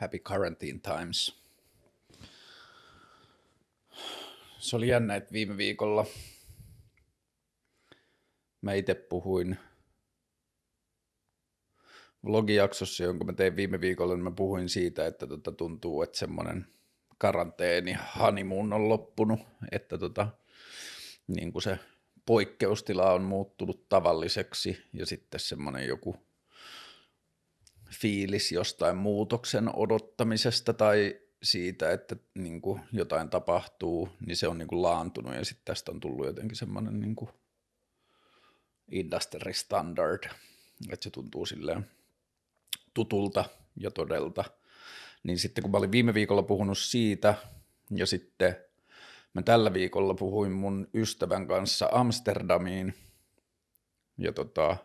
Happy Quarantine Times. Se oli jännä, että viime viikolla mä itse puhuin vlogijaksossa, jonka mä tein viime viikolla, niin mä puhuin siitä, että tota, tuntuu, että semmoinen karanteeni honeymoon on loppunut, että tota, niin kuin se poikkeustila on muuttunut tavalliseksi ja sitten semmoinen joku – fiilis jostain muutoksen odottamisesta tai siitä, että niin kuin jotain tapahtuu, niin se on niin kuin laantunut ja sitten tästä on tullut jotenkin semmoinen niin kuin industry standard, että se tuntuu silleen tutulta ja todelta. Niin sitten kun mä olin viime viikolla puhunut siitä ja sitten mä tällä viikolla puhuin mun ystävän kanssa Amsterdamiin ja tota,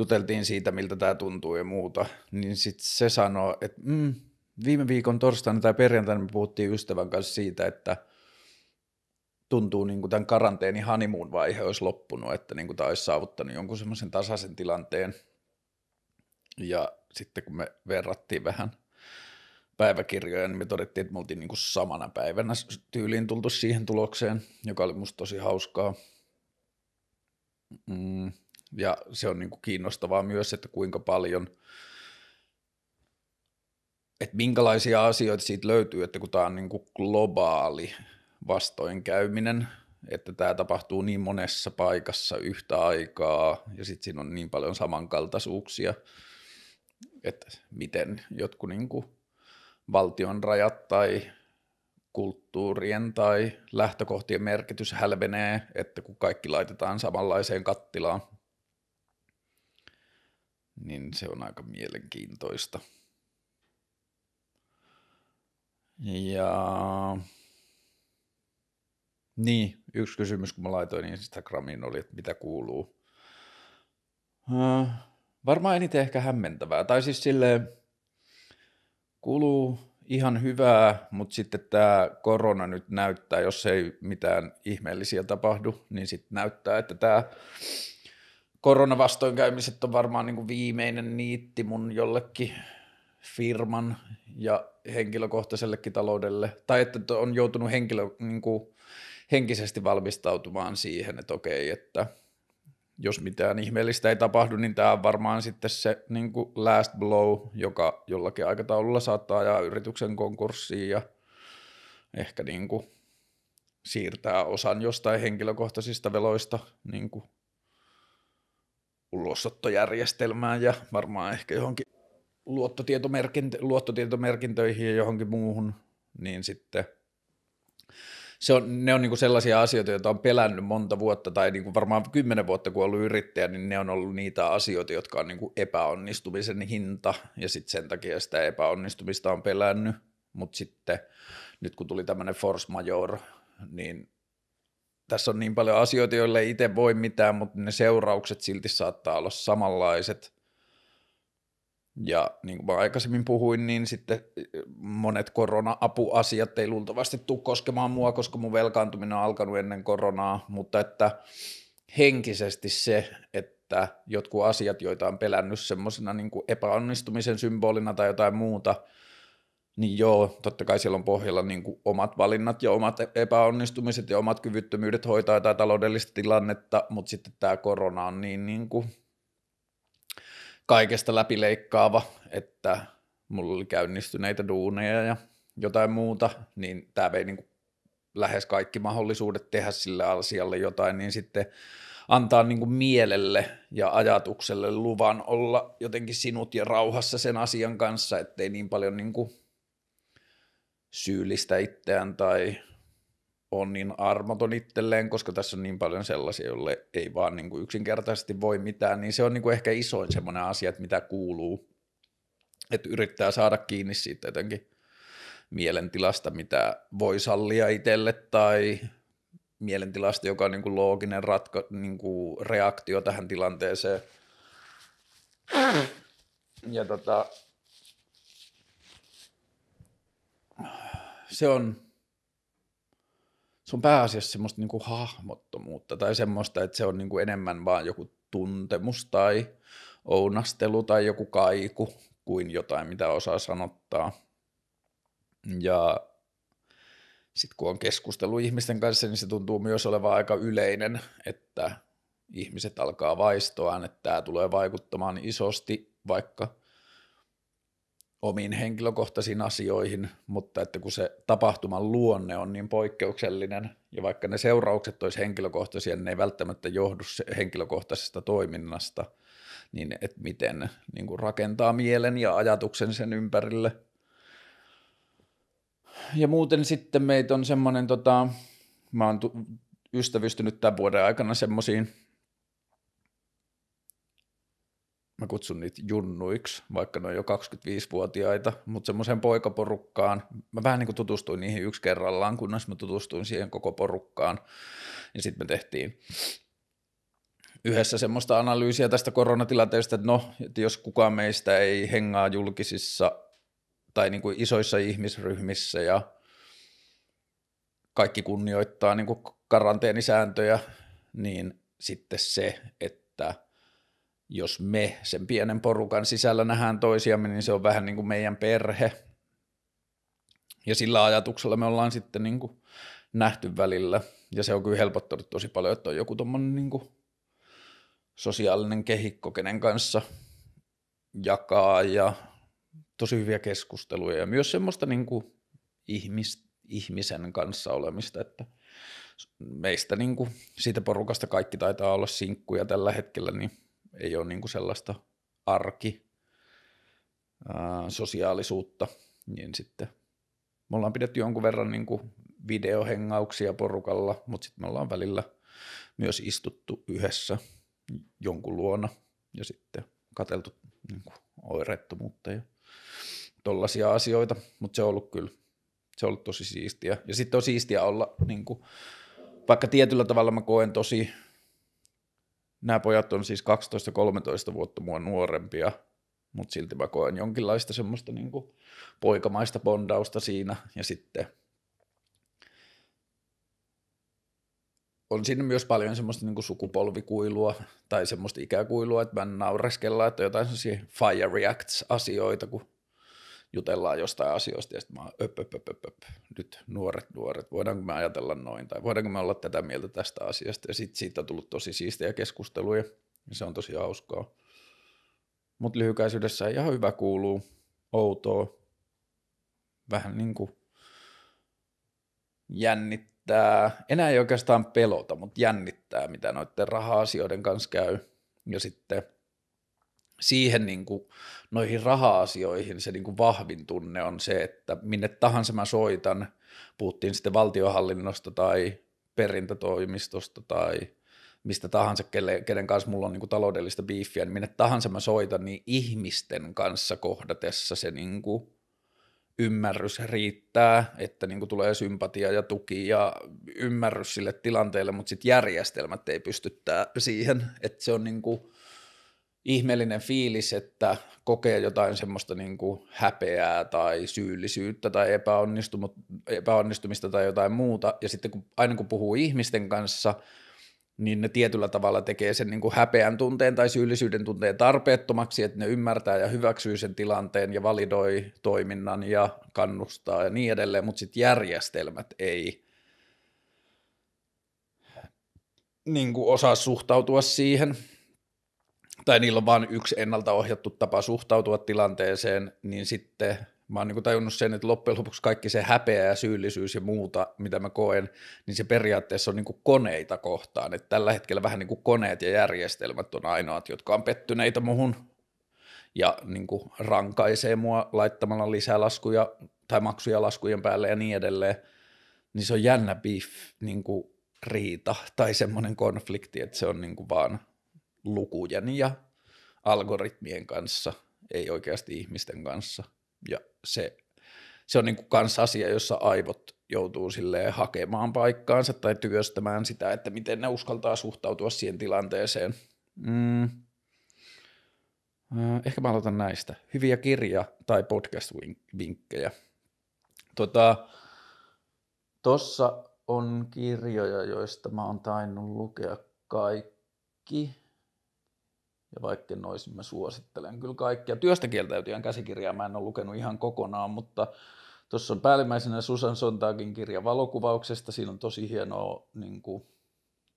juteltiin siitä, miltä tämä tuntuu ja muuta, niin sitten se sanoi, että mm, viime viikon torstaina tai perjantaina me puhuttiin ystävän kanssa siitä, että tuntuu niin kuin tämän karanteeni hanimuun vaihe olisi loppunut, että niin kuin tämä olisi saavuttanut jonkun semmoisen tasaisen tilanteen. Ja sitten kun me verrattiin vähän päiväkirjoja, niin me todettiin, että me oltiin niin kuin samana päivänä tyyliin tultu siihen tulokseen, joka oli musta tosi hauskaa. Mm. Ja se on niin kuin kiinnostavaa myös, että kuinka paljon, että minkälaisia asioita siitä löytyy, että kun tämä on niin kuin globaali vastoinkäyminen, että tämä tapahtuu niin monessa paikassa yhtä aikaa ja sitten siinä on niin paljon samankaltaisuuksia, että miten jotkut niin kuin valtion rajat tai kulttuurien tai lähtökohtien merkitys hälvenee, että kun kaikki laitetaan samanlaiseen kattilaan niin se on aika mielenkiintoista. Ja niin, yksi kysymys, kun mä laitoin Instagramiin, oli, että mitä kuuluu. Uh, varmaan eniten ehkä hämmentävää. Tai siis silleen, kuuluu ihan hyvää, mutta sitten tämä korona nyt näyttää, jos ei mitään ihmeellisiä tapahdu, niin sitten näyttää, että tämä koronavastoinkäymiset on varmaan niin kuin viimeinen niitti mun jollekin firman ja henkilökohtaisellekin taloudelle, tai että on joutunut henkilö, niin kuin henkisesti valmistautumaan siihen, että okei, että jos mitään ihmeellistä ei tapahdu, niin tämä on varmaan sitten se niin kuin last blow, joka jollakin aikataululla saattaa ajaa yrityksen konkurssiin ja ehkä niin kuin siirtää osan jostain henkilökohtaisista veloista niin kuin ulosottojärjestelmään ja varmaan ehkä johonkin luottotietomerkintö, luottotietomerkintöihin ja johonkin muuhun, niin sitten se on, ne on niin sellaisia asioita, joita on pelännyt monta vuotta tai niin varmaan kymmenen vuotta, kun on ollut yrittäjä, niin ne on ollut niitä asioita, jotka on niin epäonnistumisen hinta ja sitten sen takia sitä epäonnistumista on pelännyt, mutta sitten nyt kun tuli tämmöinen force major, niin tässä on niin paljon asioita, joille ei itse voi mitään, mutta ne seuraukset silti saattaa olla samanlaiset. Ja niin kuin mä aikaisemmin puhuin, niin sitten eh, monet korona-apuasiat ei luultavasti tule koskemaan mua, koska mun velkaantuminen on alkanut ennen koronaa, mutta että henkisesti se, että jotkut asiat, joita on pelännyt semmoisena niin epäonnistumisen symbolina tai jotain muuta – niin joo, totta kai siellä on pohjalla niin kuin omat valinnat ja omat e- epäonnistumiset ja omat kyvyttömyydet hoitaa jotain taloudellista tilannetta, mutta sitten tämä korona on niin, niin kuin kaikesta läpileikkaava, että mulla oli käynnistyneitä duuneja ja jotain muuta, niin tämä vei niin kuin lähes kaikki mahdollisuudet tehdä sille asialle jotain, niin sitten antaa niin kuin mielelle ja ajatukselle luvan olla jotenkin sinut ja rauhassa sen asian kanssa, ettei niin paljon niin kuin syyllistä itseään tai on niin armoton itselleen, koska tässä on niin paljon sellaisia, joille ei vaan niin kuin yksinkertaisesti voi mitään, niin se on niin kuin ehkä isoin semmoinen asia, että mitä kuuluu, että yrittää saada kiinni siitä jotenkin mielentilasta, mitä voi sallia itselle tai mielentilasta, joka on niin kuin looginen ratka- niin kuin reaktio tähän tilanteeseen. Ja tota, se on, se on pääasiassa semmoista kuin niinku hahmottomuutta tai semmoista, että se on niin kuin enemmän vaan joku tuntemus tai ounastelu tai joku kaiku kuin jotain, mitä osaa sanottaa. Ja sitten kun on keskustelu ihmisten kanssa, niin se tuntuu myös olevan aika yleinen, että ihmiset alkaa vaistoaan, että tämä tulee vaikuttamaan isosti vaikka omiin henkilökohtaisiin asioihin, mutta että kun se tapahtuman luonne on niin poikkeuksellinen, ja vaikka ne seuraukset olisi henkilökohtaisia, niin ne ei välttämättä johdu henkilökohtaisesta toiminnasta, niin että miten niin kuin rakentaa mielen ja ajatuksen sen ympärille. Ja muuten sitten meitä on semmoinen, tota, mä oon ystävystynyt tämän vuoden aikana semmoisiin mä kutsun niitä junnuiksi, vaikka ne on jo 25-vuotiaita, mutta semmoiseen poikaporukkaan, mä vähän niin kuin tutustuin niihin yksi kerrallaan, kunnes mä tutustuin siihen koko porukkaan, niin sitten me tehtiin yhdessä semmoista analyysiä tästä koronatilanteesta, että no, että jos kukaan meistä ei hengaa julkisissa tai niin kuin isoissa ihmisryhmissä ja kaikki kunnioittaa niin kuin karanteenisääntöjä, niin sitten se, että – jos me sen pienen porukan sisällä nähdään toisiamme, niin se on vähän niin kuin meidän perhe. Ja sillä ajatuksella me ollaan sitten niin kuin nähty välillä. Ja se on kyllä helpottanut tosi paljon, että on joku tuommoinen niin sosiaalinen kehikko, kenen kanssa jakaa ja tosi hyviä keskusteluja ja myös semmoista niin kuin ihmis, ihmisen kanssa olemista, että meistä niin kuin, siitä porukasta kaikki taitaa olla sinkkuja tällä hetkellä, niin ei ole niin kuin sellaista arki ää, sosiaalisuutta, niin sitten me ollaan pidetty jonkun verran niin kuin videohengauksia porukalla, mutta sitten me ollaan välillä myös istuttu yhdessä jonkun luona ja sitten katseltu niin oireettomuutta ja tollaisia asioita, mutta se on ollut kyllä, se on ollut tosi siistiä. Ja sitten on siistiä olla, niin kuin, vaikka tietyllä tavalla mä koen tosi nämä pojat on siis 12-13 vuotta mua nuorempia, mutta silti mä koen jonkinlaista semmoista niin kuin poikamaista bondausta siinä ja sitten on siinä myös paljon semmoista niin kuin sukupolvikuilua tai semmoista ikäkuilua, että mä naureskellaan, että jotain semmoisia fire reacts-asioita, kun jutellaan jostain asioista ja sitten mä öp, öp, öp, öp, öp, nyt nuoret, nuoret, voidaanko me ajatella noin tai voidaanko me olla tätä mieltä tästä asiasta ja sitten siitä on tullut tosi siistejä keskusteluja ja se on tosi hauskaa. Mutta lyhykäisyydessä ihan hyvä kuuluu, outoa, vähän niin kuin jännittää, enää ei oikeastaan pelota, mutta jännittää, mitä noiden raha-asioiden kanssa käy. Ja sitten – siihen niin kuin, noihin raha-asioihin se niin kuin vahvin tunne on se, että minne tahansa mä soitan, puhuttiin sitten valtiohallinnosta tai perintätoimistosta tai mistä tahansa, kelle, kenen kanssa mulla on niin kuin taloudellista biiffiä, niin minne tahansa mä soitan, niin ihmisten kanssa kohdatessa se niin kuin ymmärrys riittää, että niin kuin tulee sympatia ja tuki ja ymmärrys sille tilanteelle, mutta sitten järjestelmät ei pystyttää siihen, että se on niin kuin – ihmeellinen fiilis, että kokee jotain semmoista niin kuin häpeää tai syyllisyyttä tai epäonnistumista tai jotain muuta. Ja sitten kun, aina kun puhuu ihmisten kanssa, niin ne tietyllä tavalla tekee sen niin kuin häpeän tunteen tai syyllisyyden tunteen tarpeettomaksi, että ne ymmärtää ja hyväksyy sen tilanteen ja validoi toiminnan ja kannustaa ja niin edelleen, mutta sitten järjestelmät ei niin kuin osaa suhtautua siihen – tai niillä on vain yksi ennalta ohjattu tapa suhtautua tilanteeseen, niin sitten mä oon niin tajunnut sen, että loppujen lopuksi kaikki se häpeä ja syyllisyys ja muuta, mitä mä koen, niin se periaatteessa on niin koneita kohtaan. Että tällä hetkellä vähän niin kuin koneet ja järjestelmät on ainoat, jotka on pettyneitä muhun ja niin kuin rankaisee mua laittamalla lisää laskuja tai maksuja laskujen päälle ja niin edelleen. Niin se on jännä beef, niin kuin riita tai semmoinen konflikti, että se on niin kuin vaan – lukujen ja algoritmien kanssa, ei oikeasti ihmisten kanssa. Ja se, se on niin kuin asia, jossa aivot joutuu hakemaan paikkaansa tai työstämään sitä, että miten ne uskaltaa suhtautua siihen tilanteeseen. Mm. Äh, ehkä mä aloitan näistä. Hyviä kirja- tai podcast-vinkkejä. Tota, tossa on kirjoja, joista mä oon tainnut lukea kaikki. Ja vaikka noisin mä suosittelen kyllä kaikkia. Työstä kieltäytyjän käsikirjaa mä en ole lukenut ihan kokonaan, mutta tuossa on päällimmäisenä Susan Sontagin kirja valokuvauksesta. Siinä on tosi hienoa niin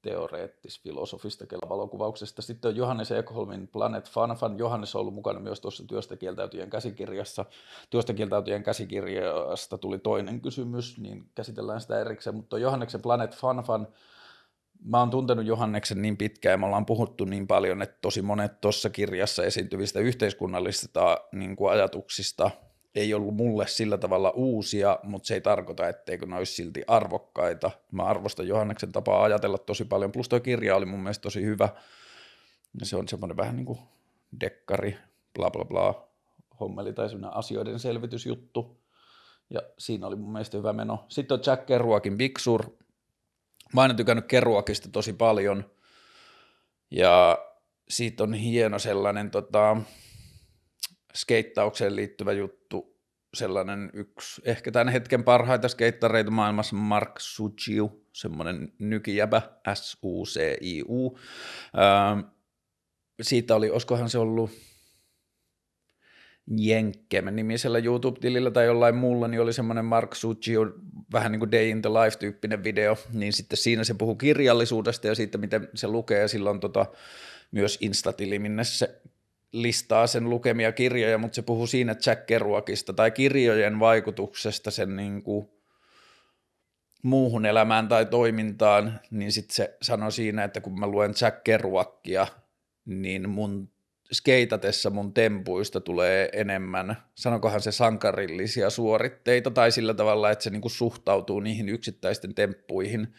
teoreettis-filosofista valokuvauksesta. Sitten on Johannes Ekholmin Planet Fanfan. Johannes on ollut mukana myös tuossa työstä kieltäytyjen käsikirjassa. Työstä kieltäytyjen käsikirjasta tuli toinen kysymys, niin käsitellään sitä erikseen. Mutta Johanneksen Planet Fanfan mä oon tuntenut Johanneksen niin pitkään ja me ollaan puhuttu niin paljon, että tosi monet tuossa kirjassa esiintyvistä yhteiskunnallisista niin kuin ajatuksista ei ollut mulle sillä tavalla uusia, mutta se ei tarkoita, etteikö ne olisi silti arvokkaita. Mä arvostan Johanneksen tapaa ajatella tosi paljon, plus tuo kirja oli mun mielestä tosi hyvä. Ja se on semmoinen vähän niin kuin dekkari, bla bla bla, hommeli tai semmoinen asioiden selvitysjuttu. Ja siinä oli mun mielestä hyvä meno. Sitten on Jack Kerouakin Big Sur, Mä oon aina tykännyt keruakista tosi paljon ja siitä on hieno sellainen tota, skeittaukseen liittyvä juttu, sellainen yksi ehkä tämän hetken parhaita skeittareita maailmassa, Mark Suciu, semmoinen nykijäbä, S-U-C-I-U. Öö, siitä oli, olisikohan se ollut Jenkkem-nimisellä YouTube-tilillä tai jollain muulla, niin oli semmoinen Mark Succio, vähän niin kuin Day in the Life-tyyppinen video, niin sitten siinä se puhuu kirjallisuudesta ja siitä, miten se lukee, ja on tota, myös tili minne se listaa sen lukemia kirjoja, mutta se puhuu siinä Jack Kerouakista tai kirjojen vaikutuksesta sen niin kuin muuhun elämään tai toimintaan, niin sitten se sanoi siinä, että kun mä luen Jack Kerouakia, niin mun skeitatessa mun tempuista tulee enemmän, sanokohan se sankarillisia suoritteita tai sillä tavalla, että se niinku suhtautuu niihin yksittäisten temppuihin,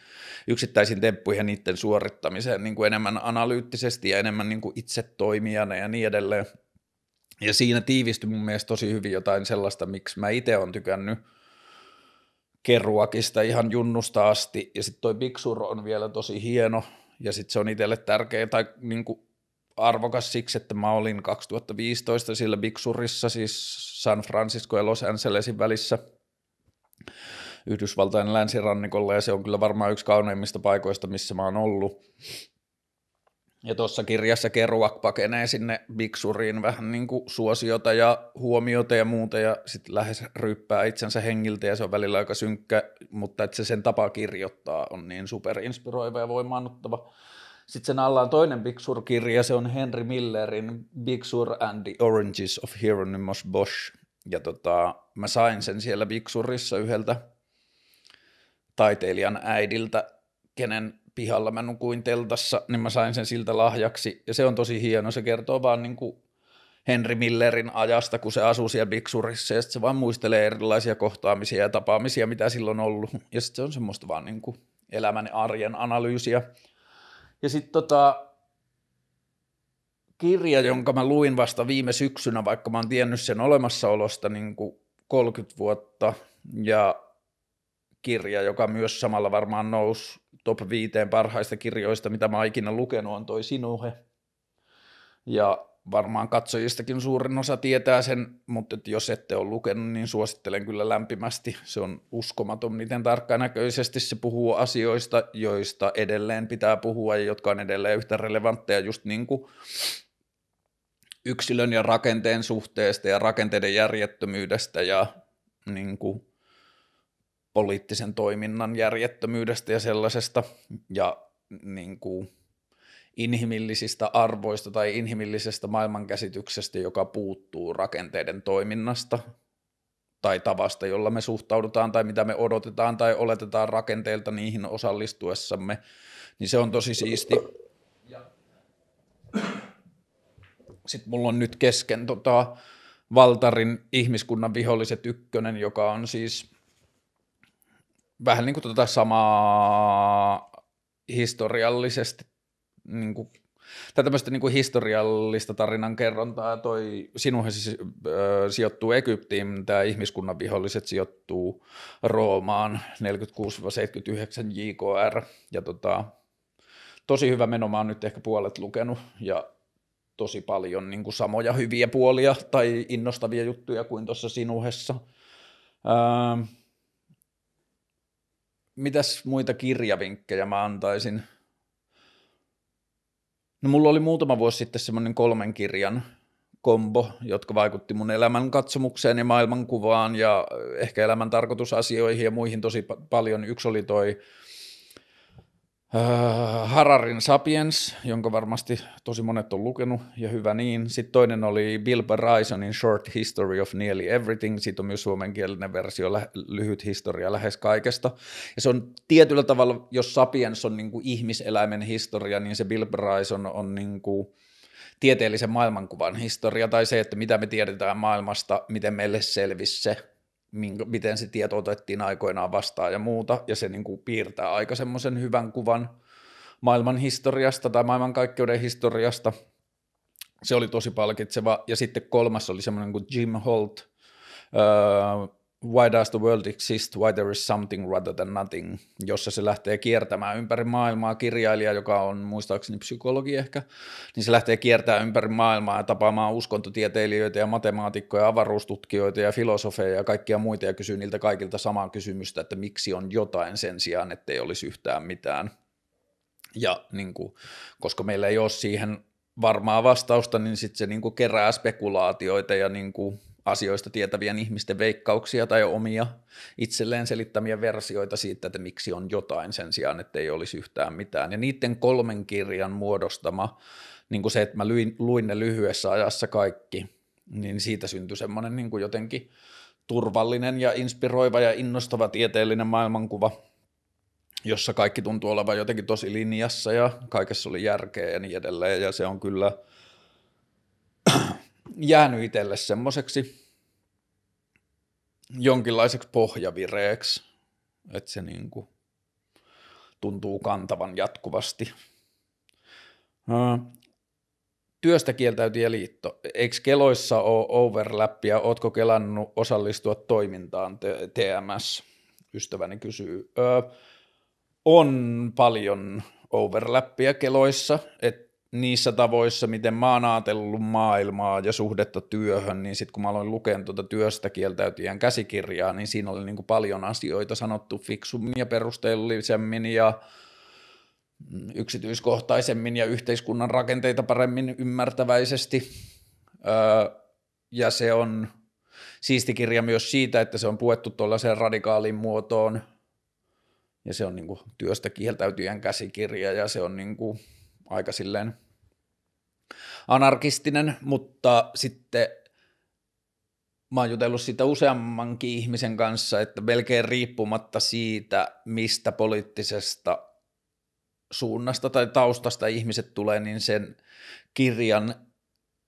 yksittäisiin temppuihin ja niiden suorittamiseen niinku enemmän analyyttisesti ja enemmän niinku itse toimijana ja niin edelleen. Ja siinä tiivistyi mun mielestä tosi hyvin jotain sellaista, miksi mä itse olen tykännyt keruakista ihan junnusta asti. Ja sitten toi Big Sur on vielä tosi hieno ja sitten se on itselle tärkeä tai niinku arvokas siksi, että mä olin 2015 sillä Big Surissa, siis San Francisco ja Los Angelesin välissä Yhdysvaltain länsirannikolla, ja se on kyllä varmaan yksi kauneimmista paikoista, missä mä oon ollut. Ja tuossa kirjassa Keruak pakenee sinne Suriin vähän niin kuin suosiota ja huomiota ja muuta, ja sitten lähes ryppää itsensä hengiltä, ja se on välillä aika synkkä, mutta että se sen tapa kirjoittaa on niin superinspiroiva ja voimaannuttava. Sitten sen alla on toinen Big Sur-kirja, se on Henry Millerin Big Sur and the Oranges of Hieronymus Bosch. Ja tota, mä sain sen siellä Big Surissa yhdeltä taiteilijan äidiltä, kenen pihalla mä nukuin teltassa, niin mä sain sen siltä lahjaksi. Ja se on tosi hieno, se kertoo vaan niin kuin Henry Millerin ajasta, kun se asuu siellä Biksurissa, ja se vaan muistelee erilaisia kohtaamisia ja tapaamisia, mitä silloin on ollut. Ja sitten se on semmoista vaan niin kuin elämän arjen analyysiä. Ja sitten tota, kirja, jonka mä luin vasta viime syksynä, vaikka mä oon tiennyt sen olemassaolosta niin kuin 30 vuotta, ja kirja, joka myös samalla varmaan nousi top viiteen parhaista kirjoista, mitä mä oon ikinä lukenut, on toi Sinuhe. Ja varmaan katsojistakin suurin osa tietää sen, mutta jos ette ole lukenut, niin suosittelen kyllä lämpimästi. Se on uskomaton, miten tarkkanäköisesti se puhuu asioista, joista edelleen pitää puhua ja jotka on edelleen yhtä relevantteja just niin kuin yksilön ja rakenteen suhteesta ja rakenteiden järjettömyydestä ja niin kuin poliittisen toiminnan järjettömyydestä ja sellaisesta. Ja niin kuin inhimillisistä arvoista tai inhimillisestä maailmankäsityksestä, joka puuttuu rakenteiden toiminnasta tai tavasta, jolla me suhtaudutaan tai mitä me odotetaan tai oletetaan rakenteilta niihin osallistuessamme, niin se on tosi siisti. Sitten mulla on nyt kesken tota, Valtarin ihmiskunnan viholliset ykkönen, joka on siis vähän niin kuin tota samaa historiallisesti niin kuin, tai tämmöistä niin kuin historiallista tarinan kerrontaa, toi sinuhan siis, äh, sijoittuu Egyptiin, tämä ihmiskunnan viholliset sijoittuu Roomaan 46-79 JKR, ja tota, tosi hyvä meno, mä oon nyt ehkä puolet lukenut, ja tosi paljon niin kuin samoja hyviä puolia tai innostavia juttuja kuin tuossa sinuhessa. Öö, ähm, mitäs muita kirjavinkkejä mä antaisin? No mulla oli muutama vuosi sitten semmoinen kolmen kirjan kombo, jotka vaikutti mun elämän katsomukseen ja maailmankuvaan ja ehkä elämän tarkoitusasioihin ja muihin tosi paljon. Yksi oli toi äh, Hararin Sapiens, jonka varmasti tosi monet on lukenut, ja hyvä niin. Sitten toinen oli Bill Barisonin Short History of Nearly Everything, siitä on myös suomenkielinen versio, lä- lyhyt historia lähes kaikesta. Ja se on tietyllä tavalla, jos Sapiens on niin kuin ihmiseläimen historia, niin se Bill Barison on niin kuin tieteellisen maailmankuvan historia, tai se, että mitä me tiedetään maailmasta, miten meille selvisi se, miten se tieto otettiin aikoinaan vastaan ja muuta, ja se niin kuin piirtää aika semmoisen hyvän kuvan maailman historiasta tai maailmankaikkeuden historiasta. Se oli tosi palkitseva. Ja sitten kolmas oli semmoinen kuin Jim Holt, öö, Why does the world exist? Why there is something rather than nothing, jossa se lähtee kiertämään ympäri maailmaa. Kirjailija, joka on muistaakseni psykologi ehkä, niin se lähtee kiertämään ympäri maailmaa ja tapaamaan uskontotieteilijöitä ja matemaatikkoja, avaruustutkijoita ja filosofeja ja kaikkia muita ja kysyy niiltä kaikilta samaa kysymystä, että miksi on jotain sen sijaan, ettei olisi yhtään mitään. Ja niin kuin, koska meillä ei ole siihen varmaa vastausta, niin sitten se niin kuin kerää spekulaatioita ja niin kuin asioista tietävien ihmisten veikkauksia tai omia itselleen selittämiä versioita siitä, että miksi on jotain sen sijaan, että ei olisi yhtään mitään. Ja niiden kolmen kirjan muodostama, niin kuin se, että mä luin, luin ne lyhyessä ajassa kaikki, niin siitä syntyi semmoinen niin kuin jotenkin turvallinen ja inspiroiva ja innostava tieteellinen maailmankuva, jossa kaikki tuntuu olevan jotenkin tosi linjassa ja kaikessa oli järkeä ja niin edelleen. Ja se on kyllä – jäänyt itselle semmoiseksi jonkinlaiseksi pohjavireeksi, että se niin kuin tuntuu kantavan jatkuvasti. Työstä kieltäytyjä liitto. Eikö keloissa ole overlappia? Ootko kelannut osallistua toimintaan TMS? Ystäväni kysyy. Ö, on paljon overlappia keloissa, että niissä tavoissa, miten mä oon ajatellut maailmaa ja suhdetta työhön, niin sitten kun mä aloin lukea tuota työstä kieltäytyjän käsikirjaa, niin siinä oli niin kuin paljon asioita sanottu fiksummin ja perusteellisemmin ja yksityiskohtaisemmin ja yhteiskunnan rakenteita paremmin ymmärtäväisesti. Öö, ja se on siisti kirja myös siitä, että se on puettu tuollaiseen radikaaliin muotoon. Ja se on niin kuin työstä kieltäytyjän käsikirja ja se on niin kuin aika silleen anarkistinen, mutta sitten mä oon jutellut siitä useammankin ihmisen kanssa, että melkein riippumatta siitä, mistä poliittisesta suunnasta tai taustasta ihmiset tulee, niin sen kirjan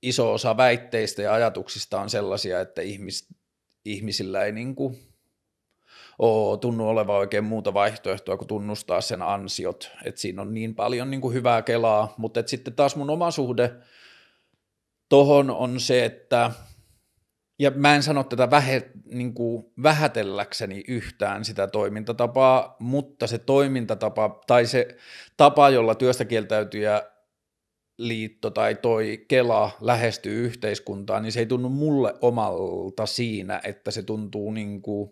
iso osa väitteistä ja ajatuksista on sellaisia, että ihmis, ihmisillä ei niin kuin oo, tunnu olevan oikein muuta vaihtoehtoa kuin tunnustaa sen ansiot. että siinä on niin paljon niin kuin hyvää kelaa, mutta sitten taas mun oma suhde – tohon on se, että, ja mä en sano tätä vähe, niin kuin vähätelläkseni yhtään sitä toimintatapaa, mutta se toimintatapa tai se tapa, jolla työstä kieltäytyjä liitto tai toi Kela lähestyy yhteiskuntaa, niin se ei tunnu mulle omalta siinä, että se tuntuu niin kuin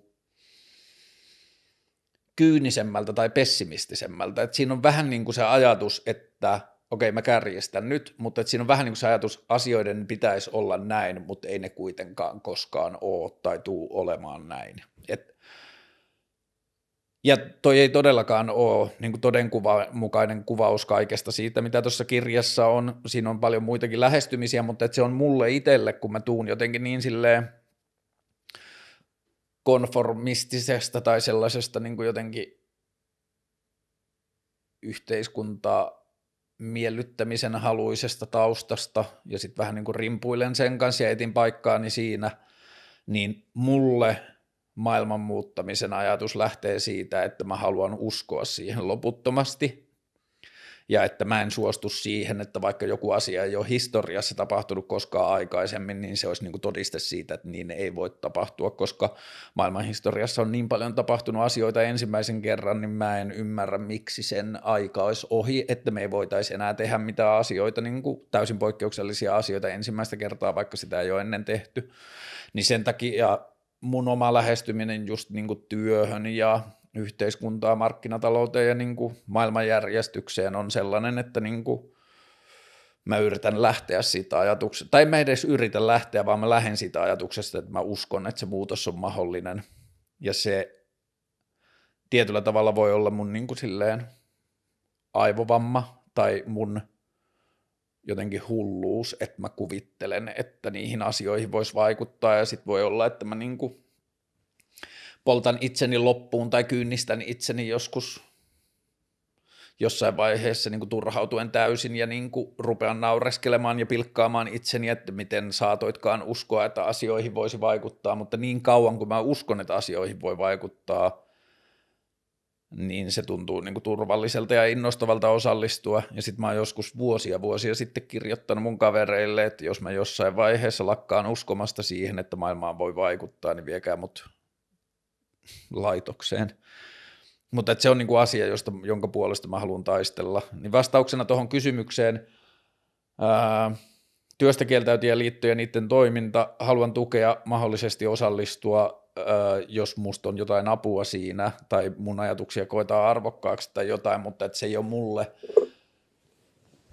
kyynisemmältä tai pessimistisemmältä. Et siinä on vähän niin kuin se ajatus, että – okei okay, mä kärjestän nyt, mutta että siinä on vähän niin kuin se ajatus, asioiden pitäisi olla näin, mutta ei ne kuitenkaan koskaan ole tai tuu olemaan näin. Et, ja toi ei todellakaan ole niin kuin mukainen kuvaus kaikesta siitä, mitä tuossa kirjassa on. Siinä on paljon muitakin lähestymisiä, mutta että se on mulle itselle, kun mä tuun jotenkin niin silleen konformistisesta tai sellaisesta niin kuin jotenkin yhteiskuntaa miellyttämisen haluisesta taustasta ja sitten vähän niin kuin rimpuilen sen kanssa ja etin paikkaani siinä, niin mulle maailman muuttamisen ajatus lähtee siitä, että mä haluan uskoa siihen loputtomasti – ja että mä en suostu siihen, että vaikka joku asia ei ole historiassa tapahtunut koskaan aikaisemmin, niin se olisi niin kuin todiste siitä, että niin ei voi tapahtua, koska maailman historiassa on niin paljon tapahtunut asioita ensimmäisen kerran, niin mä en ymmärrä, miksi sen aika olisi ohi, että me ei voitaisi enää tehdä mitään asioita, niin kuin täysin poikkeuksellisia asioita ensimmäistä kertaa, vaikka sitä ei ole ennen tehty. Niin sen takia mun oma lähestyminen just niin kuin työhön ja yhteiskuntaa, markkinatalouteen ja niin kuin maailmanjärjestykseen on sellainen, että niin kuin mä yritän lähteä siitä ajatuksesta, tai mä edes yritä lähteä, vaan mä lähden siitä ajatuksesta, että mä uskon, että se muutos on mahdollinen. Ja se tietyllä tavalla voi olla mun niin kuin silleen aivovamma tai mun jotenkin hulluus, että mä kuvittelen, että niihin asioihin voisi vaikuttaa ja sitten voi olla, että mä niin kuin poltan itseni loppuun tai kynnistän itseni joskus jossain vaiheessa niin kuin turhautuen täysin ja niin kuin rupean naureskelemaan ja pilkkaamaan itseni, että miten saatoitkaan uskoa, että asioihin voisi vaikuttaa, mutta niin kauan kuin mä uskon, että asioihin voi vaikuttaa, niin se tuntuu niin kuin turvalliselta ja innostavalta osallistua. Ja sitten mä oon joskus vuosia vuosia sitten kirjoittanut mun kavereille, että jos mä jossain vaiheessa lakkaan uskomasta siihen, että maailmaan voi vaikuttaa, niin viekää mut laitokseen. Mutta että se on niin kuin asia, josta, jonka puolesta mä haluan taistella. Niin vastauksena tuohon kysymykseen, ää, työstä kieltäytyjä liittyen ja niiden toiminta, haluan tukea, mahdollisesti osallistua, ää, jos musta on jotain apua siinä, tai mun ajatuksia koetaan arvokkaaksi tai jotain, mutta että se ei ole mulle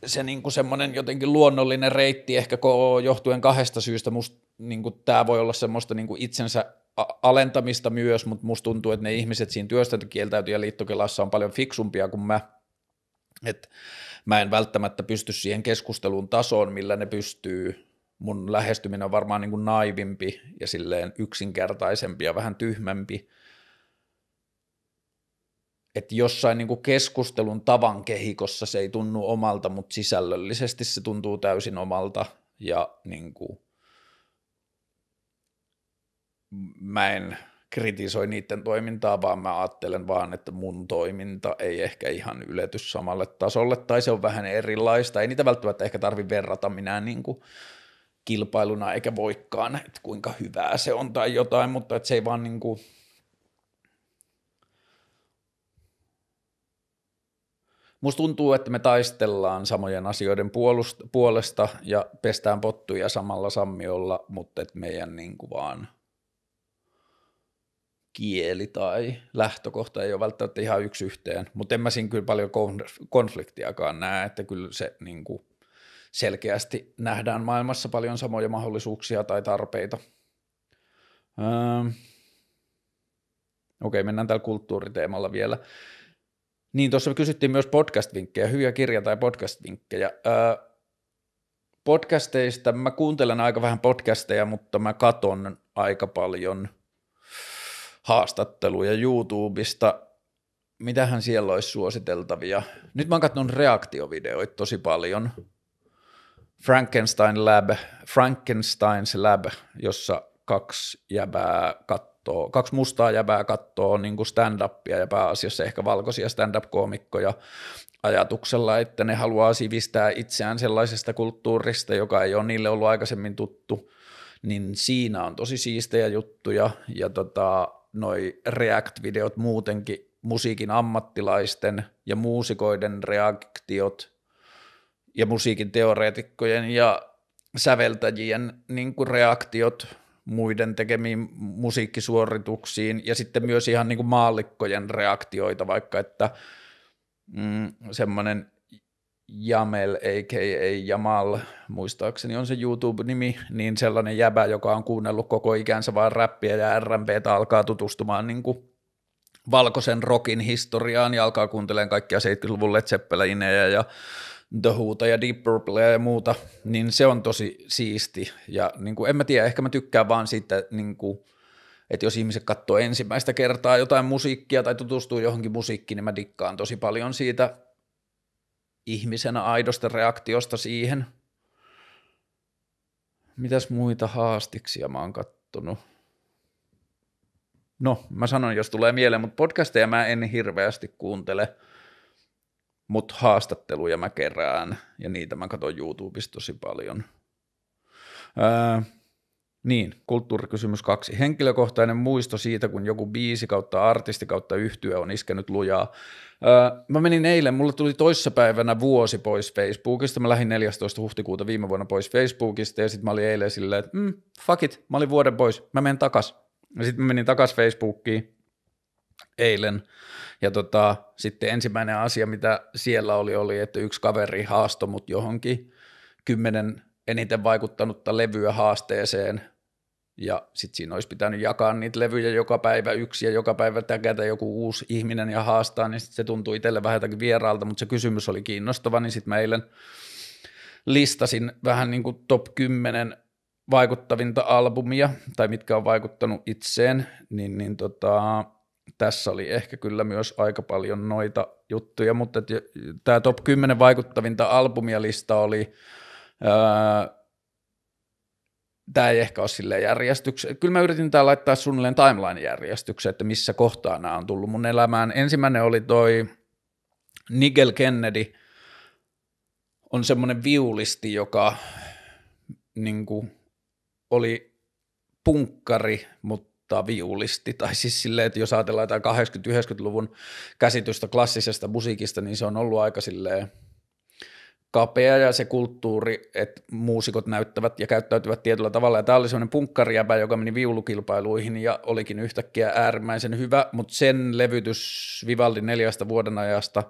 se niin kuin semmoinen jotenkin luonnollinen reitti ehkä johtuen kahdesta syystä. Musta niin kuin, tämä voi olla semmoista niin kuin itsensä alentamista myös, mutta musta tuntuu, että ne ihmiset siinä työstöntökieltäytyjä liittokelassa on paljon fiksumpia kuin mä, että mä en välttämättä pysty siihen keskustelun tasoon, millä ne pystyy, mun lähestyminen on varmaan niin kuin naivimpi ja silleen yksinkertaisempi ja vähän tyhmempi, että jossain niin kuin keskustelun tavan kehikossa se ei tunnu omalta, mutta sisällöllisesti se tuntuu täysin omalta ja niin kuin mä en kritisoi niiden toimintaa, vaan mä ajattelen vaan, että mun toiminta ei ehkä ihan ylety samalle tasolle, tai se on vähän erilaista. Ei niitä välttämättä ehkä tarvi verrata minä niin kuin kilpailuna eikä voikkaan, että kuinka hyvää se on tai jotain, mutta että se ei vaan niin kuin Musta tuntuu, että me taistellaan samojen asioiden puolust- puolesta ja pestään pottuja samalla sammiolla, mutta että meidän niin kuin vaan – kieli tai lähtökohta ei ole välttämättä ihan yksi yhteen, mutta en mä siinä kyllä paljon konfliktiakaan näe, että kyllä se niin kuin selkeästi nähdään maailmassa paljon samoja mahdollisuuksia tai tarpeita. Öö. Okei, mennään tällä kulttuuriteemalla vielä. Niin, tuossa kysyttiin myös podcast-vinkkejä, hyviä kirja- tai podcast-vinkkejä. Öö, podcasteista, mä kuuntelen aika vähän podcasteja, mutta mä katon aika paljon – haastatteluja YouTubesta. Mitähän siellä olisi suositeltavia? Nyt mä oon katsonut reaktiovideoita tosi paljon. Frankenstein Lab, Frankenstein's Lab, jossa kaksi jäbää kattoo, kaksi mustaa jäbää kattoo niin stand-upia ja pääasiassa ehkä valkoisia stand-up-koomikkoja ajatuksella, että ne haluaa sivistää itseään sellaisesta kulttuurista, joka ei ole niille ollut aikaisemmin tuttu, niin siinä on tosi siistejä juttuja ja tota, noi React-videot muutenkin, musiikin ammattilaisten ja muusikoiden reaktiot ja musiikin teoreetikkojen ja säveltäjien niin kuin reaktiot muiden tekemiin musiikkisuorituksiin ja sitten myös ihan niin kuin maallikkojen reaktioita, vaikka että mm, semmoinen Jamel, a.k.a. Jamal, muistaakseni on se YouTube-nimi, niin sellainen jäbä, joka on kuunnellut koko ikänsä vaan räppiä ja RMPtä, alkaa tutustumaan niin kuin valkoisen rokin historiaan ja alkaa kuuntelemaan kaikkia 70-luvun Led ja The Whota ja Deep Purplea ja muuta, niin se on tosi siisti. Ja niin kuin, en mä tiedä, ehkä mä tykkään vaan siitä, niin kuin, että jos ihmiset katsoo ensimmäistä kertaa jotain musiikkia tai tutustuu johonkin musiikkiin, niin mä dikkaan tosi paljon siitä – ihmisenä aidosta reaktiosta siihen. Mitäs muita haastiksia mä oon kattonut? No, mä sanon, jos tulee mieleen, mutta podcasteja mä en hirveästi kuuntele, mutta haastatteluja mä kerään, ja niitä mä katson YouTubesta tosi paljon. Ää, niin, kulttuurikysymys kaksi. Henkilökohtainen muisto siitä, kun joku biisi kautta artisti kautta yhtyö on iskenyt lujaa. Öö, mä menin eilen, mulle tuli toissapäivänä vuosi pois Facebookista. Mä lähdin 14. huhtikuuta viime vuonna pois Facebookista ja sitten mä olin eilen silleen, että mm, fuck it, mä olin vuoden pois, mä menen takas. Ja sitten mä menin takas Facebookiin eilen. Ja tota, sitten ensimmäinen asia, mitä siellä oli, oli, että yksi kaveri haastoi mut johonkin kymmenen eniten vaikuttanutta levyä haasteeseen ja sitten siinä olisi pitänyt jakaa niitä levyjä joka päivä yksi ja joka päivä täkätä joku uusi ihminen ja haastaa, niin sit se tuntui itselle vähän jotakin vieraalta, mutta se kysymys oli kiinnostava, niin sitten mä eilen listasin vähän niin kuin top 10 vaikuttavinta albumia, tai mitkä on vaikuttanut itseen, niin, niin tota, tässä oli ehkä kyllä myös aika paljon noita juttuja, mutta tämä top 10 vaikuttavinta albumia lista oli... ää, tämä ei ehkä ole silleen järjestyksessä. Kyllä mä yritin tää laittaa suunnilleen timeline-järjestykseen, että missä kohtaa nämä on tullut mun elämään. Ensimmäinen oli toi Nigel Kennedy, on semmoinen viulisti, joka niin kuin, oli punkkari, mutta viulisti. Tai siis silleen, että jos ajatellaan 80-90-luvun käsitystä klassisesta musiikista, niin se on ollut aika silleen – kapea ja se kulttuuri, että muusikot näyttävät ja käyttäytyvät tietyllä tavalla. Ja tämä oli semmoinen punkkariäpä, joka meni viulukilpailuihin ja olikin yhtäkkiä äärimmäisen hyvä, mutta sen levytys Vivaldin neljästä vuoden ajasta,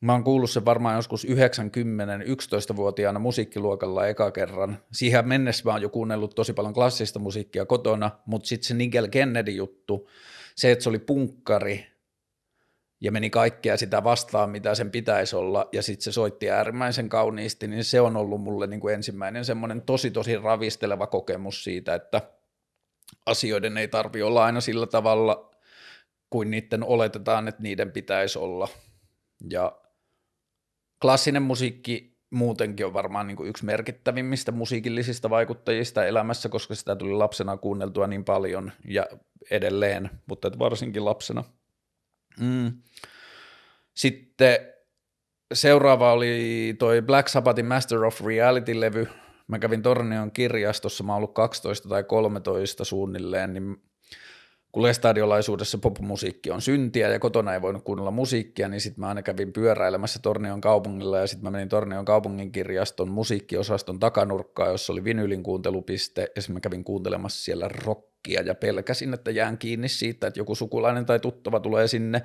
mä oon kuullut sen varmaan joskus 90-11-vuotiaana musiikkiluokalla eka kerran. Siihen mennessä mä oon jo kuunnellut tosi paljon klassista musiikkia kotona, mutta sitten se Nigel Kennedy-juttu, se, että se oli punkkari, ja meni kaikkea sitä vastaan, mitä sen pitäisi olla, ja sitten se soitti äärimmäisen kauniisti, niin se on ollut mulle niin kuin ensimmäinen semmoinen tosi tosi ravisteleva kokemus siitä, että asioiden ei tarvi olla aina sillä tavalla, kuin niiden oletetaan, että niiden pitäisi olla. Ja klassinen musiikki muutenkin on varmaan niin kuin yksi merkittävimmistä musiikillisista vaikuttajista elämässä, koska sitä tuli lapsena kuunneltua niin paljon ja edelleen, mutta varsinkin lapsena – Mm. Sitten seuraava oli toi Black Sabbathin Master of Reality-levy. Mä kävin Tornion kirjastossa, mä oon ollut 12 tai 13 suunnilleen, niin kun lestadiolaisuudessa popmusiikki on syntiä ja kotona ei voinut kuunnella musiikkia, niin sitten mä aina kävin pyöräilemässä Tornion kaupungilla ja sitten mä menin Tornion kaupungin kirjaston musiikkiosaston takanurkkaan, jossa oli vinylin kuuntelupiste ja sitten mä kävin kuuntelemassa siellä rock shokkia ja pelkäsin, että jään kiinni siitä, että joku sukulainen tai tuttava tulee sinne.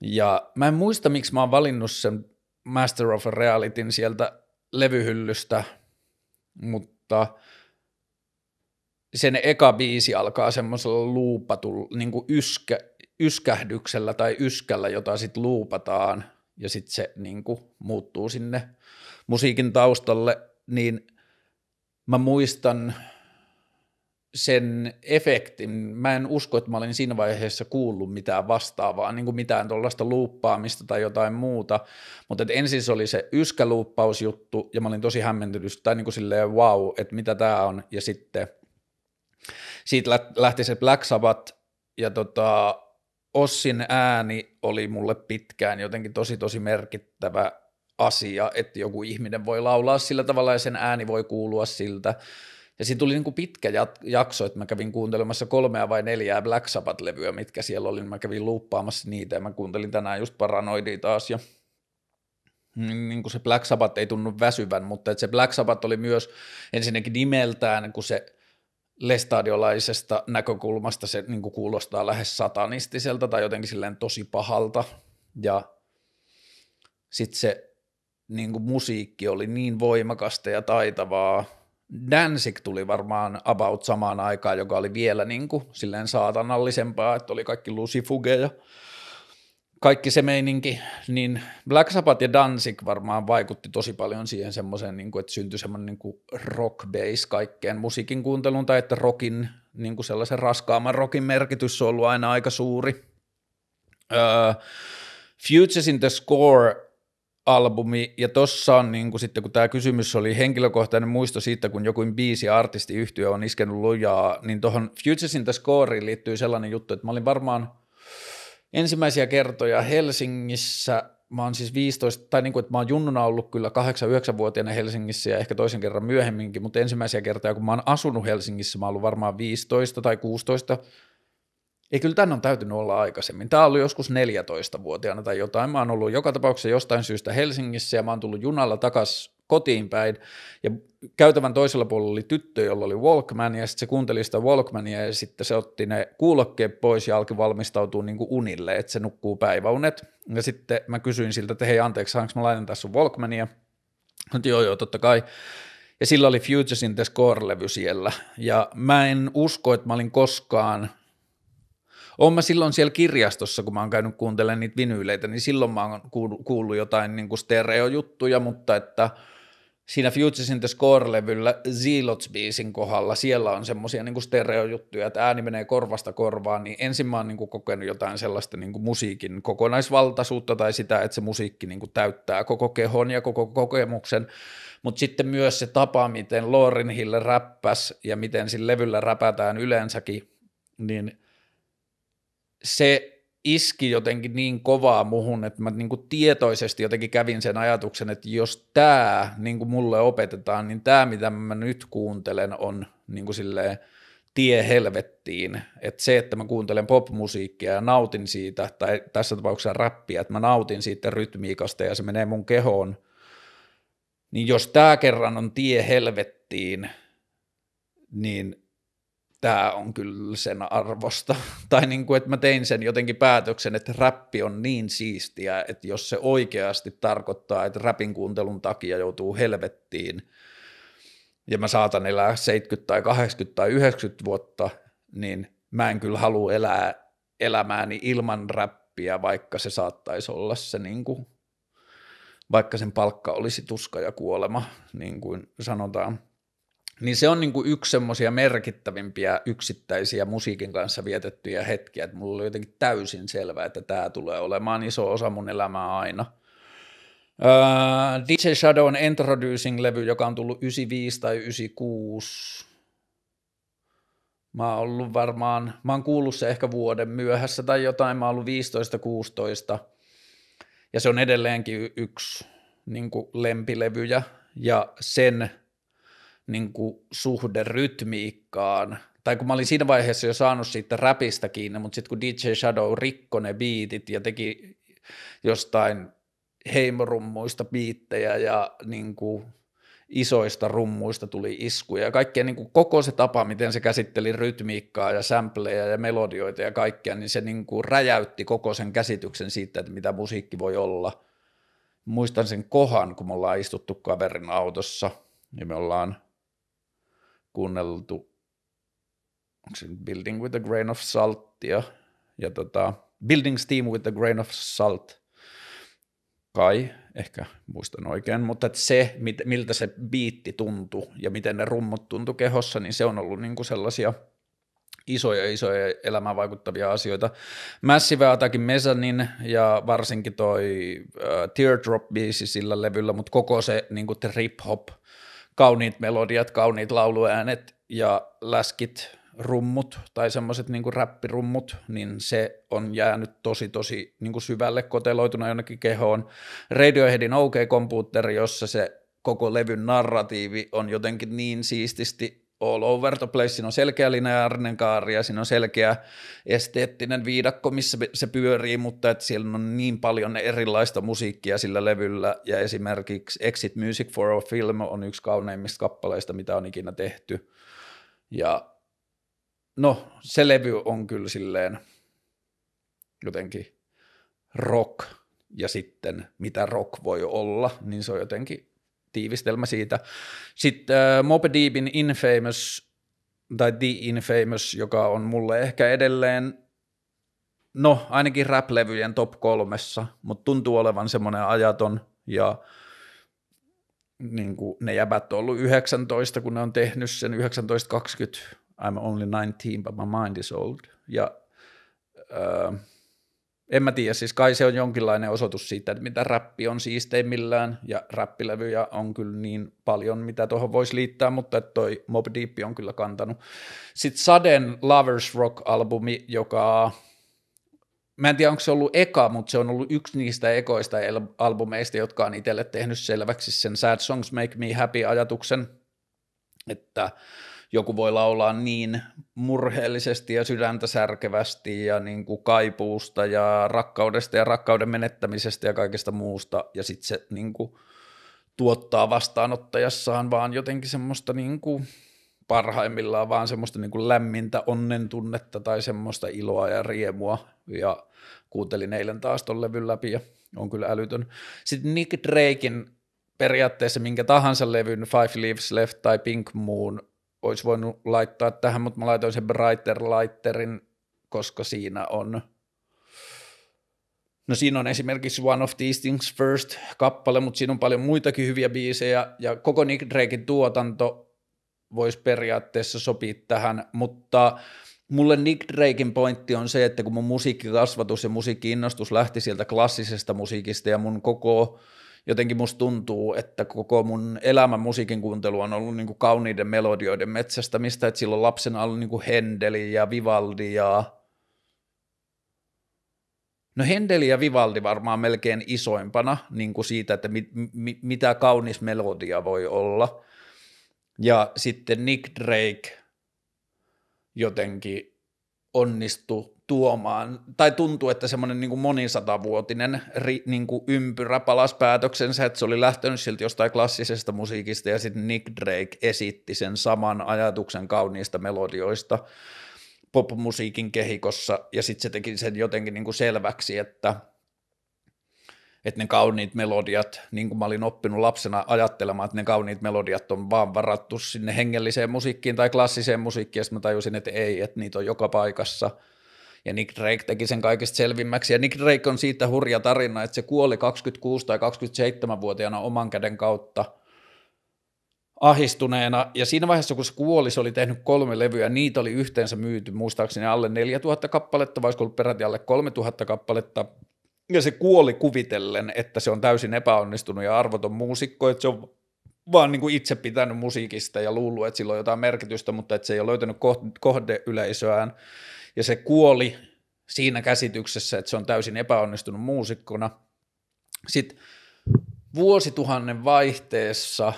Ja mä en muista, miksi mä oon valinnut sen Master of Realityn sieltä levyhyllystä, mutta sen eka biisi alkaa semmoisella luupatulla, niin kuin yskä, yskähdyksellä tai yskällä, jota sitten luupataan ja sitten se niin kuin, muuttuu sinne musiikin taustalle, niin mä muistan – sen efektin, mä en usko, että mä olin siinä vaiheessa kuullut mitään vastaavaa, niin kuin mitään tuollaista luuppaamista tai jotain muuta, mutta että ensin se oli se yskäluuppausjuttu ja mä olin tosi hämmentynyt, tai niin kuin silleen wow, että mitä tämä on, ja sitten siitä lähti se Black Sabbath, ja tota, Ossin ääni oli mulle pitkään jotenkin tosi tosi merkittävä asia, että joku ihminen voi laulaa sillä tavalla ja sen ääni voi kuulua siltä, ja siinä tuli niin kuin pitkä jakso, että mä kävin kuuntelemassa kolmea vai neljää Black Sabbath-levyä, mitkä siellä oli, niin mä kävin luuppaamassa niitä ja mä kuuntelin tänään just Paranoidia taas ja niin, niin kuin se Black Sabbath ei tunnu väsyvän, mutta että se Black Sabbath oli myös ensinnäkin nimeltään, kun se lestadiolaisesta näkökulmasta se niin kuin kuulostaa lähes satanistiselta tai jotenkin silleen tosi pahalta. Ja sitten se niin kuin musiikki oli niin voimakasta ja taitavaa, Danzig tuli varmaan about samaan aikaan, joka oli vielä niin kuin silleen saatanallisempaa, että oli kaikki lusifugeja, kaikki se meininki, niin Black Sabbath ja Danzig varmaan vaikutti tosi paljon siihen semmoiseen, niin kuin, että syntyi semmoinen niin kuin rock base kaikkeen musiikin kuuntelun tai että rockin, niin kuin sellaisen raskaamman rockin merkitys on ollut aina aika suuri. Uh, öö, Futures in the Score albumi, ja tossa on niin kuin sitten, kun tämä kysymys oli henkilökohtainen muisto siitä, kun joku biisi artisti yhtiö on iskenut lujaa, niin tuohon Futures in the Scoreen liittyy sellainen juttu, että mä olin varmaan ensimmäisiä kertoja Helsingissä, mä oon siis 15, tai niin kuin, että mä oon junnuna ollut kyllä 8-9-vuotiaana Helsingissä ja ehkä toisen kerran myöhemminkin, mutta ensimmäisiä kertoja, kun mä oon asunut Helsingissä, mä oon ollut varmaan 15 tai 16, ei kyllä tämän on täytynyt olla aikaisemmin. Tämä oli joskus 14-vuotiaana tai jotain. Mä oon ollut joka tapauksessa jostain syystä Helsingissä ja mä oon tullut junalla takas kotiin päin. Ja käytävän toisella puolella oli tyttö, jolla oli Walkman ja sitten se kuunteli sitä Walkmania ja sitten se otti ne kuulokkeet pois ja alkoi valmistautua niin kuin unille, että se nukkuu päiväunet. Ja sitten mä kysyin siltä, että hei anteeksi, saanko mä laitan tässä sun Walkmania? Mutta joo joo, totta kai. Ja sillä oli Futures in the Score-levy siellä. Ja mä en usko, että mä olin koskaan Oon mä silloin siellä kirjastossa, kun mä oon käynyt kuuntelemaan niitä vinyyleitä, niin silloin mä oon kuullut jotain niin kuin stereojuttuja, mutta että siinä Futures in the Score-levyllä zilots biisin kohdalla, siellä on semmoisia niin stereojuttuja, että ääni menee korvasta korvaan, niin ensin mä oon niin kuin kokenut jotain sellaista niin kuin musiikin kokonaisvaltaisuutta tai sitä, että se musiikki niin kuin täyttää koko kehon ja koko kokemuksen, mutta sitten myös se tapa, miten Lauren Hill räppäs ja miten sillä levyllä räpätään yleensäkin, niin – se iski jotenkin niin kovaa muhun, että mä niin kuin tietoisesti jotenkin kävin sen ajatuksen, että jos tämä niin kuin mulle opetetaan, niin tämä mitä mä nyt kuuntelen on niin kuin silleen, tie helvettiin. Että se, että mä kuuntelen popmusiikkia ja nautin siitä, tai tässä tapauksessa räppiä, että mä nautin siitä rytmiikasta ja se menee mun kehoon, niin jos tämä kerran on tie helvettiin, niin tämä on kyllä sen arvosta. Tai niin kuin, että mä tein sen jotenkin päätöksen, että räppi on niin siistiä, että jos se oikeasti tarkoittaa, että räpin kuuntelun takia joutuu helvettiin, ja mä saatan elää 70 tai 80 tai 90 vuotta, niin mä en kyllä halua elää elämääni ilman räppiä, vaikka se saattaisi olla se niin kuin, vaikka sen palkka olisi tuska ja kuolema, niin kuin sanotaan. Niin se on niin kuin yksi semmoisia merkittävimpiä yksittäisiä musiikin kanssa vietettyjä hetkiä, että mulla oli jotenkin täysin selvää, että tämä tulee olemaan iso osa mun elämää aina. Uh, öö, DJ Shadow Introducing-levy, joka on tullut 95 tai 96. Mä oon ollut varmaan, mä oon kuullut se ehkä vuoden myöhässä tai jotain, mä oon ollut 15-16. Ja se on edelleenkin yksi niin kuin lempilevyjä. Ja sen niin kuin suhde rytmiikkaan, tai kun mä olin siinä vaiheessa jo saanut siitä räpistä kiinni, mutta sitten kun DJ Shadow rikkoi ne biitit ja teki jostain heimorummuista biittejä ja niin kuin isoista rummuista tuli iskuja ja kaikkea niin kuin koko se tapa, miten se käsitteli rytmiikkaa ja sampleja ja melodioita ja kaikkea, niin se niin kuin räjäytti koko sen käsityksen siitä, että mitä musiikki voi olla. Muistan sen kohan, kun me ollaan istuttu kaverin autossa ja me ollaan kuunneltu, onko se nyt Building with a Grain of salt, ja tota, Building Steam with a Grain of Salt, kai, ehkä muistan oikein, mutta että se, mit, miltä se biitti tuntui ja miten ne rummut tuntui kehossa, niin se on ollut niin kuin sellaisia isoja, isoja elämään vaikuttavia asioita. Massive Attackin Mesanin ja varsinkin toi uh, äh, Teardrop-biisi sillä levyllä, mutta koko se niin kuin trip-hop kauniit melodiat, kauniit lauluäänet ja läskit, rummut tai semmoiset niin räppirummut, niin se on jäänyt tosi tosi niin kuin syvälle koteloituna jonnekin kehoon. Radioheadin OK Computer, jossa se koko levyn narratiivi on jotenkin niin siististi all over the place, siinä on selkeä lineaarinen kaari ja siinä on selkeä esteettinen viidakko, missä se pyörii, mutta että siellä on niin paljon erilaista musiikkia sillä levyllä ja esimerkiksi Exit Music for a Film on yksi kauneimmista kappaleista, mitä on ikinä tehty ja no se levy on kyllä silleen jotenkin rock ja sitten mitä rock voi olla, niin se on jotenkin tiivistelmä siitä. Sitten äh, Deepin Infamous, tai The Infamous, joka on mulle ehkä edelleen, no ainakin rap-levyjen top kolmessa, mutta tuntuu olevan semmoinen ajaton ja niin kuin ne jäbät on ollut 19, kun ne on tehnyt sen 1920, I'm only 19 but my mind is old, ja äh, en mä tiedä, siis kai se on jonkinlainen osoitus siitä, että mitä räppi on siisteimmillään, ja räppilevyjä on kyllä niin paljon, mitä tuohon voisi liittää, mutta että toi Mob Deep on kyllä kantanut. Sitten Saden Lovers Rock-albumi, joka, mä en tiedä onko se ollut eka, mutta se on ollut yksi niistä ekoista albumeista, jotka on itselle tehnyt selväksi sen Sad Songs Make Me Happy-ajatuksen, että joku voi laulaa niin murheellisesti ja sydäntä särkevästi ja niin kuin kaipuusta ja rakkaudesta ja rakkauden menettämisestä ja kaikesta muusta ja sitten se niin kuin tuottaa vastaanottajassaan vaan jotenkin semmoista niin kuin parhaimmillaan vaan semmoista niin kuin lämmintä onnen tunnetta tai semmoista iloa ja riemua. Ja kuuntelin eilen taas ton levyn läpi ja on kyllä älytön. Sitten Nick Drakein periaatteessa minkä tahansa levyn, Five Leaves Left tai Pink Moon, olisi voinut laittaa tähän, mutta mä laitoin sen Brighter Lighterin, koska siinä on No siinä on esimerkiksi One of These Things First kappale, mutta siinä on paljon muitakin hyviä biisejä ja koko Nick Drakein tuotanto voisi periaatteessa sopia tähän, mutta mulle Nick Drakein pointti on se, että kun mun musiikkikasvatus ja musiikkiinnostus lähti sieltä klassisesta musiikista ja mun koko jotenkin musta tuntuu, että koko mun elämän musiikin kuuntelu on ollut niin kuin kauniiden melodioiden mistä että silloin lapsena oli niin kuin Hendeli ja Vivaldi ja No Hendeli ja Vivaldi varmaan melkein isoimpana niin kuin siitä, että mi- mi- mitä kaunis melodia voi olla. Ja sitten Nick Drake jotenkin onnistu tuomaan, tai tuntuu, että semmoinen niin monisatavuotinen ri, niin kuin ympyrä palasi päätöksensä, että se oli lähtenyt silti jostain klassisesta musiikista, ja sitten Nick Drake esitti sen saman ajatuksen kauniista melodioista popmusiikin kehikossa, ja sitten se teki sen jotenkin niin kuin selväksi, että – että ne kauniit melodiat, niin kuin mä olin oppinut lapsena ajattelemaan, että ne kauniit melodiat on vaan varattu sinne hengelliseen musiikkiin tai klassiseen musiikkiin, ja mä tajusin, että ei, että niitä on joka paikassa. Ja Nick Drake teki sen kaikista selvimmäksi, ja Nick Drake on siitä hurja tarina, että se kuoli 26- tai 27-vuotiaana oman käden kautta ahistuneena, ja siinä vaiheessa, kun se kuoli, se oli tehnyt kolme levyä, niitä oli yhteensä myyty, muistaakseni alle 4000 kappaletta, vai olisiko ollut peräti alle 3000 kappaletta, ja se kuoli kuvitellen, että se on täysin epäonnistunut ja arvoton muusikko, että se on vaan niin kuin itse pitänyt musiikista ja luullut, että sillä on jotain merkitystä, mutta että se ei ole löytänyt kohdeyleisöään. Ja se kuoli siinä käsityksessä, että se on täysin epäonnistunut muusikkona. Sitten vuosituhannen vaihteessa,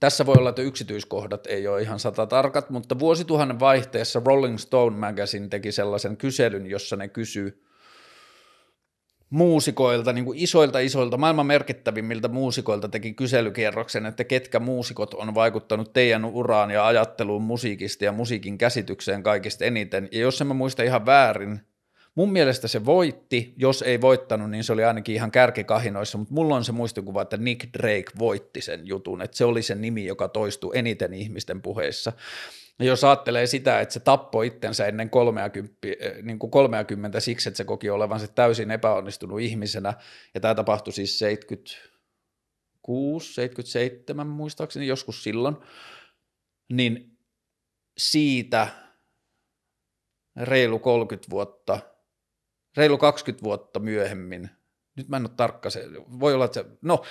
tässä voi olla, että yksityiskohdat ei ole ihan sata tarkat, mutta vuosituhannen vaihteessa Rolling Stone Magazine teki sellaisen kyselyn, jossa ne kysyi muusikoilta, niin kuin isoilta isoilta, maailman merkittävimmiltä muusikoilta teki kyselykierroksen, että ketkä muusikot on vaikuttanut teidän uraan ja ajatteluun musiikista ja musiikin käsitykseen kaikista eniten. Ja jos en mä muista ihan väärin, mun mielestä se voitti, jos ei voittanut, niin se oli ainakin ihan kärkikahinoissa, mutta mulla on se muistikuva, että Nick Drake voitti sen jutun, että se oli se nimi, joka toistui eniten ihmisten puheissa. Ja jos ajattelee sitä, että se tappoi itsensä ennen 30, eh, niin kuin 30 siksi, että se koki olevansa täysin epäonnistunut ihmisenä, ja tämä tapahtui siis 76, 77 muistaakseni, joskus silloin, niin siitä reilu 30 vuotta, reilu 20 vuotta myöhemmin – nyt mä en ole tarkka, se voi olla, että se, no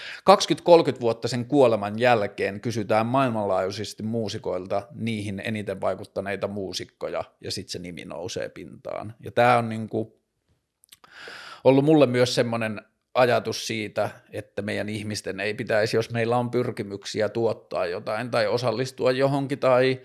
20-30 vuotta sen kuoleman jälkeen kysytään maailmanlaajuisesti muusikoilta niihin eniten vaikuttaneita muusikkoja ja sitten se nimi nousee pintaan. Ja tämä on niinku ollut mulle myös semmoinen ajatus siitä, että meidän ihmisten ei pitäisi, jos meillä on pyrkimyksiä tuottaa jotain tai osallistua johonkin tai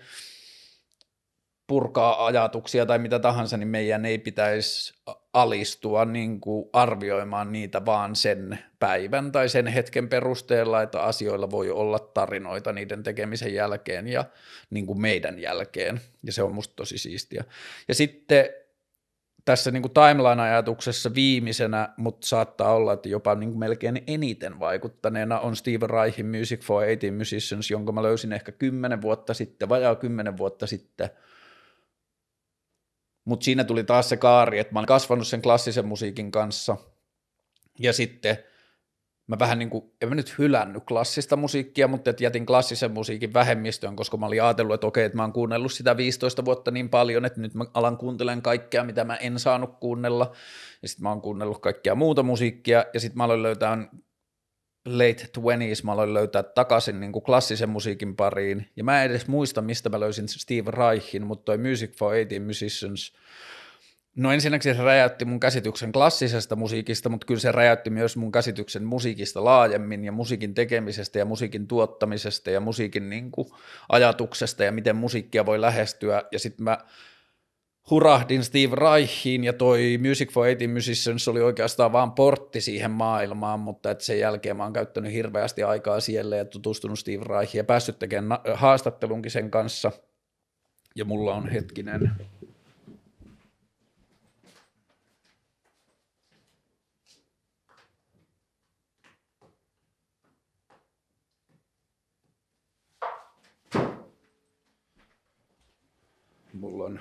purkaa ajatuksia tai mitä tahansa, niin meidän ei pitäisi alistua niin kuin arvioimaan niitä vaan sen päivän tai sen hetken perusteella, että asioilla voi olla tarinoita niiden tekemisen jälkeen ja niin kuin meidän jälkeen. Ja se on musta tosi siistiä. Ja sitten tässä niin kuin timeline-ajatuksessa viimeisenä, mutta saattaa olla, että jopa niin kuin melkein eniten vaikuttaneena on Steve Reichin Music for 18 Musicians, jonka mä löysin ehkä kymmenen vuotta sitten, vajaa kymmenen vuotta sitten – mutta siinä tuli taas se kaari, että mä olin kasvanut sen klassisen musiikin kanssa. Ja sitten mä vähän niin kuin, en mä nyt hylännyt klassista musiikkia, mutta et jätin klassisen musiikin vähemmistöön, koska mä olin ajatellut, että okei, että mä oon kuunnellut sitä 15 vuotta niin paljon, että nyt mä alan kuuntelemaan kaikkea, mitä mä en saanut kuunnella. Ja sitten mä oon kuunnellut kaikkea muuta musiikkia, ja sitten mä aloin löytää late 20s mä aloin löytää takaisin niin kuin klassisen musiikin pariin. Ja mä en edes muista, mistä mä löysin Steve Reichin, mutta toi Music for 18 Musicians, no ensinnäkin se räjäytti mun käsityksen klassisesta musiikista, mutta kyllä se räjäytti myös mun käsityksen musiikista laajemmin ja musiikin tekemisestä ja musiikin tuottamisesta ja musiikin niin kuin, ajatuksesta ja miten musiikkia voi lähestyä. Ja sitten mä hurahdin Steve Reichiin ja toi Music for 80 Musicians oli oikeastaan vaan portti siihen maailmaan, mutta et sen jälkeen mä oon käyttänyt hirveästi aikaa siellä ja tutustunut Steve Reichiin ja päässyt tekemään haastattelunkin sen kanssa. Ja mulla on hetkinen, mulla on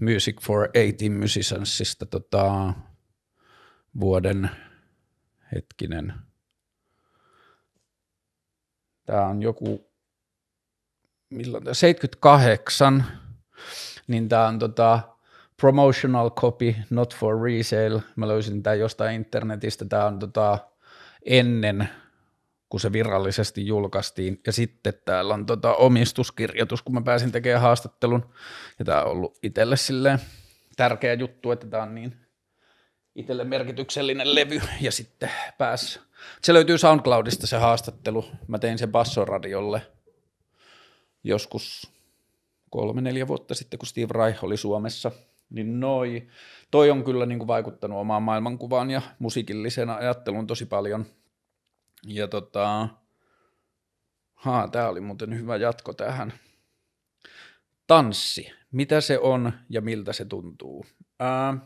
Music for 18 Musiciansista tota, vuoden hetkinen. Tämä on joku, milloin, 78, niin tämä on tota, promotional copy, not for resale. Mä löysin tämä jostain internetistä. Tämä on tota, ennen kun se virallisesti julkaistiin. Ja sitten täällä on tota omistuskirjoitus, kun mä pääsin tekemään haastattelun. Ja tämä on ollut itselle silleen tärkeä juttu, että tämä on niin itselle merkityksellinen levy. Ja sitten pääs. Se löytyy SoundCloudista se haastattelu. Mä tein sen Bassoradiolle joskus kolme, neljä vuotta sitten, kun Steve Reich oli Suomessa. Niin noi. Toi on kyllä niin kuin vaikuttanut omaan maailmankuvaan ja musiikilliseen ajatteluun tosi paljon – ja tota, haa, tää oli muuten hyvä jatko tähän. Tanssi. Mitä se on ja miltä se tuntuu? Ää,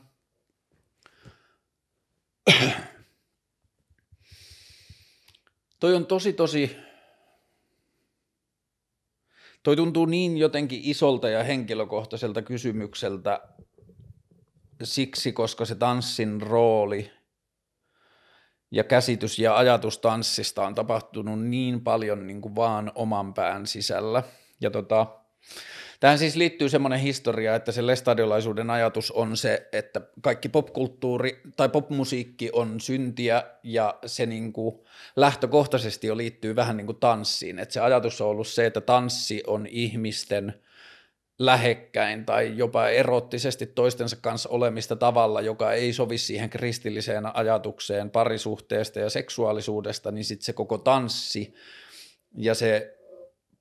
toi on tosi tosi, toi tuntuu niin jotenkin isolta ja henkilökohtaiselta kysymykseltä siksi, koska se tanssin rooli ja käsitys ja ajatus tanssista on tapahtunut niin paljon niin kuin vaan oman pään sisällä. Ja tota, tähän siis liittyy semmoinen historia, että se lestadiolaisuuden ajatus on se, että kaikki popkulttuuri tai popmusiikki on syntiä ja se niin kuin lähtökohtaisesti jo liittyy vähän niin kuin tanssiin. Että se ajatus on ollut se, että tanssi on ihmisten – lähekkäin tai jopa erottisesti toistensa kanssa olemista tavalla, joka ei sovi siihen kristilliseen ajatukseen parisuhteesta ja seksuaalisuudesta, niin sitten se koko tanssi ja se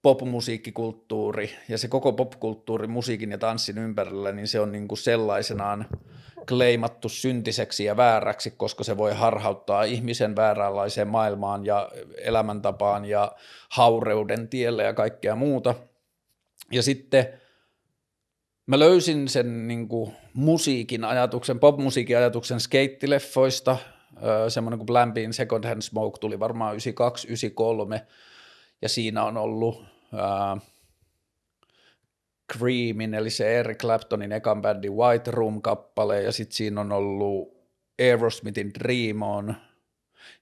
popmusiikkikulttuuri ja se koko popkulttuuri musiikin ja tanssin ympärillä, niin se on niin kuin sellaisenaan kleimattu syntiseksi ja vääräksi, koska se voi harhauttaa ihmisen vääränlaiseen maailmaan ja elämäntapaan ja haureuden tielle ja kaikkea muuta. Ja sitten – mä löysin sen niin kuin, musiikin ajatuksen, popmusiikin ajatuksen skeittileffoista, öö, semmoinen kuin Blampin Second Hand Smoke tuli varmaan 92, 93, ja siinä on ollut öö, Creamin, eli se Eric Claptonin ekan bändin White Room-kappale, ja sitten siinä on ollut Aerosmithin Dream On,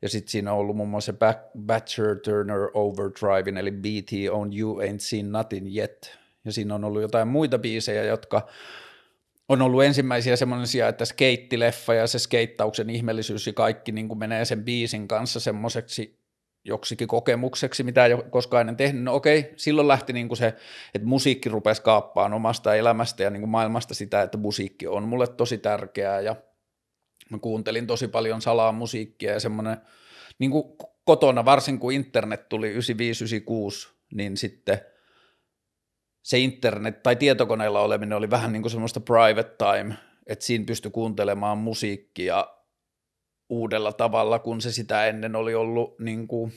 ja sitten siinä on ollut muun muassa Back, Turner Overdrive, eli BT on You Ain't Seen Nothing Yet, ja siinä on ollut jotain muita biisejä, jotka on ollut ensimmäisiä semmoisia, että skeittileffa ja se skeittauksen ihmeellisyys ja kaikki niin kuin menee sen biisin kanssa semmoiseksi joksikin kokemukseksi, mitä ei ole koskaan ennen tehnyt. No okei, silloin lähti niin kuin se, että musiikki rupesi kaappaan omasta elämästä ja niin kuin maailmasta sitä, että musiikki on mulle tosi tärkeää ja mä kuuntelin tosi paljon salaa musiikkia ja semmoinen niin kuin kotona, varsin kun internet tuli 95-96, niin sitten – se internet tai tietokoneella oleminen oli vähän niin kuin semmoista private time, että siinä pystyi kuuntelemaan musiikkia uudella tavalla, kun se sitä ennen oli ollut niin kuin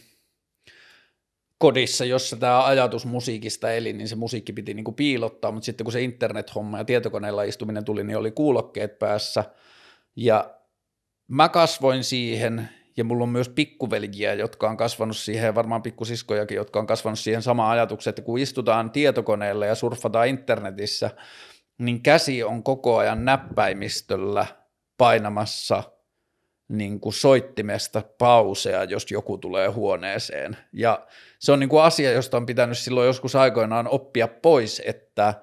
kodissa, jossa tämä ajatus musiikista eli, niin se musiikki piti niin kuin piilottaa, mutta sitten kun se internet-homma ja tietokoneella istuminen tuli, niin oli kuulokkeet päässä, ja mä kasvoin siihen, ja mulla on myös pikkuveljiä, jotka on kasvanut siihen, ja varmaan pikkusiskojakin, jotka on kasvanut siihen samaan ajatukseen, että kun istutaan tietokoneella ja surffataan internetissä, niin käsi on koko ajan näppäimistöllä painamassa niin kuin soittimesta pausea, jos joku tulee huoneeseen. Ja se on niin kuin asia, josta on pitänyt silloin joskus aikoinaan oppia pois, että –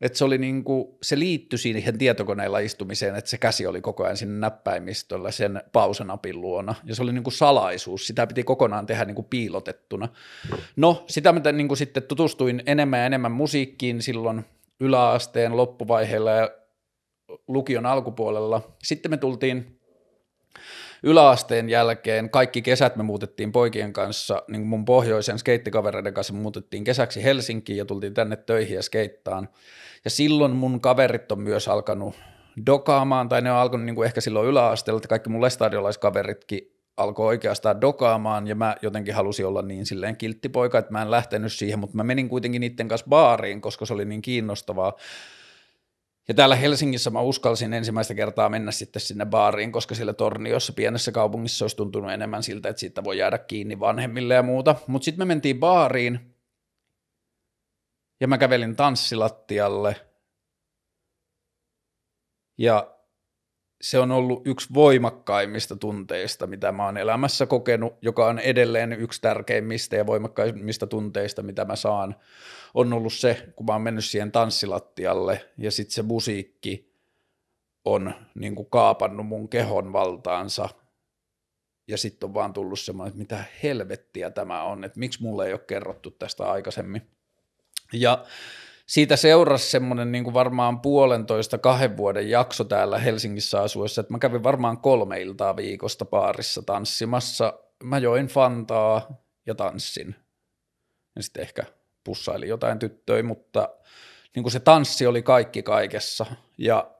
että se, oli niin kuin, se liittyi siihen tietokoneella istumiseen, että se käsi oli koko ajan sinne näppäimistöllä sen pausanapin luona. Ja se oli niin kuin salaisuus, sitä piti kokonaan tehdä niin kuin piilotettuna. No, sitä mitä niin kuin sitten tutustuin enemmän ja enemmän musiikkiin silloin yläasteen loppuvaiheella ja lukion alkupuolella. Sitten me tultiin yläasteen jälkeen kaikki kesät me muutettiin poikien kanssa, niin mun pohjoisen skeittikavereiden kanssa me muutettiin kesäksi Helsinkiin ja tultiin tänne töihin ja skeittaan. Ja silloin mun kaverit on myös alkanut dokaamaan, tai ne on alkanut niin kuin ehkä silloin yläasteella, että kaikki mun lestadiolaiskaveritkin alkoi oikeastaan dokaamaan, ja mä jotenkin halusin olla niin silleen kilttipoika, että mä en lähtenyt siihen, mutta mä menin kuitenkin niiden kanssa baariin, koska se oli niin kiinnostavaa. Ja täällä Helsingissä mä uskalsin ensimmäistä kertaa mennä sitten sinne baariin, koska siellä Torniossa pienessä kaupungissa olisi tuntunut enemmän siltä, että siitä voi jäädä kiinni vanhemmille ja muuta. Mutta sitten me mentiin baariin ja mä kävelin tanssilattialle ja se on ollut yksi voimakkaimmista tunteista, mitä mä oon elämässä kokenut, joka on edelleen yksi tärkeimmistä ja voimakkaimmista tunteista, mitä mä saan on ollut se, kun mä oon mennyt siihen tanssilattialle ja sitten se musiikki on niin kuin kaapannut mun kehon valtaansa ja sitten on vaan tullut semmoinen, että mitä helvettiä tämä on, että miksi mulle ei ole kerrottu tästä aikaisemmin. Ja siitä seurasi semmoinen niin kuin varmaan puolentoista kahden vuoden jakso täällä Helsingissä asuessa, että mä kävin varmaan kolme iltaa viikosta baarissa tanssimassa. Mä join fantaa ja tanssin. Ja sitten ehkä pussaili jotain tyttöjä, mutta niin kuin se tanssi oli kaikki kaikessa. Ja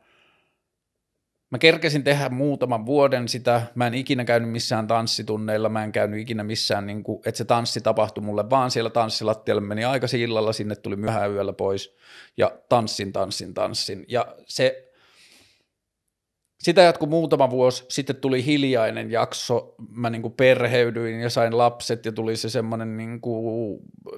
mä kerkesin tehdä muutaman vuoden sitä, mä en ikinä käynyt missään tanssitunneilla, mä en käynyt ikinä missään, niin kuin, että se tanssi tapahtui mulle, vaan siellä tanssilattialle meni aika illalla, sinne tuli myöhään yöllä pois ja tanssin, tanssin, tanssin. Ja se sitä jatku muutama vuosi, sitten tuli hiljainen jakso, mä niin kuin perheydyin ja sain lapset ja tuli se semmoinen niin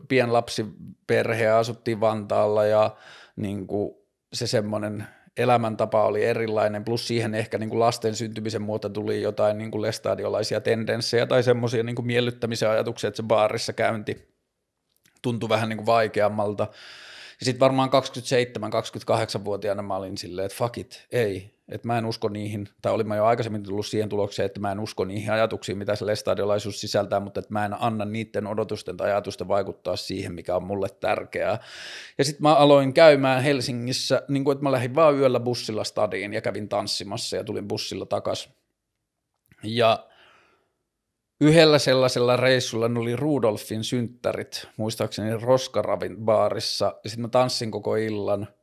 pienlapsiperhe ja asuttiin Vantaalla ja niin kuin se semmoinen elämäntapa oli erilainen, plus siihen ehkä niin kuin lasten syntymisen muuta tuli jotain niin kuin lestadiolaisia tendenssejä tai semmoisia niin miellyttämisen ajatuksia, että se baarissa käynti tuntui vähän niin kuin vaikeammalta. sitten varmaan 27-28-vuotiaana mä olin silleen, että fuck it, ei, että mä en usko niihin, tai olin mä jo aikaisemmin tullut siihen tulokseen, että mä en usko niihin ajatuksiin, mitä se lestadiolaisuus sisältää, mutta että mä en anna niiden odotusten tai ajatusten vaikuttaa siihen, mikä on mulle tärkeää. Ja sitten mä aloin käymään Helsingissä, niin kuin että mä lähdin vaan yöllä bussilla stadiin ja kävin tanssimassa ja tulin bussilla takas. Ja yhdellä sellaisella reissulla ne oli Rudolfin synttärit, muistaakseni Roskaravin baarissa, ja sitten mä tanssin koko illan –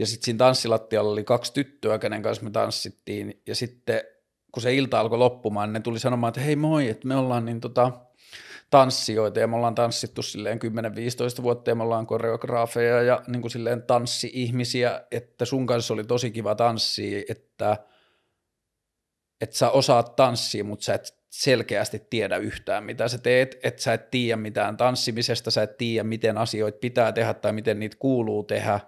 ja sitten siinä tanssilattialla oli kaksi tyttöä, kenen kanssa me tanssittiin. Ja sitten kun se ilta alkoi loppumaan, niin ne tuli sanomaan, että hei moi, että me ollaan niin tota, tanssijoita ja me ollaan tanssittu silleen 10-15 vuotta ja me ollaan koreografeja ja niin kuin silleen tanssi-ihmisiä, että sun kanssa oli tosi kiva tanssia, että, että sä osaat tanssia, mutta sä et selkeästi tiedä yhtään, mitä sä teet, että sä et tiedä mitään tanssimisesta, sä et tiedä, miten asioita pitää tehdä tai miten niitä kuuluu tehdä,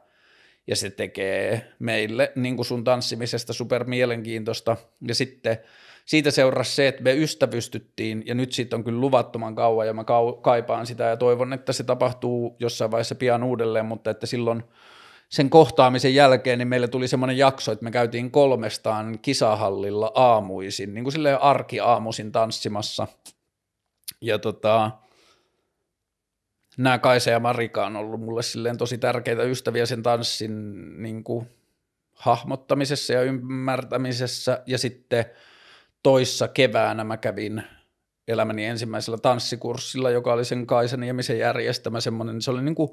ja se tekee meille niin kuin sun tanssimisesta super mielenkiintoista. Ja sitten siitä seurasi se, että me ystävystyttiin ja nyt siitä on kyllä luvattoman kauan ja mä kaipaan sitä ja toivon, että se tapahtuu jossain vaiheessa pian uudelleen, mutta että silloin sen kohtaamisen jälkeen niin meille tuli semmoinen jakso, että me käytiin kolmestaan kisahallilla aamuisin, niin kuin silleen arkiaamuisin tanssimassa. Ja tota, nämä Kaisa ja Marika on ollut mulle silleen tosi tärkeitä ystäviä sen tanssin niin kuin, hahmottamisessa ja ymmärtämisessä. Ja sitten toissa keväänä mä kävin elämäni ensimmäisellä tanssikurssilla, joka oli sen Kaisaniemisen järjestämä semmoinen, se oli niin kuin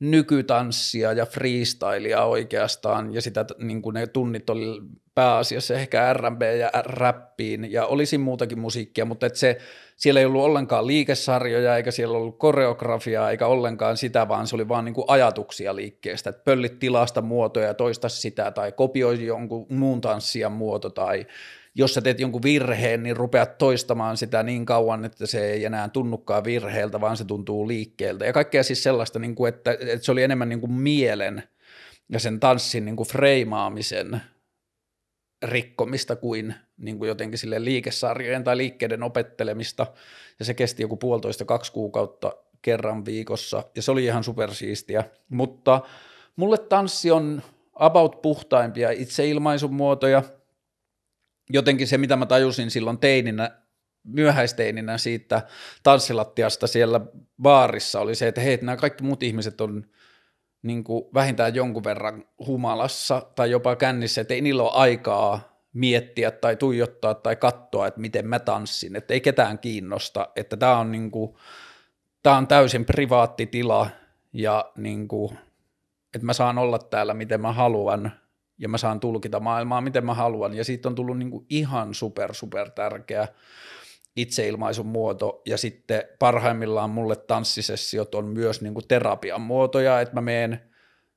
nykytanssia ja freestylia oikeastaan, ja sitä niin kuin ne tunnit oli pääasiassa ehkä R&B ja räppiin, ja olisi muutakin musiikkia, mutta et se siellä ei ollut ollenkaan liikesarjoja, eikä siellä ollut koreografiaa, eikä ollenkaan sitä, vaan se oli vaan niin kuin ajatuksia liikkeestä, että pöllit tilasta muotoja, toista sitä, tai kopioi jonkun muun tanssijan muoto, tai jos sä teet jonkun virheen, niin rupeat toistamaan sitä niin kauan, että se ei enää tunnukaan virheeltä, vaan se tuntuu liikkeeltä. Ja kaikkea siis sellaista, niin kuin, että, että se oli enemmän niin kuin mielen ja sen tanssin niin kuin freimaamisen rikkomista kuin, niin kuin jotenkin sille liikesarjojen tai liikkeiden opettelemista. Ja se kesti joku puolitoista kaksi kuukautta kerran viikossa ja se oli ihan supersiistiä. Mutta mulle tanssi on about puhtaimpia itseilmaisun muotoja. Jotenkin se, mitä mä tajusin silloin teininä, myöhäisteininä siitä tanssilattiasta siellä baarissa oli se, että hei, nämä kaikki muut ihmiset on – niin kuin vähintään jonkun verran humalassa tai jopa kännissä, että ei niillä ole aikaa miettiä tai tuijottaa tai katsoa, että miten mä tanssin, että ei ketään kiinnosta, että tämä on, niin kuin, on täysin privaatti tila ja niin kuin, että mä saan olla täällä miten mä haluan ja mä saan tulkita maailmaa miten mä haluan ja siitä on tullut niin kuin ihan super super tärkeä itseilmaisun muoto ja sitten parhaimmillaan mulle tanssisessiot on myös niin kuin terapian muotoja, että mä meen,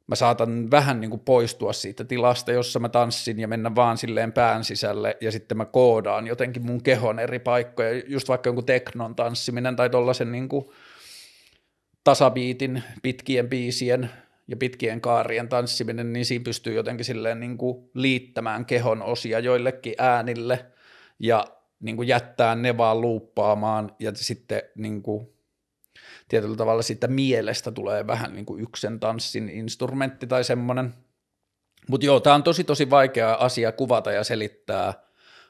mä saatan vähän niin kuin poistua siitä tilasta, jossa mä tanssin ja mennä vaan silleen pään sisälle ja sitten mä koodaan jotenkin mun kehon eri paikkoja, just vaikka jonkun teknon tanssiminen tai tollasen niin kuin tasabiitin, pitkien biisien ja pitkien kaarien tanssiminen, niin siinä pystyy jotenkin silleen niin kuin liittämään kehon osia joillekin äänille ja niin kuin jättää ne vaan luuppaamaan ja sitten niin kuin, tietyllä tavalla siitä mielestä tulee vähän niin kuin yksen tanssin instrumentti tai semmoinen. Mutta joo, tämä on tosi tosi vaikea asia kuvata ja selittää,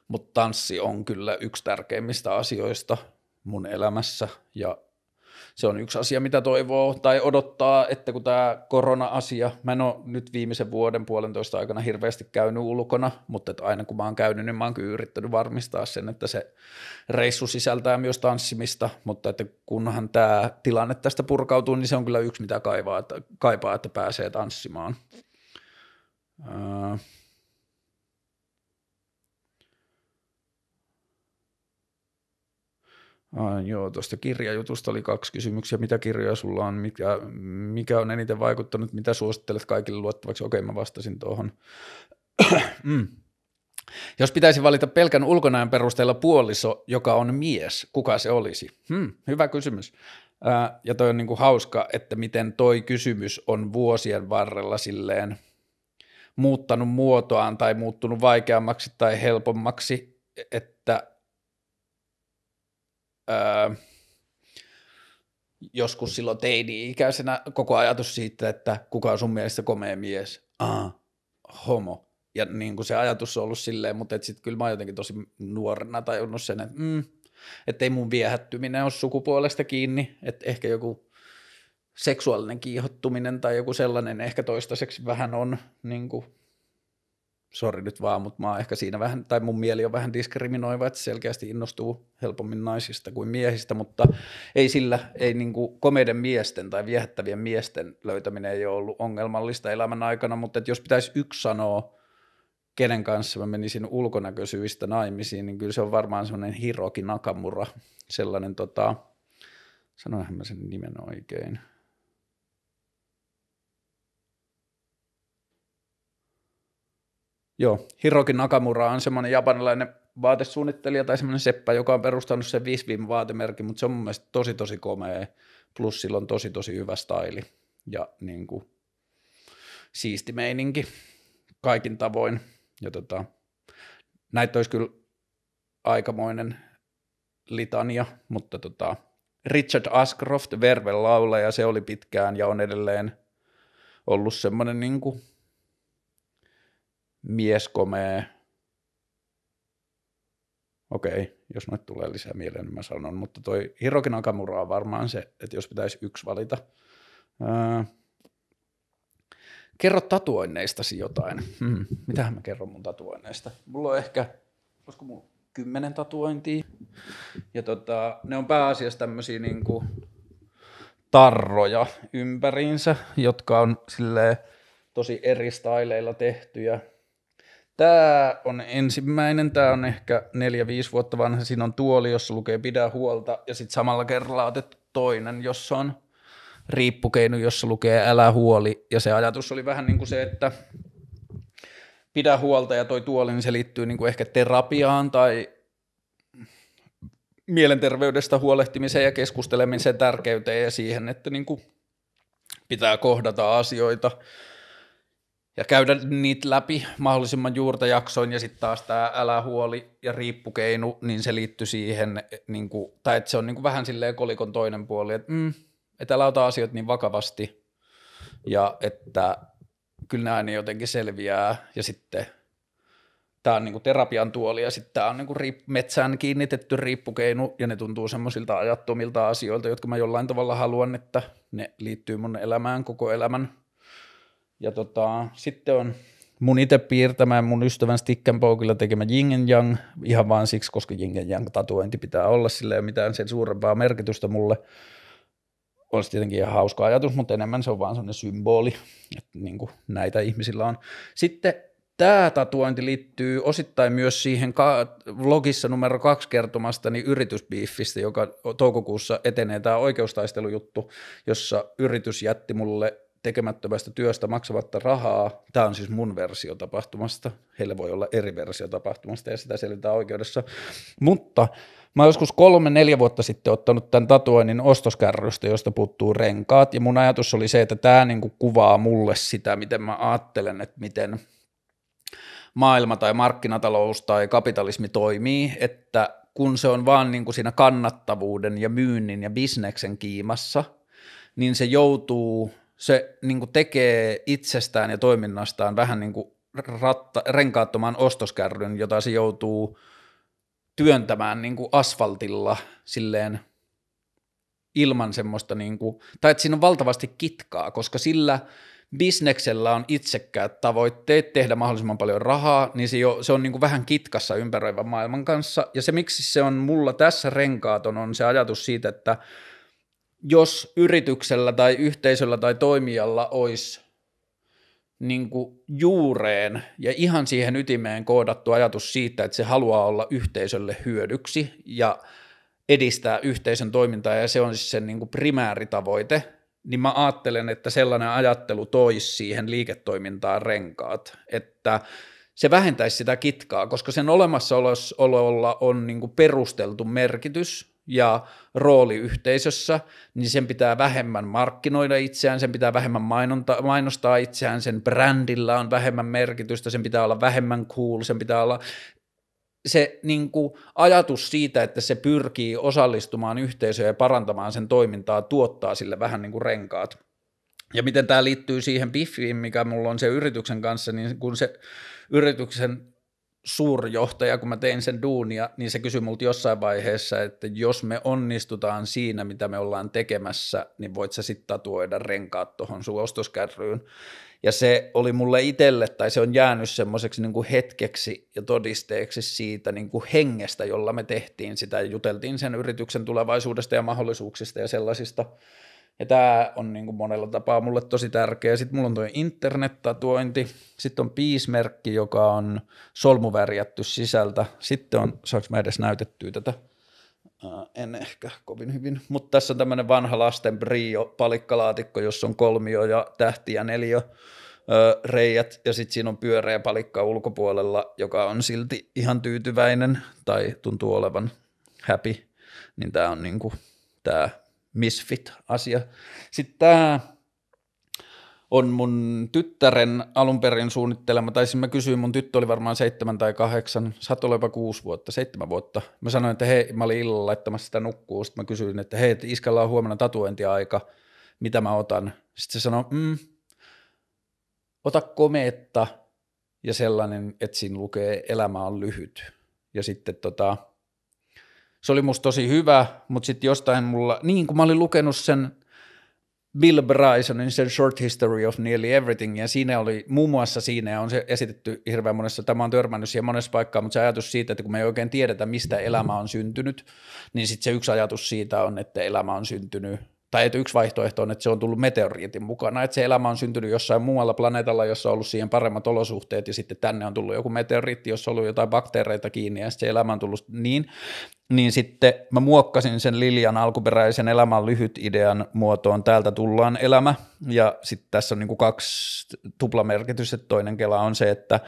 mutta tanssi on kyllä yksi tärkeimmistä asioista mun elämässä ja se on yksi asia, mitä toivoo tai odottaa, että kun tämä korona-asia, mä en ole nyt viimeisen vuoden puolentoista aikana hirveästi käynyt ulkona, mutta että aina kun mä oon käynyt, niin mä oon kyllä yrittänyt varmistaa sen, että se reissu sisältää myös tanssimista, mutta että kunhan tämä tilanne tästä purkautuu, niin se on kyllä yksi, mitä kaivaa, että, kaipaa, että pääsee tanssimaan. Öö. Ah, joo, tuosta kirjajutusta oli kaksi kysymyksiä. Mitä kirjoja sulla on? Mikä, mikä on eniten vaikuttanut? Mitä suosittelet kaikille luottavaksi? Okei, mä vastasin tuohon. mm. Jos pitäisi valita pelkän ulkonäön perusteella puoliso, joka on mies, kuka se olisi? Hmm, hyvä kysymys. Ää, ja toi on niinku hauska, että miten toi kysymys on vuosien varrella silleen muuttanut muotoaan tai muuttunut vaikeammaksi tai helpommaksi, että öö, joskus silloin teini-ikäisenä koko ajatus siitä, että kuka on sun mielestä komea mies? Ah, homo. Ja niin kuin se ajatus on ollut silleen, mutta sitten kyllä mä oon jotenkin tosi nuorena tajunnut sen, että mm, et ei mun viehättyminen ole sukupuolesta kiinni, että ehkä joku seksuaalinen kiihottuminen tai joku sellainen ehkä toistaiseksi vähän on niin kuin sori nyt vaan, mutta mä oon ehkä siinä vähän, tai mun mieli on vähän diskriminoiva, että selkeästi innostuu helpommin naisista kuin miehistä, mutta ei sillä, ei niin kuin komeiden miesten tai viehättävien miesten löytäminen ei ole ollut ongelmallista elämän aikana, mutta että jos pitäisi yksi sanoa, kenen kanssa mä menisin ulkonäköisyistä naimisiin, niin kyllä se on varmaan semmoinen Hiroki Nakamura, sellainen tota, sanoinhan mä sen nimen oikein – Joo, Hiroki Nakamura on semmoinen japanilainen vaatesuunnittelija tai semmoinen seppä, joka on perustanut sen visvim vaatemerkin, mutta se on mun mielestä tosi tosi komea, plus sillä on tosi tosi hyvä staili ja niin kuin, siisti meininki kaikin tavoin. Ja tota, näitä olisi kyllä aikamoinen litania, mutta tota, Richard Ascroft, Verve laulaja, se oli pitkään ja on edelleen ollut semmoinen niin kuin mies komee. Okei, jos noit tulee lisää mieleen, niin mä sanon. Mutta toi hirokin Akamura on varmaan se, että jos pitäisi yksi valita. Öö, kerro tatuoinneistasi jotain. Hmm. Mitähän mä kerron mun tatuoinneista? Mulla on ehkä, olisiko mulla kymmenen tatuointia. Ja tota, ne on pääasiassa tämmöisiä niinku tarroja ympäriinsä, jotka on silleen tosi eri styleilla tehtyjä. Tämä on ensimmäinen, tämä on ehkä 4-5 vuotta vanha, siinä on tuoli, jossa lukee pidä huolta ja sitten samalla kerralla otettu toinen, jossa on riippukeinu, jossa lukee älä huoli ja se ajatus oli vähän niin kuin se, että pidä huolta ja toi tuoli, niin se liittyy niin kuin ehkä terapiaan tai mielenterveydestä huolehtimiseen ja keskustelemiseen tärkeyteen ja siihen, että niin kuin pitää kohdata asioita – ja käydä niitä läpi mahdollisimman juurta jaksoin ja sitten taas tämä älä huoli ja riippukeinu, niin se liittyy siihen, eh, niin kuin, tai että se on niin kuin vähän silleen kolikon toinen puoli, että mm, et älä ota asioita niin vakavasti ja että kyllä nämä niin jotenkin selviää ja sitten tämä on niinku terapian tuoli ja sitten tämä on niinku riip- metsään kiinnitetty riippukeinu ja ne tuntuu semmoisilta ajattomilta asioilta, jotka mä jollain tavalla haluan, että ne liittyy mun elämään koko elämän ja tota, sitten on mun itse piirtämä mun ystävän Stickenboukilla tekemä Jingen Yang, ihan vaan siksi, koska Jingen Yang tatuointi pitää olla, sillä ei ole mitään sen suurempaa merkitystä mulle. Olisi tietenkin ihan hauska ajatus, mutta enemmän se on vaan sellainen symboli, että niin kuin näitä ihmisillä on. Sitten tämä tatuointi liittyy osittain myös siihen ka- vlogissa numero kaksi niin yritysbiiffistä, joka toukokuussa etenee tämä oikeustaistelujuttu, jossa yritys jätti mulle tekemättömästä työstä maksavatta rahaa. Tämä on siis mun versio tapahtumasta. Heillä voi olla eri versio tapahtumasta ja sitä selitetään oikeudessa. Mutta mä joskus kolme, neljä vuotta sitten ottanut tämän tatuoinnin ostoskärrystä, josta puuttuu renkaat. Ja mun ajatus oli se, että tämä kuin niinku kuvaa mulle sitä, miten mä ajattelen, että miten maailma tai markkinatalous tai kapitalismi toimii, että kun se on vaan niin kuin siinä kannattavuuden ja myynnin ja bisneksen kiimassa, niin se joutuu se niin kuin tekee itsestään ja toiminnastaan vähän niin kuin ratta, renkaattoman ostoskärryn, jota se joutuu työntämään niin kuin asfaltilla silleen ilman semmoista, niin kuin, tai että siinä on valtavasti kitkaa, koska sillä bisneksellä on itsekkäät tavoitteet tehdä mahdollisimman paljon rahaa, niin se, jo, se on niin kuin vähän kitkassa ympäröivän maailman kanssa. Ja se, miksi se on mulla tässä renkaaton, on se ajatus siitä, että – jos yrityksellä tai yhteisöllä tai toimijalla olisi niin kuin juureen ja ihan siihen ytimeen koodattu ajatus siitä, että se haluaa olla yhteisölle hyödyksi ja edistää yhteisön toimintaa ja se on siis sen niin kuin primääritavoite, niin mä ajattelen, että sellainen ajattelu toisi siihen liiketoimintaan renkaat, että se vähentäisi sitä kitkaa, koska sen olemassaololla on niin kuin perusteltu merkitys ja rooli yhteisössä, niin sen pitää vähemmän markkinoida itseään, sen pitää vähemmän mainonta, mainostaa itseään, sen brändillä on vähemmän merkitystä, sen pitää olla vähemmän cool, sen pitää olla se niin kuin, ajatus siitä, että se pyrkii osallistumaan yhteisöön ja parantamaan sen toimintaa, tuottaa sille vähän niin kuin renkaat. Ja miten tämä liittyy siihen biffiin, mikä mulla on se yrityksen kanssa, niin kun se yrityksen suurjohtaja, kun mä tein sen duunia, niin se kysyi multa jossain vaiheessa, että jos me onnistutaan siinä, mitä me ollaan tekemässä, niin voit sä sitten tatuoida renkaat tuohon sun ostoskärryyn. Ja se oli mulle itselle, tai se on jäänyt semmoiseksi niin hetkeksi ja todisteeksi siitä niin kuin hengestä, jolla me tehtiin sitä ja juteltiin sen yrityksen tulevaisuudesta ja mahdollisuuksista ja sellaisista – ja tämä on niin kuin monella tapaa mulle tosi tärkeä. Sitten mulla on tuo internet-tatuointi, sitten on piismerkki, joka on solmuvärjätty sisältä. Sitten on, saanko mä edes näytettyä tätä? en ehkä kovin hyvin, mutta tässä on tämmöinen vanha lasten brio palikkalaatikko, jossa on kolmio ja tähti ja neliö reijät ja sitten siinä on pyöreä palikka ulkopuolella, joka on silti ihan tyytyväinen tai tuntuu olevan happy, niin tämä on niinku, tämä misfit-asia. Sitten tämä on mun tyttären alun perin suunnittelema, tai siis mä kysyin, mun tyttö oli varmaan seitsemän tai kahdeksan, sato olla jopa kuusi vuotta, seitsemän vuotta. Mä sanoin, että hei, mä olin illalla laittamassa sitä nukkuu, sitten mä kysyin, että hei, iskalla on huomenna tatuointiaika, mitä mä otan? Sitten se sanoi, mm, ota kometta ja sellainen, että siinä lukee elämä on lyhyt. Ja sitten tota, se oli musta tosi hyvä, mutta sitten jostain mulla, niin kun mä olin lukenut sen Bill Brysonin sen Short History of Nearly Everything, ja siinä oli muun muassa siinä, on se esitetty hirveän monessa, tämä on törmännyt siihen monessa paikkaa, mutta se ajatus siitä, että kun me ei oikein tiedetä, mistä elämä on syntynyt, niin sitten se yksi ajatus siitä on, että elämä on syntynyt tai että yksi vaihtoehto on, että se on tullut meteoriitin mukana, että se elämä on syntynyt jossain muualla planeetalla, jossa on ollut siihen paremmat olosuhteet, ja sitten tänne on tullut joku meteoriitti, jossa on ollut jotain bakteereita kiinni, ja sitten se elämä on tullut niin, niin sitten mä muokkasin sen Lilian alkuperäisen elämän lyhyt idean muotoon, täältä tullaan elämä, ja sitten tässä on niin kuin kaksi tuplamerkitystä, toinen kela on se, että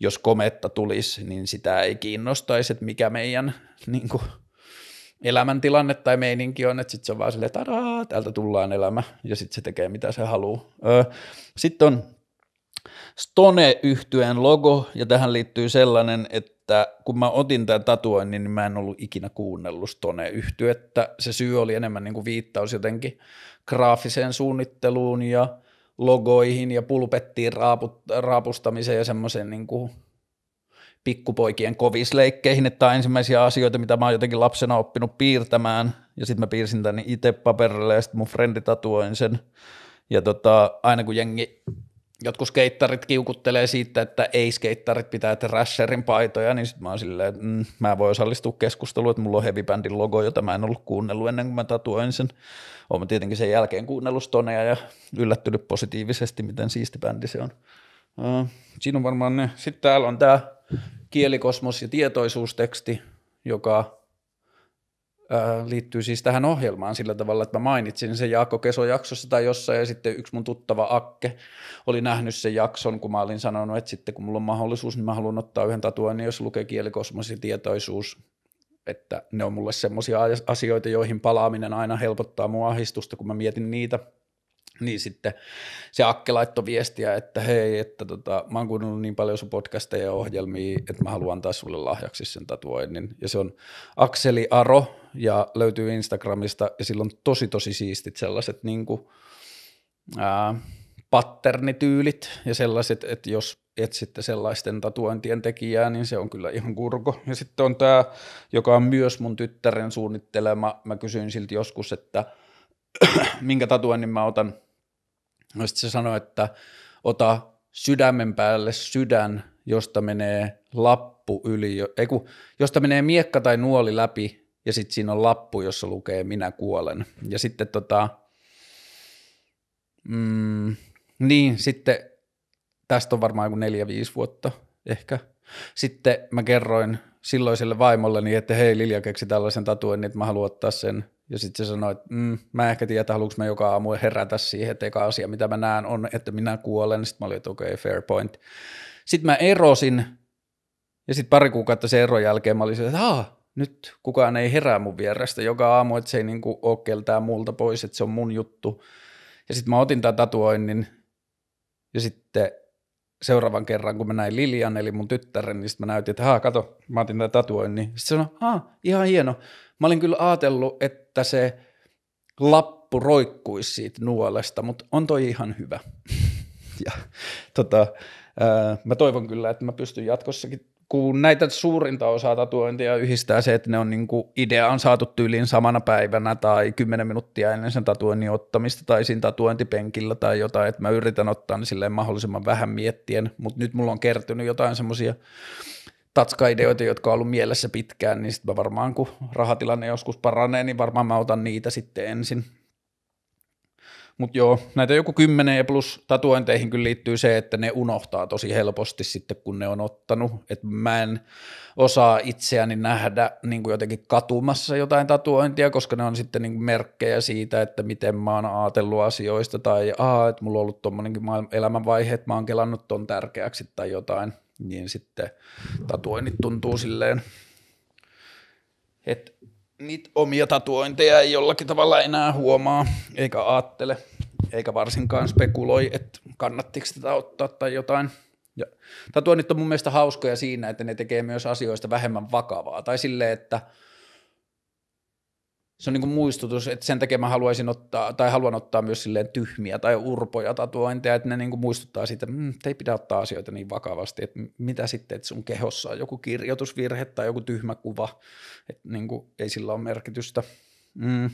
jos kometta tulisi, niin sitä ei kiinnostaisi, että mikä meidän niin kuin, elämäntilanne tai meininki on, että sitten se on vaan silleen, että täältä tullaan elämä, ja sitten se tekee mitä se haluaa. Öö, sitten on stone yhtyeen logo, ja tähän liittyy sellainen, että kun mä otin tämän tatuoinnin, niin mä en ollut ikinä kuunnellut stone yhtyettä Se syy oli enemmän niin kuin viittaus jotenkin graafiseen suunnitteluun ja logoihin ja pulpettiin raapustamiseen ja semmoiseen niin kuin pikkupoikien kovisleikkeihin, että on ensimmäisiä asioita, mitä mä oon jotenkin lapsena oppinut piirtämään, ja sitten mä piirsin tänne itse paperille, ja sitten mun frendi tatuoin sen, ja tota, aina kun jengi, jotkut skeittarit kiukuttelee siitä, että ei skeittarit pitää rasserin paitoja, niin sitten mä oon silleen, että mm, mä voin osallistua keskusteluun, että mulla on heavy logo, jota mä en ollut kuunnellut ennen kuin mä tatuoin sen. Oon tietenkin sen jälkeen kuunnellut stoneja ja yllättynyt positiivisesti, miten siisti bändi se on. Uh, siinä on varmaan ne. Sitten täällä on tämä kielikosmos ja tietoisuusteksti, joka ää, liittyy siis tähän ohjelmaan sillä tavalla, että mä mainitsin sen Jaakko Keson jaksossa tai jossain ja sitten yksi mun tuttava Akke oli nähnyt sen jakson, kun mä olin sanonut, että sitten kun mulla on mahdollisuus, niin mä haluan ottaa yhden tatuoinnin, niin jos lukee kielikosmos ja tietoisuus, että ne on mulle semmoisia asioita, joihin palaaminen aina helpottaa mua ahdistusta, kun mä mietin niitä – niin sitten se Akke laittoi viestiä, että hei, että tota, mä oon kuunnellut niin paljon sun podcasteja ja ohjelmia, että mä haluan antaa sulle lahjaksi sen tatuoinnin. Ja se on Akseli Aro ja löytyy Instagramista ja sillä on tosi tosi siistit sellaiset niin kuin, ää, patternityylit ja sellaiset, että jos etsitte sellaisten tatuointien tekijää, niin se on kyllä ihan kurko. Ja sitten on tämä, joka on myös mun tyttären suunnittelema. Mä kysyin silti joskus, että minkä tatuoinnin mä otan – No sitten se sanoi, että ota sydämen päälle sydän, josta menee lappu yli, ei kun, josta menee miekka tai nuoli läpi ja sitten siinä on lappu, jossa lukee minä kuolen. Ja sitten tota, mm, niin sitten tästä on varmaan joku neljä, viisi vuotta ehkä. Sitten mä kerroin silloiselle vaimolleni, että hei Lilja keksi tällaisen tatuen, niin että mä haluan ottaa sen ja sitten se sanoi, että mm, mä ehkä tiedä, haluanko mä joka aamu herätä siihen, että eka asia, mitä mä näen, on, että minä kuolen. Sitten mä olin, että okei, okay, fair point. Sitten mä erosin, ja sitten pari kuukautta sen eron jälkeen mä olin että aah, nyt kukaan ei herää mun vierestä joka aamu, että se ei niinku ole keltään multa pois, että se on mun juttu. Ja sitten mä otin tämän tatuoinnin, ja sitten seuraavan kerran, kun mä näin Lilian, eli mun tyttären, niin sitten mä näytin, että haa, kato, mä otin tämän tatuoinnin. Sitten sanoin haa, ihan hieno. Mä olin kyllä ajatellut, että se lappu roikkuisi siitä nuolesta, mutta on toi ihan hyvä. ja, tota, ää, mä toivon kyllä, että mä pystyn jatkossakin kun näitä suurinta osaa tatuointia yhdistää se, että ne on niin kuin, idea on saatu tyyliin samana päivänä tai kymmenen minuuttia ennen sen tatuoinnin ottamista tai siinä tatuointipenkillä tai jotain, että mä yritän ottaa ne silleen mahdollisimman vähän miettien, mutta nyt mulla on kertynyt jotain semmoisia tatskaideoita, jotka on ollut mielessä pitkään, niin sitten varmaan kun rahatilanne joskus paranee, niin varmaan mä otan niitä sitten ensin. Mutta joo, näitä joku kymmenen ja plus tatuointeihin kyllä liittyy se, että ne unohtaa tosi helposti sitten, kun ne on ottanut. Et mä en osaa itseäni nähdä niin kuin jotenkin katumassa jotain tatuointia, koska ne on sitten niin merkkejä siitä, että miten mä oon ajatellut asioista tai että mulla on ollut tuommoinenkin elämänvaihe, että mä oon kelannut ton tärkeäksi tai jotain niin sitten tatuoinnit tuntuu silleen, että niitä omia tatuointeja ei jollakin tavalla enää huomaa, eikä ajattele, eikä varsinkaan spekuloi, että kannattiko tätä ottaa tai jotain. Ja tatuoinnit on mun mielestä hauskoja siinä, että ne tekee myös asioista vähemmän vakavaa, tai silleen, että – se on niin kuin muistutus, että sen takia mä haluaisin ottaa, tai haluan ottaa myös silleen tyhmiä tai urpoja tatuointeja, että ne niin kuin muistuttaa siitä, mm, että ei pidä ottaa asioita niin vakavasti, että mitä sitten, että sun kehossa on joku kirjoitusvirhe tai joku tyhmä kuva, että niin kuin, ei sillä ole merkitystä. Mm.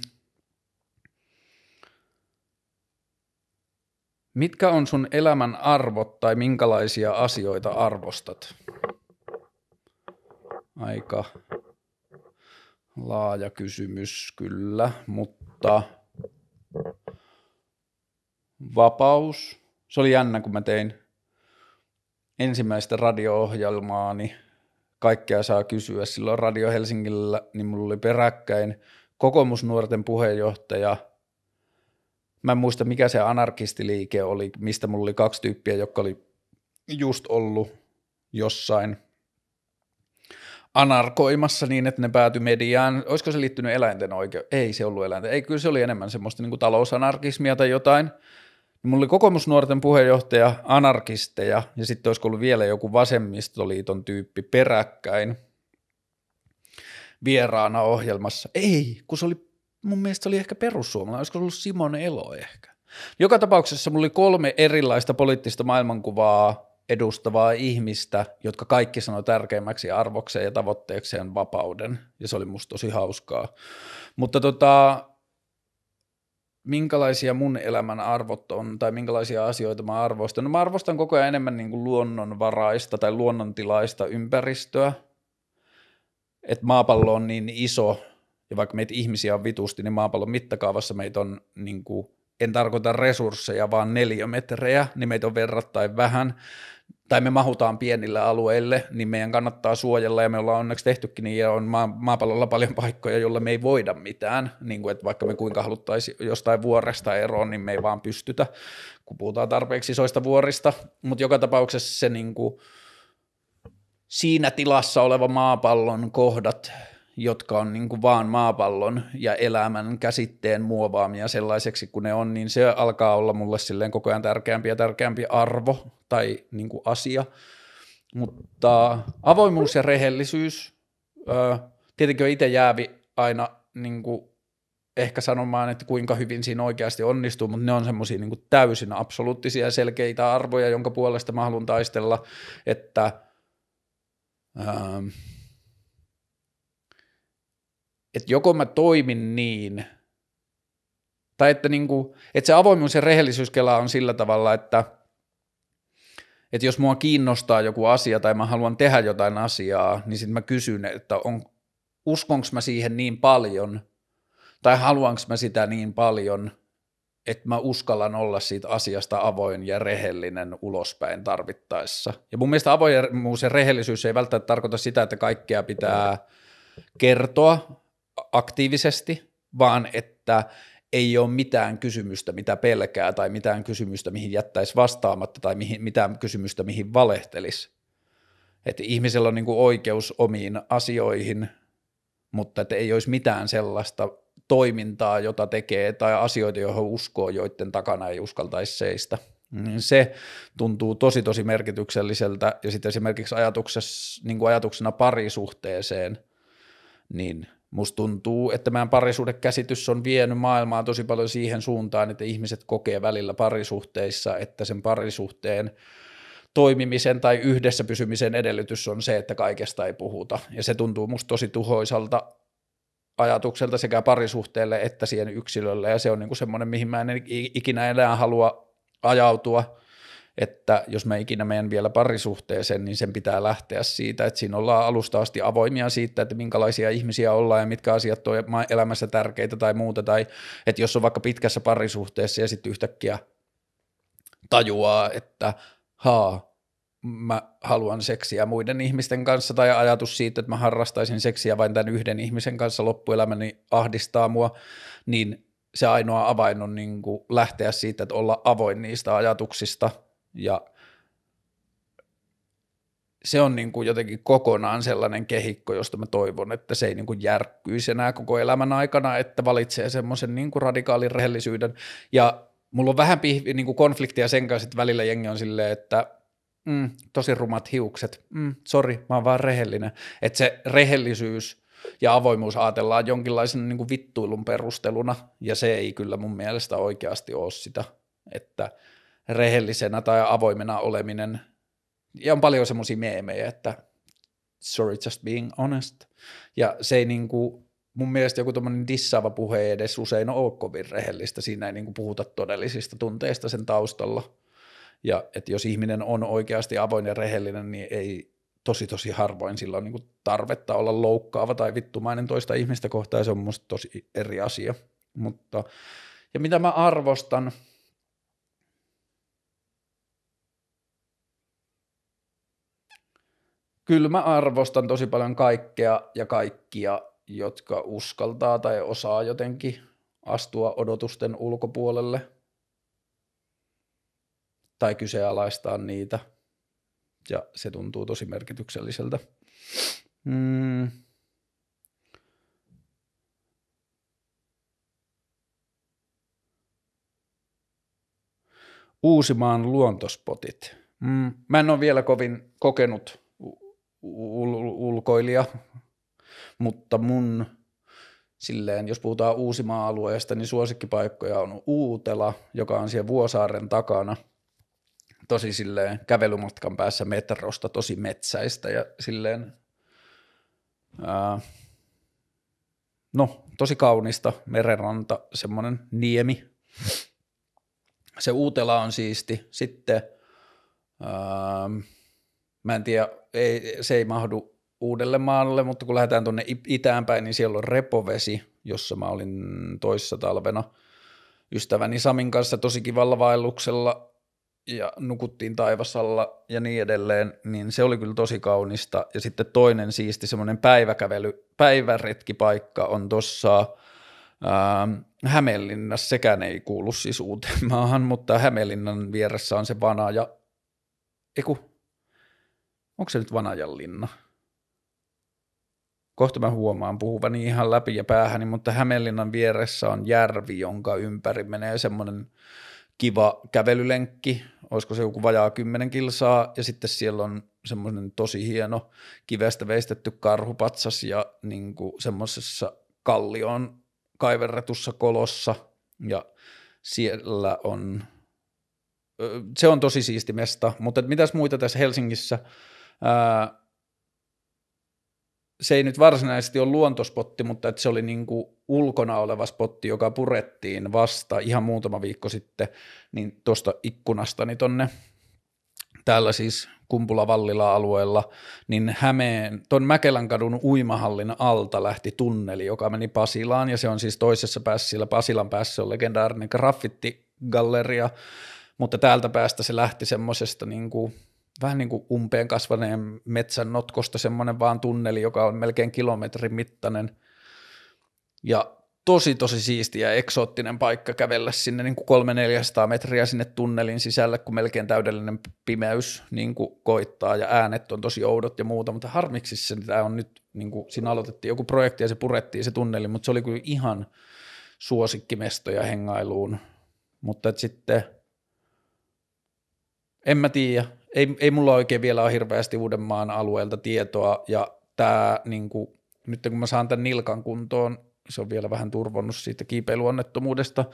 Mitkä on sun elämän arvot tai minkälaisia asioita arvostat? Aika laaja kysymys kyllä, mutta vapaus. Se oli jännä, kun mä tein ensimmäistä radio-ohjelmaa, niin kaikkea saa kysyä. Silloin Radio Helsingillä, niin mulla oli peräkkäin kokoomusnuorten puheenjohtaja. Mä en muista, mikä se anarkistiliike oli, mistä mulla oli kaksi tyyppiä, jotka oli just ollut jossain – anarkoimassa niin, että ne päätyi mediaan. Olisiko se liittynyt eläinten oikeuteen? Ei se ollut eläinten. Ei, kyllä se oli enemmän semmoista niin kuin talousanarkismia tai jotain. Mulla oli kokoomusnuorten puheenjohtaja, anarkisteja ja sitten olisi ollut vielä joku vasemmistoliiton tyyppi peräkkäin vieraana ohjelmassa. Ei, kun se oli, mun mielestä oli ehkä perussuomalainen, olisiko ollut Simon Elo ehkä. Joka tapauksessa mulla oli kolme erilaista poliittista maailmankuvaa edustavaa ihmistä, jotka kaikki sanoi tärkeimmäksi arvokseen ja tavoitteekseen vapauden. Ja se oli musta tosi hauskaa. Mutta tota, minkälaisia mun elämän arvot on tai minkälaisia asioita mä arvostan. No mä arvostan koko ajan enemmän niin kuin luonnonvaraista tai luonnontilaista ympäristöä. Että maapallo on niin iso, ja vaikka meitä ihmisiä on vitusti, niin maapallon mittakaavassa meitä on, niin kuin, en tarkoita resursseja, vaan neliömetrejä, niin meitä on verrattain vähän tai me mahutaan pienille alueille, niin meidän kannattaa suojella, ja me ollaan onneksi tehtykin niin, ja on maa, maapallolla paljon paikkoja, joilla me ei voida mitään, niin kuin, että vaikka me kuinka haluttaisiin jostain vuoresta eroon, niin me ei vaan pystytä, kun puhutaan tarpeeksi isoista vuorista, mutta joka tapauksessa se niin kuin, siinä tilassa oleva maapallon kohdat jotka on niin kuin vaan maapallon ja elämän käsitteen muovaamia sellaiseksi kuin ne on, niin se alkaa olla mulle silleen koko ajan tärkeämpi ja tärkeämpi arvo tai niin kuin asia. Mutta avoimuus ja rehellisyys, tietenkin on itse jäävi aina niin kuin ehkä sanomaan, että kuinka hyvin siinä oikeasti onnistuu, mutta ne on semmoisia niin täysin absoluuttisia ja selkeitä arvoja, jonka puolesta mä haluan taistella, että... Ähm, että joko mä toimin niin, tai että, niin kuin, että se avoimuus ja rehellisyyskela on sillä tavalla, että, että jos mua kiinnostaa joku asia tai mä haluan tehdä jotain asiaa, niin sitten mä kysyn, että on, uskonko mä siihen niin paljon, tai haluanko mä sitä niin paljon, että mä uskallan olla siitä asiasta avoin ja rehellinen ulospäin tarvittaessa. Ja mun mielestä avoimuus ja rehellisyys ei välttämättä tarkoita sitä, että kaikkea pitää kertoa, aktiivisesti, vaan että ei ole mitään kysymystä, mitä pelkää, tai mitään kysymystä, mihin jättäisi vastaamatta, tai mihin, mitään kysymystä, mihin valehtelisi. Että ihmisellä on niin kuin oikeus omiin asioihin, mutta että ei olisi mitään sellaista toimintaa, jota tekee, tai asioita, joihin uskoo, joiden takana ei uskaltaisi seistä. Mm, se tuntuu tosi tosi merkitykselliseltä, ja sitten esimerkiksi ajatuksessa, niin kuin ajatuksena parisuhteeseen, niin – Musta tuntuu, että meidän parisuhdekäsitys on vienyt maailmaa tosi paljon siihen suuntaan, että ihmiset kokee välillä parisuhteissa, että sen parisuhteen toimimisen tai yhdessä pysymisen edellytys on se, että kaikesta ei puhuta. Ja se tuntuu musta tosi tuhoisalta ajatukselta sekä parisuhteelle että siihen yksilölle. Ja se on niinku semmoinen, mihin mä en ikinä enää halua ajautua että jos me ikinä meidän vielä parisuhteeseen, niin sen pitää lähteä siitä, että siinä ollaan alusta asti avoimia siitä, että minkälaisia ihmisiä ollaan ja mitkä asiat on elämässä tärkeitä tai muuta, tai että jos on vaikka pitkässä parisuhteessa ja sitten yhtäkkiä tajuaa, että haa, mä haluan seksiä muiden ihmisten kanssa tai ajatus siitä, että mä harrastaisin seksiä vain tämän yhden ihmisen kanssa loppuelämäni ahdistaa mua, niin se ainoa avain on niin lähteä siitä, että olla avoin niistä ajatuksista – ja se on niin kuin jotenkin kokonaan sellainen kehikko, josta mä toivon, että se ei niin kuin järkkyisi enää koko elämän aikana, että valitsee semmoisen niin kuin radikaalin rehellisyyden. Ja mulla on vähän pihvi, niin kuin konfliktia sen kanssa, että välillä jengi on silleen, että mm, tosi rumat hiukset, mm, sori, mä oon vaan rehellinen. Että se rehellisyys ja avoimuus ajatellaan jonkinlaisen niin kuin vittuilun perusteluna, ja se ei kyllä mun mielestä oikeasti ole sitä, että – rehellisenä tai avoimena oleminen. Ja on paljon semmoisia meemejä, että sorry just being honest. Ja se ei kuin, niinku, mun mielestä joku tuommoinen dissaava puhe ei edes usein ole kovin rehellistä. Siinä ei kuin niinku puhuta todellisista tunteista sen taustalla. Ja että jos ihminen on oikeasti avoin ja rehellinen, niin ei tosi tosi harvoin sillä on niinku tarvetta olla loukkaava tai vittumainen toista ihmistä kohtaan. Ja se on musta tosi eri asia. Mutta, ja mitä mä arvostan – kyllä mä arvostan tosi paljon kaikkea ja kaikkia, jotka uskaltaa tai osaa jotenkin astua odotusten ulkopuolelle tai kyseenalaistaa niitä. Ja se tuntuu tosi merkitykselliseltä. Mm. Uusimaan luontospotit. Mm. Mä en ole vielä kovin kokenut ul- ulkoilija, mutta mun silleen, jos puhutaan Uusimaa-alueesta, niin suosikkipaikkoja on Uutela, joka on siellä Vuosaaren takana, tosi silleen kävelymatkan päässä metrosta, tosi metsäistä ja silleen, ää, no tosi kaunista, merenranta, semmoinen niemi. Se Uutela on siisti. Sitten ää, Mä en tiedä, ei, se ei mahdu uudelle maalle, mutta kun lähdetään tuonne itään päin, niin siellä on repovesi, jossa mä olin toissa talvena ystäväni Samin kanssa tosi kivalla vaelluksella ja nukuttiin taivasalla ja niin edelleen, niin se oli kyllä tosi kaunista. Ja sitten toinen siisti semmoinen päiväkävely, päiväretkipaikka on tuossa ähm, Hämeenlinnassa, sekään ei kuulu siis uuteen maahan, mutta Hämeenlinnan vieressä on se vana ja, eiku, onko se nyt Vanajanlinna? Kohta mä huomaan puhuvani ihan läpi ja päähäni, mutta Hämeenlinnan vieressä on järvi, jonka ympäri menee semmoinen kiva kävelylenkki, olisiko se joku vajaa kymmenen kilsaa, ja sitten siellä on semmoinen tosi hieno kivestä veistetty karhupatsas ja niin kuin semmoisessa kallioon kaiverretussa kolossa, ja siellä on, se on tosi siisti mesta, mutta mitäs muita tässä Helsingissä, se ei nyt varsinaisesti ole luontospotti, mutta että se oli niin kuin ulkona oleva spotti, joka purettiin vasta ihan muutama viikko sitten niin tuosta niin tonne täällä siis Kumpula-Vallila-alueella, niin Hämeen, tuon Mäkelän kadun uimahallin alta lähti tunneli, joka meni Pasilaan, ja se on siis toisessa päässä, siellä Pasilan päässä on legendaarinen graffittigalleria, mutta täältä päästä se lähti semmoisesta niin kuin vähän niin kuin umpeen kasvaneen metsän notkosta semmoinen vaan tunneli, joka on melkein kilometrin mittainen. Ja tosi tosi siisti ja eksoottinen paikka kävellä sinne niin kuin 300-400 metriä sinne tunnelin sisälle, kun melkein täydellinen pimeys niin kuin koittaa ja äänet on tosi oudot ja muuta, mutta harmiksi se tämä on nyt, niin kuin siinä aloitettiin joku projekti ja se purettiin se tunneli, mutta se oli kyllä ihan suosikkimestoja hengailuun, mutta sitten en mä tiedä, ei, ei mulla oikein vielä ole hirveästi Uudenmaan alueelta tietoa, ja tämä, niin kuin, nyt kun mä saan tämän nilkan kuntoon, se on vielä vähän turvonnut siitä kiipeiluonnettomuudesta,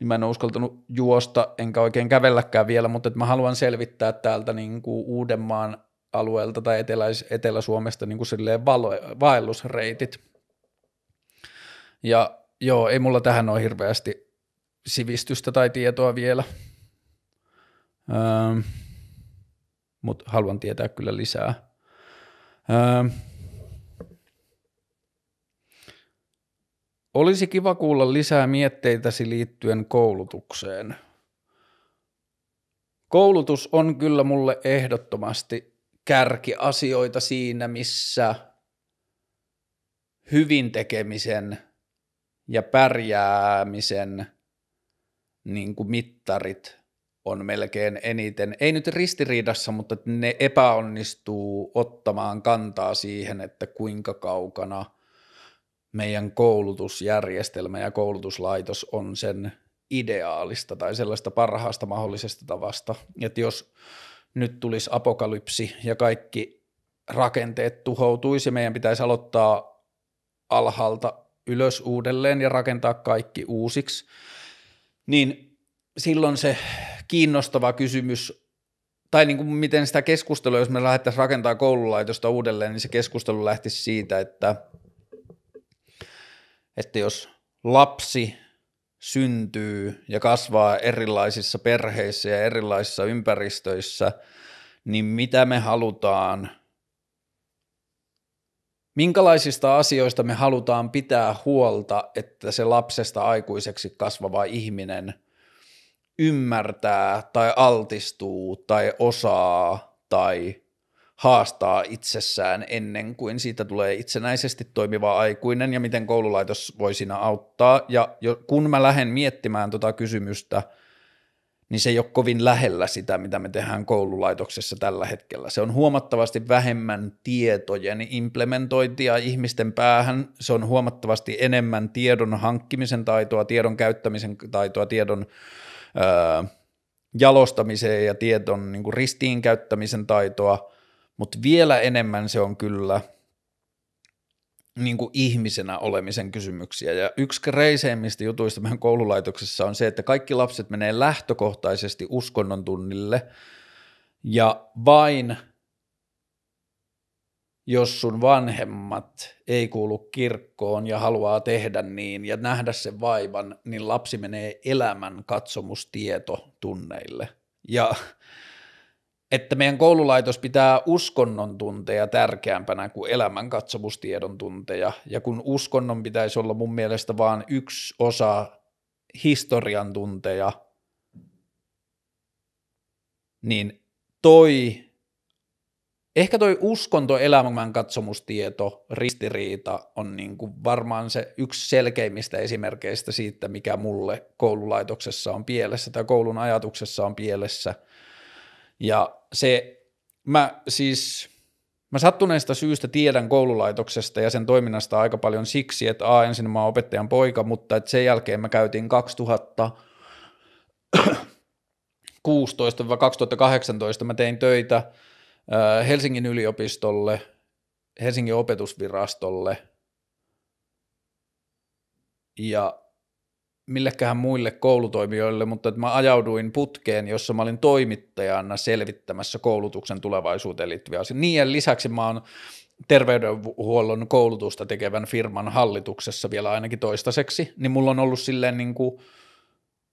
niin mä en ole uskaltanut juosta, enkä oikein kävelläkään vielä, mutta että mä haluan selvittää täältä niin kuin Uudenmaan alueelta tai Etelä- Etelä-Suomesta niin kuin silleen valo- vaellusreitit. Ja joo, ei mulla tähän ole hirveästi sivistystä tai tietoa vielä. Öö, mutta haluan tietää kyllä lisää. Öö, olisi kiva kuulla lisää mietteitäsi liittyen koulutukseen. Koulutus on kyllä mulle ehdottomasti kärkiasioita siinä, missä hyvin tekemisen ja pärjäämisen niin kuin mittarit on melkein eniten, ei nyt ristiriidassa, mutta ne epäonnistuu ottamaan kantaa siihen, että kuinka kaukana meidän koulutusjärjestelmä ja koulutuslaitos on sen ideaalista tai sellaista parhaasta mahdollisesta tavasta. Että jos nyt tulisi apokalypsi ja kaikki rakenteet tuhoutuisi ja meidän pitäisi aloittaa alhaalta ylös uudelleen ja rakentaa kaikki uusiksi, niin silloin se kiinnostava kysymys, tai niin kuin miten sitä keskustelua, jos me lähdettäisiin rakentaa koululaitosta uudelleen, niin se keskustelu lähtisi siitä, että, että jos lapsi syntyy ja kasvaa erilaisissa perheissä ja erilaisissa ympäristöissä, niin mitä me halutaan, minkälaisista asioista me halutaan pitää huolta, että se lapsesta aikuiseksi kasvava ihminen – ymmärtää tai altistuu tai osaa tai haastaa itsessään ennen kuin siitä tulee itsenäisesti toimiva aikuinen ja miten koululaitos voi siinä auttaa. Ja kun mä lähden miettimään tuota kysymystä, niin se ei ole kovin lähellä sitä, mitä me tehdään koululaitoksessa tällä hetkellä. Se on huomattavasti vähemmän tietojen implementointia ihmisten päähän, se on huomattavasti enemmän tiedon hankkimisen taitoa, tiedon käyttämisen taitoa, tiedon öö, jalostamiseen ja tieton niin kuin ristiinkäyttämisen taitoa, mutta vielä enemmän se on kyllä niin kuin ihmisenä olemisen kysymyksiä. Ja yksi kreiseimmistä jutuista meidän koululaitoksessa on se, että kaikki lapset menee lähtökohtaisesti uskonnon tunnille ja vain – jos sun vanhemmat ei kuulu kirkkoon ja haluaa tehdä niin ja nähdä sen vaivan, niin lapsi menee elämän katsomustieto tunneille. Ja että meidän koululaitos pitää uskonnon tunteja tärkeämpänä kuin elämän katsomustiedon tunteja, ja kun uskonnon pitäisi olla mun mielestä vain yksi osa historian tunteja, niin toi Ehkä toi uskonto, elämän katsomustieto, ristiriita on niin kuin varmaan se yksi selkeimmistä esimerkkeistä siitä, mikä mulle koululaitoksessa on pielessä tai koulun ajatuksessa on pielessä. Ja se, mä siis, mä sattuneesta syystä tiedän koululaitoksesta ja sen toiminnasta aika paljon siksi, että a, ensin mä oon opettajan poika, mutta että sen jälkeen mä käytiin 2000 16-2018 mä tein töitä Helsingin yliopistolle, Helsingin opetusvirastolle ja millekään muille koulutoimijoille, mutta että mä ajauduin putkeen, jossa mä olin toimittajana selvittämässä koulutuksen tulevaisuuteen liittyviä asioita. Niiden lisäksi mä oon terveydenhuollon koulutusta tekevän firman hallituksessa vielä ainakin toistaiseksi, niin mulla on ollut silleen niin kuin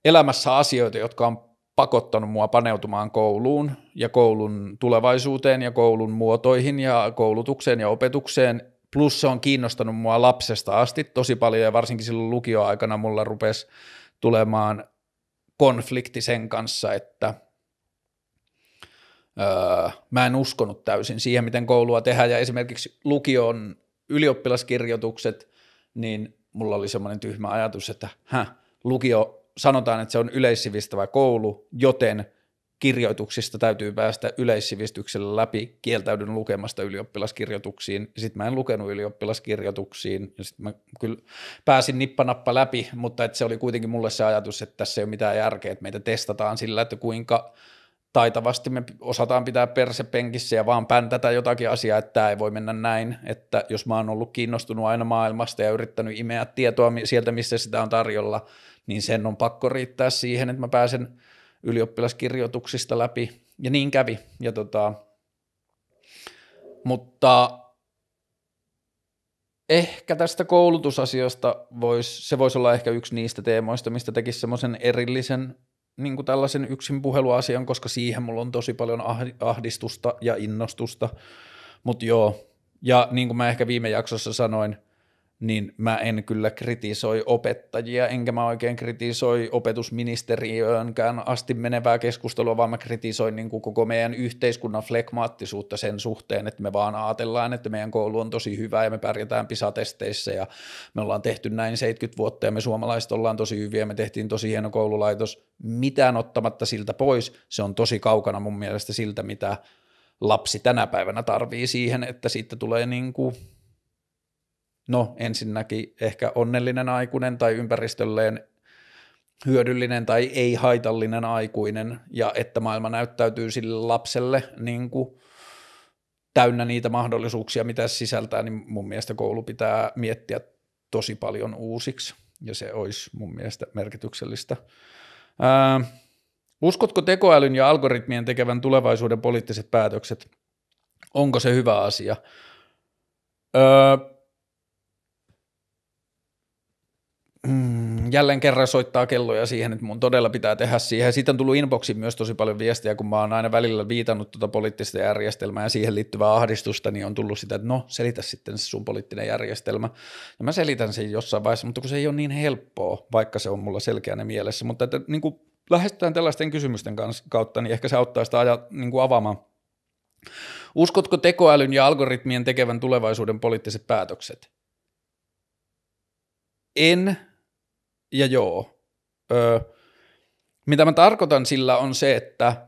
elämässä asioita, jotka on pakottanut mua paneutumaan kouluun ja koulun tulevaisuuteen ja koulun muotoihin ja koulutukseen ja opetukseen. Plus se on kiinnostanut mua lapsesta asti tosi paljon ja varsinkin silloin lukioaikana mulla rupesi tulemaan konflikti sen kanssa, että öö, mä en uskonut täysin siihen, miten koulua tehdään ja esimerkiksi lukion ylioppilaskirjoitukset, niin mulla oli semmoinen tyhmä ajatus, että Hä, lukio sanotaan, että se on yleissivistävä koulu, joten kirjoituksista täytyy päästä yleissivistyksellä läpi, kieltäydyn lukemasta ylioppilaskirjoituksiin, sitten mä en lukenut ylioppilaskirjoituksiin, ja sitten mä kyllä pääsin nippanappa läpi, mutta että se oli kuitenkin mulle se ajatus, että tässä ei ole mitään järkeä, että meitä testataan sillä, että kuinka taitavasti me osataan pitää persepenkissä ja vaan päntätä jotakin asiaa, että tämä ei voi mennä näin, että jos mä oon ollut kiinnostunut aina maailmasta ja yrittänyt imeä tietoa sieltä, missä sitä on tarjolla, niin sen on pakko riittää siihen, että mä pääsen ylioppilaskirjoituksista läpi, ja niin kävi. Ja tota, mutta ehkä tästä koulutusasiasta vois, se voisi olla ehkä yksi niistä teemoista, mistä tekisi semmoisen erillisen niin kuin tällaisen yksin puheluasian, koska siihen mulla on tosi paljon ahdistusta ja innostusta. Mutta joo, ja niin kuin mä ehkä viime jaksossa sanoin, niin mä en kyllä kritisoi opettajia, enkä mä oikein kritisoi opetusministeriöönkään asti menevää keskustelua, vaan mä kritisoin niin kuin koko meidän yhteiskunnan flekmaattisuutta sen suhteen, että me vaan ajatellaan, että meidän koulu on tosi hyvä ja me pärjätään pisatesteissä ja me ollaan tehty näin 70 vuotta ja me suomalaiset ollaan tosi hyviä, me tehtiin tosi hieno koululaitos, mitään ottamatta siltä pois, se on tosi kaukana mun mielestä siltä, mitä lapsi tänä päivänä tarvii siihen, että siitä tulee niin kuin No ensinnäkin ehkä onnellinen aikuinen tai ympäristölleen hyödyllinen tai ei haitallinen aikuinen ja että maailma näyttäytyy sille lapselle niin kuin täynnä niitä mahdollisuuksia, mitä se sisältää, niin mun mielestä koulu pitää miettiä tosi paljon uusiksi ja se olisi mun mielestä merkityksellistä. Ää, uskotko tekoälyn ja algoritmien tekevän tulevaisuuden poliittiset päätökset? Onko se hyvä asia? Ää, Mm, jälleen kerran soittaa kelloja siihen, että mun todella pitää tehdä siihen. Siitä on tullut inboxiin myös tosi paljon viestiä, kun mä oon aina välillä viitannut tuota poliittista järjestelmää ja siihen liittyvää ahdistusta, niin on tullut sitä, että no selitä sitten se sun poliittinen järjestelmä. Ja mä selitän sen jossain vaiheessa, mutta kun se ei ole niin helppoa, vaikka se on mulla selkeänä mielessä, mutta että, niin kuin lähestytään tällaisten kysymysten kautta, niin ehkä se auttaa sitä aja, niin kuin avaamaan. Uskotko tekoälyn ja algoritmien tekevän tulevaisuuden poliittiset päätökset? En, ja joo. Öö, mitä mä tarkoitan sillä on se, että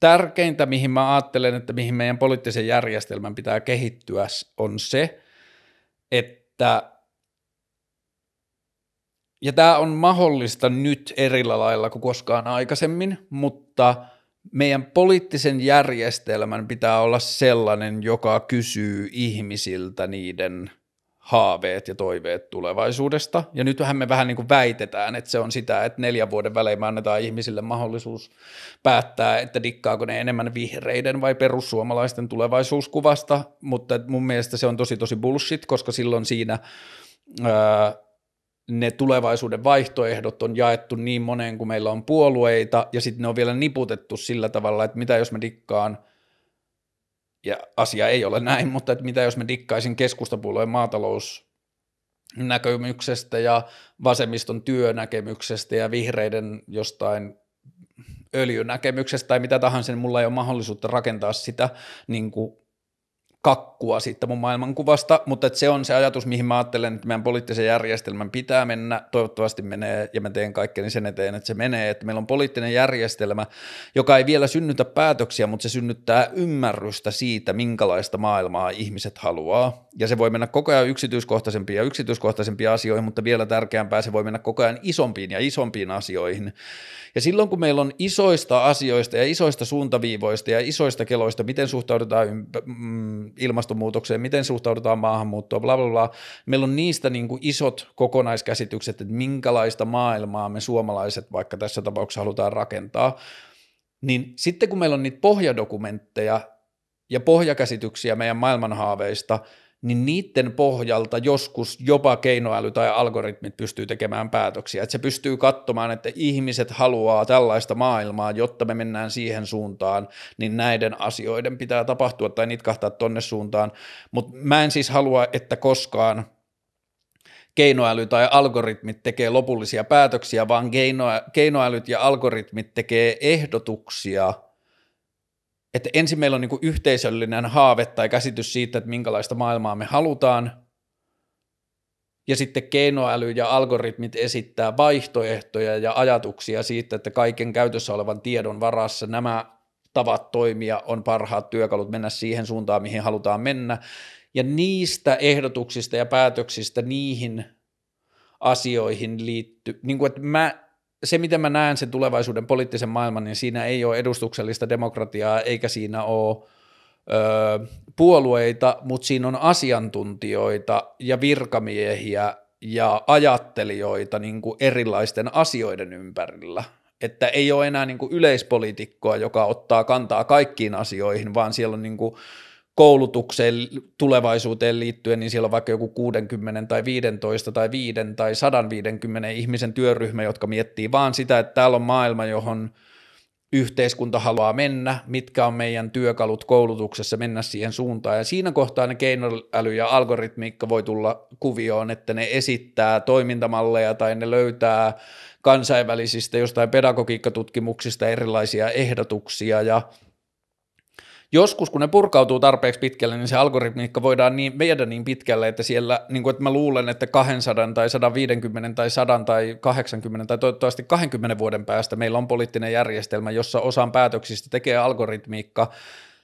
tärkeintä, mihin mä ajattelen, että mihin meidän poliittisen järjestelmän pitää kehittyä, on se, että ja tämä on mahdollista nyt erillä lailla kuin koskaan aikaisemmin, mutta meidän poliittisen järjestelmän pitää olla sellainen, joka kysyy ihmisiltä niiden haaveet ja toiveet tulevaisuudesta. Ja nythän me vähän niin kuin väitetään, että se on sitä, että neljän vuoden välein me annetaan ihmisille mahdollisuus päättää, että dikkaako ne enemmän vihreiden vai perussuomalaisten tulevaisuuskuvasta, mutta mun mielestä se on tosi tosi bullshit, koska silloin siinä ää, ne tulevaisuuden vaihtoehdot on jaettu niin moneen kuin meillä on puolueita, ja sitten ne on vielä niputettu sillä tavalla, että mitä jos me dikkaan – ja asia ei ole näin, mutta että mitä jos me dikkaisin keskustapuolueen maatalousnäkemyksestä ja vasemmiston työnäkemyksestä ja vihreiden jostain öljynäkemyksestä tai mitä tahansa, niin mulla ei ole mahdollisuutta rakentaa sitä niin kuin kakkua siitä mun maailmankuvasta, mutta et se on se ajatus, mihin mä ajattelen, että meidän poliittisen järjestelmän pitää mennä, toivottavasti menee, ja mä teen kaikkeni sen eteen, että se menee, että meillä on poliittinen järjestelmä, joka ei vielä synnytä päätöksiä, mutta se synnyttää ymmärrystä siitä, minkälaista maailmaa ihmiset haluaa, ja se voi mennä koko ajan yksityiskohtaisempiin ja yksityiskohtaisempiin asioihin, mutta vielä tärkeämpää, se voi mennä koko ajan isompiin ja isompiin asioihin, ja silloin kun meillä on isoista asioista ja isoista suuntaviivoista ja isoista keloista, miten suhtaudutaan ympä, mm, ilmastonmuutokseen, miten suhtaudutaan maahanmuuttoon, bla bla bla. Meillä on niistä niin kuin isot kokonaiskäsitykset, että minkälaista maailmaa me suomalaiset vaikka tässä tapauksessa halutaan rakentaa. Niin sitten kun meillä on niitä pohjadokumentteja ja pohjakäsityksiä meidän maailmanhaaveista – niin niiden pohjalta joskus jopa keinoäly tai algoritmit pystyy tekemään päätöksiä. Että se pystyy katsomaan, että ihmiset haluaa tällaista maailmaa, jotta me mennään siihen suuntaan, niin näiden asioiden pitää tapahtua tai kahtaa tonne suuntaan. Mutta mä en siis halua, että koskaan keinoäly tai algoritmit tekee lopullisia päätöksiä, vaan keinoälyt ja algoritmit tekee ehdotuksia – että ensin meillä on niin yhteisöllinen haave tai käsitys siitä, että minkälaista maailmaa me halutaan, ja sitten keinoäly ja algoritmit esittää vaihtoehtoja ja ajatuksia siitä, että kaiken käytössä olevan tiedon varassa nämä tavat toimia on parhaat työkalut mennä siihen suuntaan, mihin halutaan mennä. Ja niistä ehdotuksista ja päätöksistä niihin asioihin liittyy, niin kuin, että mä se, miten mä näen sen tulevaisuuden poliittisen maailman, niin siinä ei ole edustuksellista demokratiaa, eikä siinä ole ö, puolueita, mutta siinä on asiantuntijoita ja virkamiehiä ja ajattelijoita niin kuin erilaisten asioiden ympärillä. Että ei ole enää niin kuin yleispolitiikkoa, joka ottaa kantaa kaikkiin asioihin, vaan siellä on niin kuin koulutukseen tulevaisuuteen liittyen, niin siellä on vaikka joku 60 tai 15 tai 5 tai 150 ihmisen työryhmä, jotka miettii vaan sitä, että täällä on maailma, johon yhteiskunta haluaa mennä, mitkä on meidän työkalut koulutuksessa mennä siihen suuntaan. Ja siinä kohtaa ne keinoäly ja algoritmiikka voi tulla kuvioon, että ne esittää toimintamalleja tai ne löytää kansainvälisistä jostain pedagogiikkatutkimuksista erilaisia ehdotuksia ja – joskus kun ne purkautuu tarpeeksi pitkälle, niin se algoritmiikka voidaan niin, viedä niin pitkälle, että siellä, niin kuin, että mä luulen, että 200 tai 150 tai 100 tai 80 tai toivottavasti 20 vuoden päästä meillä on poliittinen järjestelmä, jossa osan päätöksistä tekee algoritmiikka,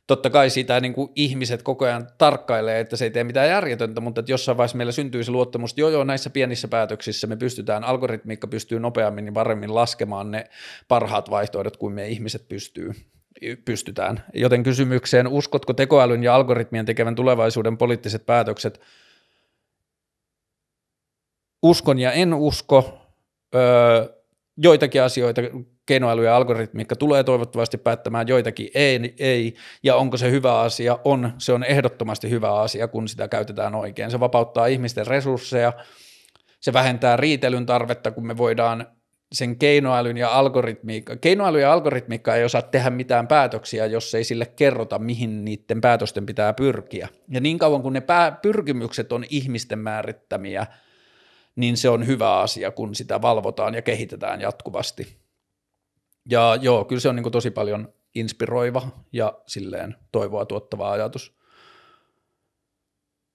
totta kai sitä niin kuin ihmiset koko ajan tarkkailee, että se ei tee mitään järjetöntä, mutta että jossain vaiheessa meillä syntyy se luottamus, että joo, joo, näissä pienissä päätöksissä me pystytään, algoritmiikka pystyy nopeammin ja paremmin laskemaan ne parhaat vaihtoehdot kuin me ihmiset pystyy pystytään. Joten kysymykseen, uskotko tekoälyn ja algoritmien tekevän tulevaisuuden poliittiset päätökset? Uskon ja en usko. Öö, joitakin asioita keinoäly ja algoritmiikka tulee toivottavasti päättämään, joitakin ei, ei. Ja onko se hyvä asia? On. Se on ehdottomasti hyvä asia, kun sitä käytetään oikein. Se vapauttaa ihmisten resursseja, se vähentää riitelyn tarvetta, kun me voidaan sen keinoälyn ja algoritmiikka, keinoäly ja algoritmiikka ei osaa tehdä mitään päätöksiä, jos ei sille kerrota, mihin niiden päätösten pitää pyrkiä. Ja niin kauan kuin ne pää- pyrkimykset on ihmisten määrittämiä, niin se on hyvä asia, kun sitä valvotaan ja kehitetään jatkuvasti. Ja joo, kyllä se on niin tosi paljon inspiroiva ja silleen toivoa tuottava ajatus.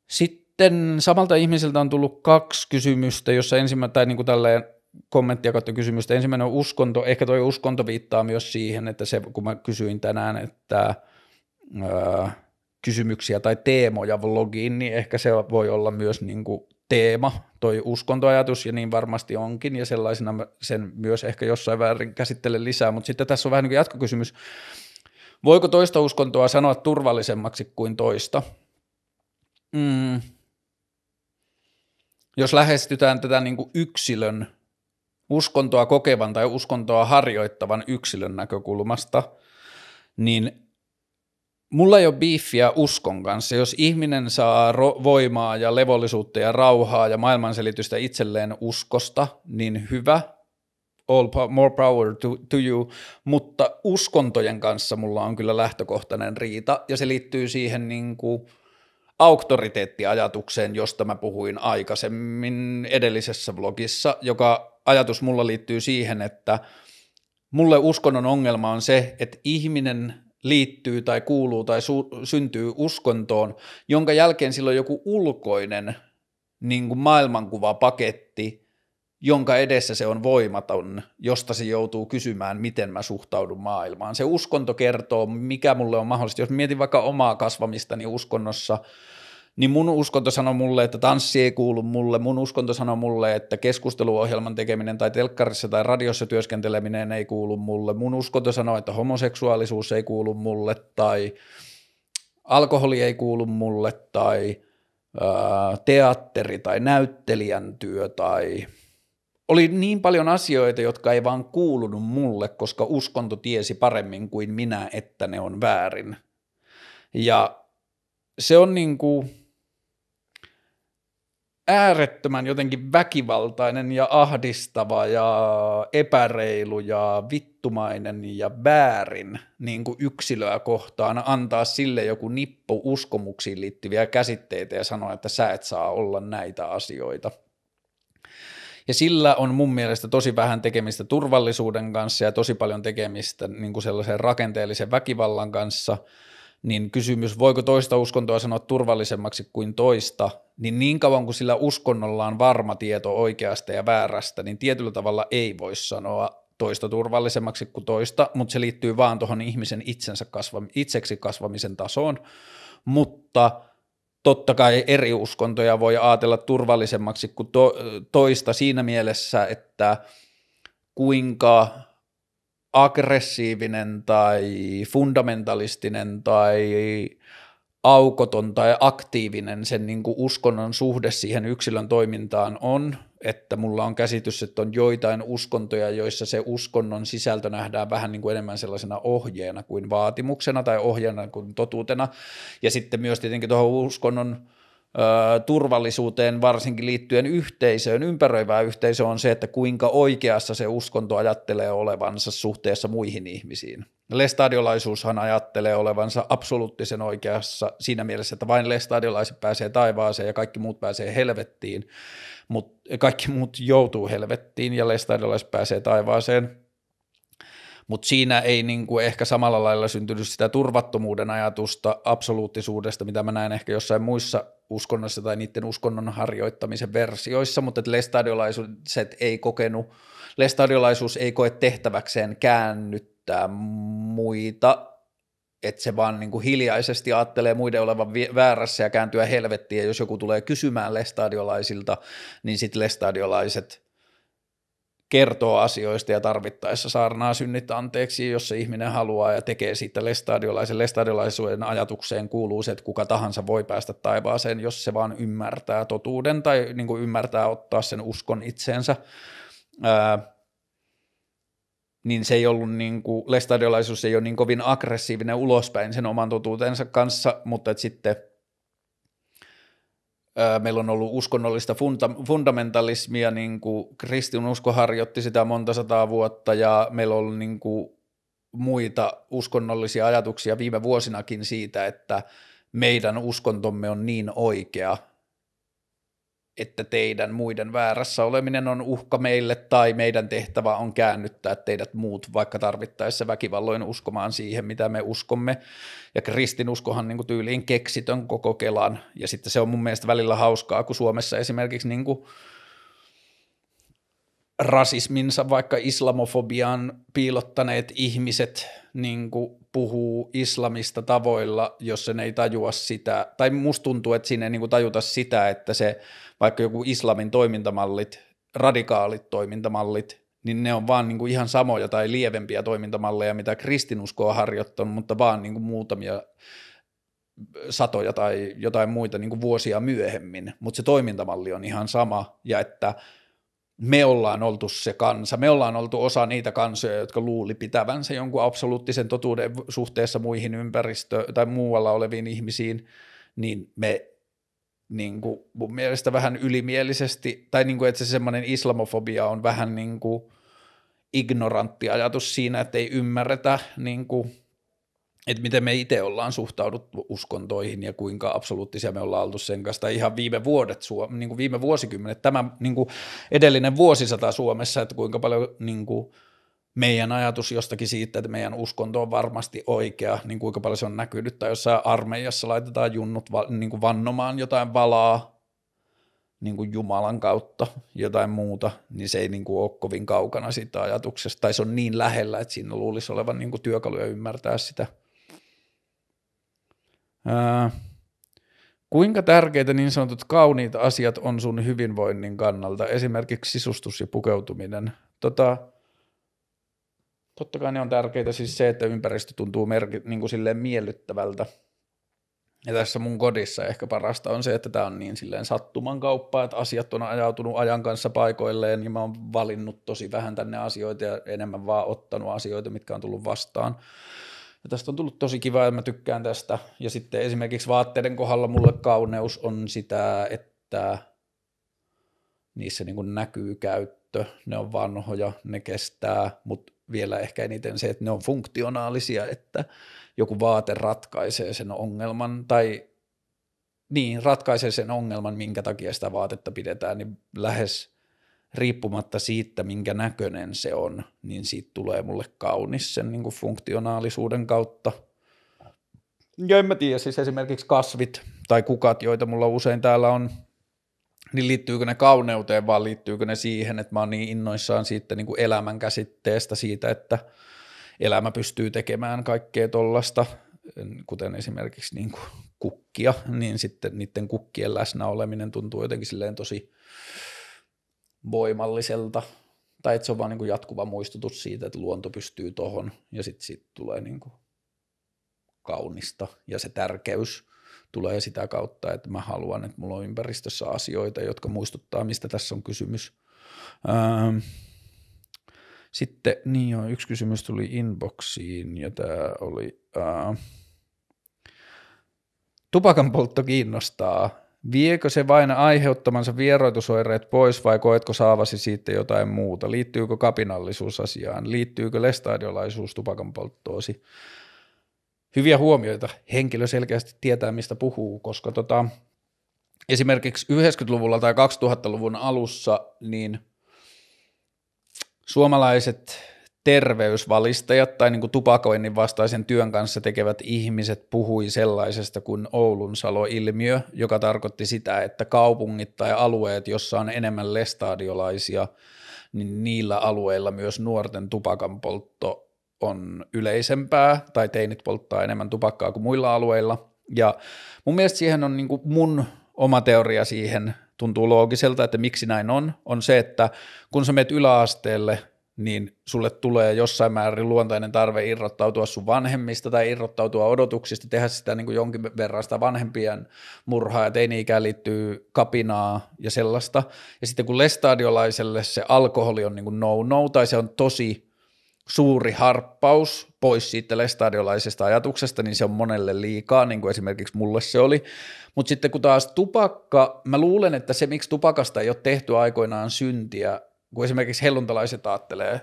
Sitten samalta ihmiseltä on tullut kaksi kysymystä, jossa ensimmäinen, tai niin kuin tälleen kommenttia kautta kysymystä. Ensimmäinen on uskonto. Ehkä tuo uskonto viittaa myös siihen, että se, kun mä kysyin tänään, että öö, kysymyksiä tai teemoja vlogiin, niin ehkä se voi olla myös niin kuin teema, toi uskontoajatus, ja niin varmasti onkin, ja sellaisena sen myös ehkä jossain väärin käsittelen lisää, mutta sitten tässä on vähän niin kuin jatkokysymys. Voiko toista uskontoa sanoa turvallisemmaksi kuin toista? Mm. Jos lähestytään tätä niin kuin yksilön uskontoa kokevan tai uskontoa harjoittavan yksilön näkökulmasta, niin mulla ei ole biiffiä uskon kanssa. Jos ihminen saa ro- voimaa ja levollisuutta ja rauhaa ja maailmanselitystä itselleen uskosta, niin hyvä, all po- more power to, to you, mutta uskontojen kanssa mulla on kyllä lähtökohtainen riita, ja se liittyy siihen niin kuin auktoriteettiajatukseen, josta mä puhuin aikaisemmin edellisessä vlogissa, joka ajatus mulla liittyy siihen, että mulle uskonnon ongelma on se, että ihminen liittyy tai kuuluu tai su- syntyy uskontoon, jonka jälkeen sillä on joku ulkoinen niin kuin maailmankuvapaketti, jonka edessä se on voimaton, josta se joutuu kysymään, miten mä suhtaudun maailmaan. Se uskonto kertoo, mikä mulle on mahdollista. Jos mietin vaikka omaa kasvamistani uskonnossa, niin mun uskonto sanoi mulle, että tanssi ei kuulu mulle, mun uskonto sanoi mulle, että keskusteluohjelman tekeminen tai telkkarissa tai radiossa työskenteleminen ei kuulu mulle, mun uskonto sanoi, että homoseksuaalisuus ei kuulu mulle tai alkoholi ei kuulu mulle tai ää, teatteri tai näyttelijän työ tai oli niin paljon asioita, jotka ei vaan kuulunut mulle, koska uskonto tiesi paremmin kuin minä, että ne on väärin. Ja se on niin kuin, äärettömän jotenkin väkivaltainen ja ahdistava ja epäreilu ja vittumainen ja väärin niin kuin yksilöä kohtaan antaa sille joku nippu uskomuksiin liittyviä käsitteitä ja sanoa, että sä et saa olla näitä asioita. Ja sillä on mun mielestä tosi vähän tekemistä turvallisuuden kanssa ja tosi paljon tekemistä niin kuin sellaisen rakenteellisen väkivallan kanssa – niin kysymys, voiko toista uskontoa sanoa turvallisemmaksi kuin toista, niin niin kauan kuin sillä uskonnolla on varma tieto oikeasta ja väärästä, niin tietyllä tavalla ei voi sanoa toista turvallisemmaksi kuin toista, mutta se liittyy vaan tuohon ihmisen itsensä kasvam- itseksi kasvamisen tasoon, mutta totta kai eri uskontoja voi ajatella turvallisemmaksi kuin to, toista siinä mielessä, että kuinka aggressiivinen tai fundamentalistinen tai aukoton tai aktiivinen sen niin kuin uskonnon suhde siihen yksilön toimintaan on, että mulla on käsitys, että on joitain uskontoja, joissa se uskonnon sisältö nähdään vähän niin kuin enemmän sellaisena ohjeena kuin vaatimuksena tai ohjeena kuin totuutena. Ja sitten myös tietenkin tuohon uskonnon turvallisuuteen varsinkin liittyen yhteisöön, ympäröivää yhteisö on se, että kuinka oikeassa se uskonto ajattelee olevansa suhteessa muihin ihmisiin. Lestadiolaisuushan ajattelee olevansa absoluuttisen oikeassa siinä mielessä, että vain lestadiolaiset pääsee taivaaseen ja kaikki muut pääsee helvettiin, mutta kaikki muut joutuu helvettiin ja lestadiolaiset pääsee taivaaseen – mutta siinä ei niin kuin ehkä samalla lailla syntynyt sitä turvattomuuden ajatusta absoluuttisuudesta, mitä mä näen ehkä jossain muissa uskonnoissa tai niiden uskonnon harjoittamisen versioissa, mutta että lestadiolaisuuset ei kokenut, lestadiolaisuus ei koe tehtäväkseen käännyttää muita että se vaan niin kuin hiljaisesti ajattelee muiden olevan väärässä ja kääntyä helvettiin, ja jos joku tulee kysymään lestadiolaisilta, niin sitten lestadiolaiset kertoo asioista ja tarvittaessa saarnaa synnit anteeksi, jos se ihminen haluaa ja tekee siitä lestadiolaisen. Lestadiolaisuuden ajatukseen kuuluu se, että kuka tahansa voi päästä taivaaseen, jos se vaan ymmärtää totuuden tai niin kuin ymmärtää ottaa sen uskon itseensä. Ää, niin se ei ollut niin kuin, lestadiolaisuus ei ole niin kovin aggressiivinen ulospäin sen oman totuutensa kanssa, mutta että sitten – Meillä on ollut uskonnollista funda- fundamentalismia, niin kuin kristinusko harjoitti sitä monta sataa vuotta ja meillä on ollut niin kuin muita uskonnollisia ajatuksia viime vuosinakin siitä, että meidän uskontomme on niin oikea, että teidän muiden väärässä oleminen on uhka meille tai meidän tehtävä on käännyttää teidät muut vaikka tarvittaessa väkivalloin uskomaan siihen, mitä me uskomme. Ja kristinuskohan niin kuin tyyliin keksitön koko Kelan ja sitten se on mun mielestä välillä hauskaa, kun Suomessa esimerkiksi niin kuin rasisminsa vaikka islamofobiaan piilottaneet ihmiset niin kuin puhuu islamista tavoilla, jos sen ei tajua sitä, tai musta tuntuu, että siinä ei niin kuin tajuta sitä, että se vaikka joku islamin toimintamallit, radikaalit toimintamallit, niin ne on vaan niin kuin ihan samoja tai lievempiä toimintamalleja, mitä kristinusko on harjoittanut, mutta vaan niin kuin muutamia satoja tai jotain muita niin kuin vuosia myöhemmin, mutta se toimintamalli on ihan sama, ja että – me ollaan oltu se kansa, me ollaan oltu osa niitä kansoja, jotka luuli pitävänsä jonkun absoluuttisen totuuden suhteessa muihin ympäristö- tai muualla oleviin ihmisiin, niin me niin kuin mun mielestä vähän ylimielisesti, tai niin kuin, että se semmoinen islamofobia on vähän niin kuin ignorantti ajatus siinä, että ei ymmärretä niin kuin että miten me itse ollaan suhtauduttu uskontoihin ja kuinka absoluuttisia me ollaan oltu sen kanssa. Tai ihan viime vuodet, niin kuin viime vuosikymmenet, tämä niin kuin edellinen vuosisata Suomessa, että kuinka paljon niin kuin meidän ajatus jostakin siitä, että meidän uskonto on varmasti oikea, niin kuinka paljon se on näkynyt, tai jossain armeijassa laitetaan junnut va, niin kuin vannomaan jotain valaa niin kuin Jumalan kautta, jotain muuta, niin se ei niin kuin ole kovin kaukana siitä ajatuksesta, tai se on niin lähellä, että siinä luulisi olevan niin kuin työkaluja ymmärtää sitä – Ää, kuinka tärkeitä niin sanotut kauniit asiat on sun hyvinvoinnin kannalta, esimerkiksi sisustus ja pukeutuminen? Tota, totta kai ne on tärkeitä siis se, että ympäristö tuntuu merki, niin kuin silleen miellyttävältä. Ja tässä mun kodissa ehkä parasta on se, että tämä on niin silleen sattuman kauppa, että asiat on ajautunut ajan kanssa paikoilleen, niin mä oon valinnut tosi vähän tänne asioita ja enemmän vaan ottanut asioita, mitkä on tullut vastaan. Ja tästä on tullut tosi kiva ja mä tykkään tästä. Ja sitten esimerkiksi vaatteiden kohdalla mulle kauneus on sitä, että niissä niin näkyy käyttö, ne on vanhoja, ne kestää, mutta vielä ehkä eniten se, että ne on funktionaalisia, että joku vaate ratkaisee sen ongelman tai niin ratkaisee sen ongelman, minkä takia sitä vaatetta pidetään, niin lähes riippumatta siitä, minkä näköinen se on, niin siitä tulee mulle kaunis sen niin kuin funktionaalisuuden kautta. Ja en mä tiedä, siis esimerkiksi kasvit tai kukat, joita mulla usein täällä on, niin liittyykö ne kauneuteen, vaan liittyykö ne siihen, että mä oon niin innoissaan siitä niin kuin elämän käsitteestä, siitä, että elämä pystyy tekemään kaikkea tollasta, kuten esimerkiksi niin kuin kukkia, niin sitten niiden kukkien läsnä oleminen tuntuu jotenkin silleen tosi voimalliselta, tai että se on vaan niin kuin jatkuva muistutus siitä, että luonto pystyy tohon, ja sitten siitä tulee niin kuin kaunista, ja se tärkeys tulee sitä kautta, että mä haluan, että mulla on ympäristössä asioita, jotka muistuttaa, mistä tässä on kysymys. Ähm. Sitten, niin joo, yksi kysymys tuli inboxiin, ja tämä oli... Äh, tupakan poltto kiinnostaa, Viekö se vain aiheuttamansa vieroitusoireet pois vai koetko saavasi siitä jotain muuta? Liittyykö kapinallisuus asiaan? Liittyykö lestadiolaisuus tupakan polttoosi? Hyviä huomioita. Henkilö selkeästi tietää, mistä puhuu, koska tota, esimerkiksi 90-luvulla tai 2000-luvun alussa niin suomalaiset terveysvalistajat tai niin kuin tupakoinnin vastaisen työn kanssa tekevät ihmiset puhui sellaisesta kuin Oulun saloilmiö, joka tarkoitti sitä, että kaupungit tai alueet, jossa on enemmän lestaadiolaisia, niin niillä alueilla myös nuorten tupakan poltto on yleisempää, tai teinit polttaa enemmän tupakkaa kuin muilla alueilla. Ja mun mielestä siihen on niin kuin mun oma teoria siihen tuntuu loogiselta, että miksi näin on, on se, että kun sä meet yläasteelle niin sulle tulee jossain määrin luontainen tarve irrottautua sun vanhemmista tai irrottautua odotuksista, tehdä sitä niin kuin jonkin verran sitä vanhempien murhaa ja teini-ikään liittyy kapinaa ja sellaista. Ja sitten kun lestadiolaiselle se alkoholi on niin kuin no-no tai se on tosi suuri harppaus pois siitä lestadiolaisesta ajatuksesta, niin se on monelle liikaa, niin kuin esimerkiksi mulle se oli. Mutta sitten kun taas tupakka, mä luulen, että se miksi tupakasta ei ole tehty aikoinaan syntiä, kun esimerkiksi helluntalaiset ajattelee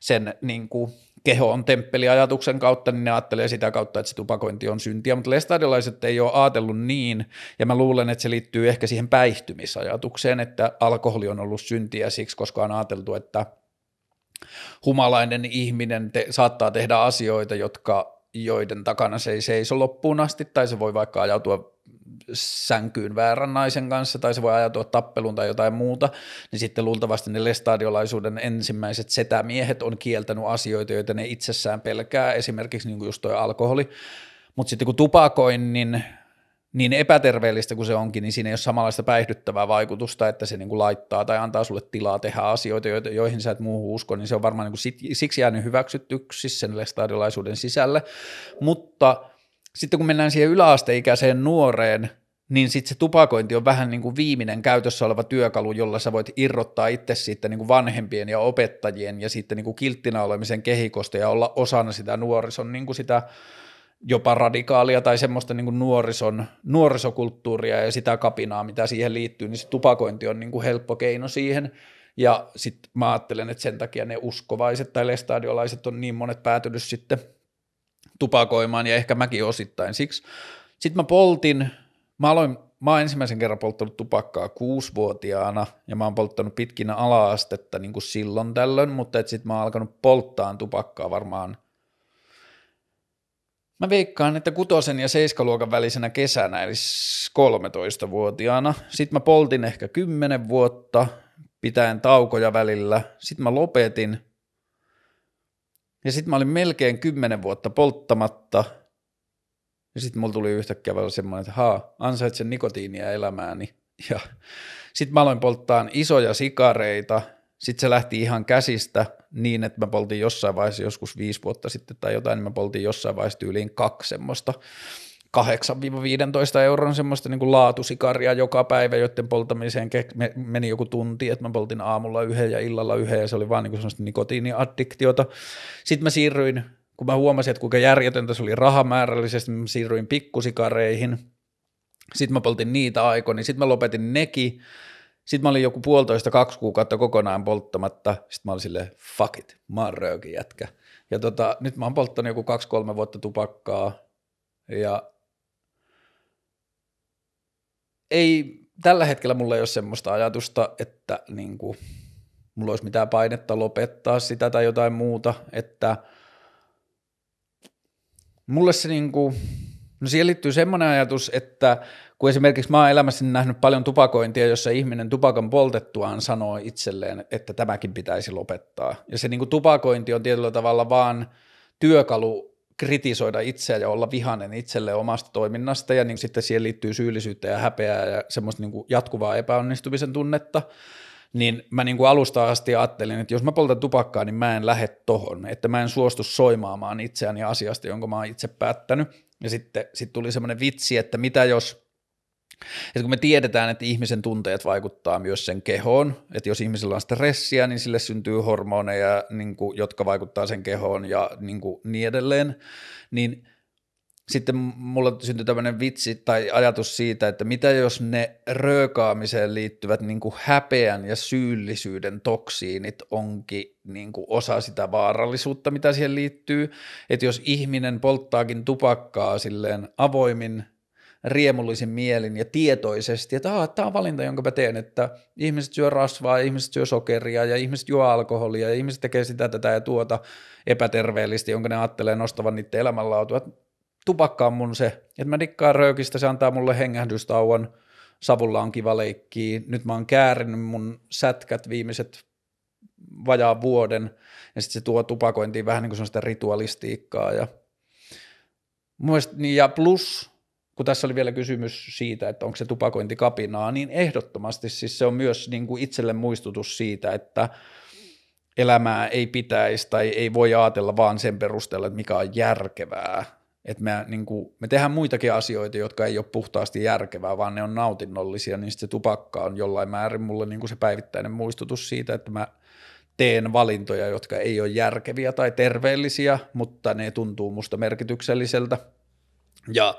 sen niin kuin, keho on temppeliajatuksen kautta, niin ne ajattelee sitä kautta, että se tupakointi on syntiä, mutta lestadiolaiset ei ole ajatellut niin, ja mä luulen, että se liittyy ehkä siihen päihtymisajatukseen, että alkoholi on ollut syntiä siksi, koska on ajateltu, että humalainen ihminen te- saattaa tehdä asioita, jotka, joiden takana se ei seiso loppuun asti, tai se voi vaikka ajautua sänkyyn väärän naisen kanssa tai se voi ajatua tappeluun tai jotain muuta, niin sitten luultavasti ne lestadiolaisuuden ensimmäiset setämiehet on kieltänyt asioita, joita ne itsessään pelkää, esimerkiksi niin kuin just toi alkoholi. Mutta sitten kun tupakoin, niin, niin epäterveellistä kuin se onkin, niin siinä ei ole samanlaista päihdyttävää vaikutusta, että se niin kuin laittaa tai antaa sulle tilaa tehdä asioita, joihin sä et muuhun usko, niin se on varmaan niin kuin siksi jäänyt hyväksytyksi sen lestadiolaisuuden sisälle, mutta – sitten kun mennään siihen yläasteikäiseen nuoreen, niin sitten se tupakointi on vähän niin kuin viimeinen käytössä oleva työkalu, jolla sä voit irrottaa itse siitä niin kuin vanhempien ja opettajien ja sitten niin kuin kilttinä olemisen kehikosta ja olla osana sitä nuorison niin kuin sitä jopa radikaalia tai semmoista niin kuin nuorison, nuorisokulttuuria ja sitä kapinaa, mitä siihen liittyy, niin se tupakointi on niin kuin helppo keino siihen. Ja sitten mä ajattelen, että sen takia ne uskovaiset tai lestadiolaiset on niin monet päätynyt sitten – tupakoimaan ja ehkä mäkin osittain siksi. Sitten mä poltin, mä aloin, mä oon ensimmäisen kerran polttanut tupakkaa kuusivuotiaana ja mä oon polttanut pitkinä ala-astetta niin kuin silloin tällöin, mutta sitten mä oon alkanut polttaa tupakkaa varmaan Mä veikkaan, että kutosen ja seiskaluokan välisenä kesänä, eli 13-vuotiaana. Sitten mä poltin ehkä 10 vuotta, pitäen taukoja välillä. Sitten mä lopetin. Ja sitten mä olin melkein kymmenen vuotta polttamatta. Ja sitten mulla tuli yhtäkkiä vaan semmoinen, että haa, ansaitsen nikotiinia elämääni. Ja sitten mä aloin polttaa isoja sikareita. Sitten se lähti ihan käsistä niin, että mä poltin jossain vaiheessa, joskus viisi vuotta sitten tai jotain, niin mä poltin jossain vaiheessa tyyliin kaksi semmoista 8-15 euron semmoista niin kuin laatusikaria joka päivä, joiden poltamiseen meni joku tunti, että mä poltin aamulla yhden ja illalla yhden ja se oli vaan niin kuin semmoista nikotiiniaddiktiota. Sitten mä siirryin, kun mä huomasin, että kuinka järjetöntä se oli rahamäärällisesti, mä siirryin pikkusikareihin. Sitten mä poltin niitä aikoina, niin sitten mä lopetin nekin. Sitten mä olin joku puolitoista, kaksi kuukautta kokonaan polttamatta. Sitten mä olin silleen, fuck it, mä oon jätkä. Ja tota, nyt mä oon polttanut joku kaksi-kolme vuotta tupakkaa. Ja ei, tällä hetkellä mulla ei ole semmoista ajatusta, että niin kuin, mulla olisi mitään painetta lopettaa sitä tai jotain muuta, että mulle se niin kuin, no siihen liittyy semmoinen ajatus, että kun esimerkiksi mä oon elämässäni nähnyt paljon tupakointia, jossa ihminen tupakan poltettuaan sanoo itselleen, että tämäkin pitäisi lopettaa. Ja se niin kuin tupakointi on tietyllä tavalla vaan työkalu kritisoida itseä ja olla vihanen itselle omasta toiminnasta ja niin sitten siihen liittyy syyllisyyttä ja häpeää ja semmoista niin kuin jatkuvaa epäonnistumisen tunnetta, niin mä niin kuin alusta asti ajattelin, että jos mä poltan tupakkaa, niin mä en lähde tohon, että mä en suostu soimaamaan itseäni asiasta, jonka mä oon itse päättänyt. Ja sitten sit tuli semmoinen vitsi, että mitä jos et kun me tiedetään, että ihmisen tunteet vaikuttaa myös sen kehoon, että jos ihmisellä on stressiä, niin sille syntyy hormoneja, niin kuin, jotka vaikuttaa sen kehoon ja niin, kuin, niin edelleen, niin sitten mulla syntyi tämmöinen vitsi tai ajatus siitä, että mitä jos ne röökaamiseen liittyvät niin kuin häpeän ja syyllisyyden toksiinit onkin niin kuin osa sitä vaarallisuutta, mitä siihen liittyy, että jos ihminen polttaakin tupakkaa silleen avoimin riemullisin mielin ja tietoisesti, että ah, tämä on valinta, jonka mä teen, että ihmiset syö rasvaa, ihmiset syö sokeria ja ihmiset juo alkoholia ja ihmiset tekee sitä, tätä ja tuota epäterveellisesti, jonka ne ajattelee nostavan niiden elämänlaatua. Tupakka on mun se, että mä dikkaan röykistä, se antaa mulle hengähdystauon, savulla on kiva leikkiä, nyt mä oon käärinyt mun sätkät viimeiset vajaa vuoden, ja sitten se tuo tupakointiin vähän niin kuin sitä ritualistiikkaa, ja, niin, ja plus kun tässä oli vielä kysymys siitä, että onko se tupakointi kapinaa, niin ehdottomasti siis se on myös niin kuin itselle muistutus siitä, että elämää ei pitäisi tai ei voi ajatella vaan sen perusteella, että mikä on järkevää. Et me, niin kuin, me tehdään muitakin asioita, jotka ei ole puhtaasti järkevää, vaan ne on nautinnollisia, niin se tupakka on jollain määrin mulle niin kuin se päivittäinen muistutus siitä, että mä teen valintoja, jotka ei ole järkeviä tai terveellisiä, mutta ne tuntuu musta merkitykselliseltä. Ja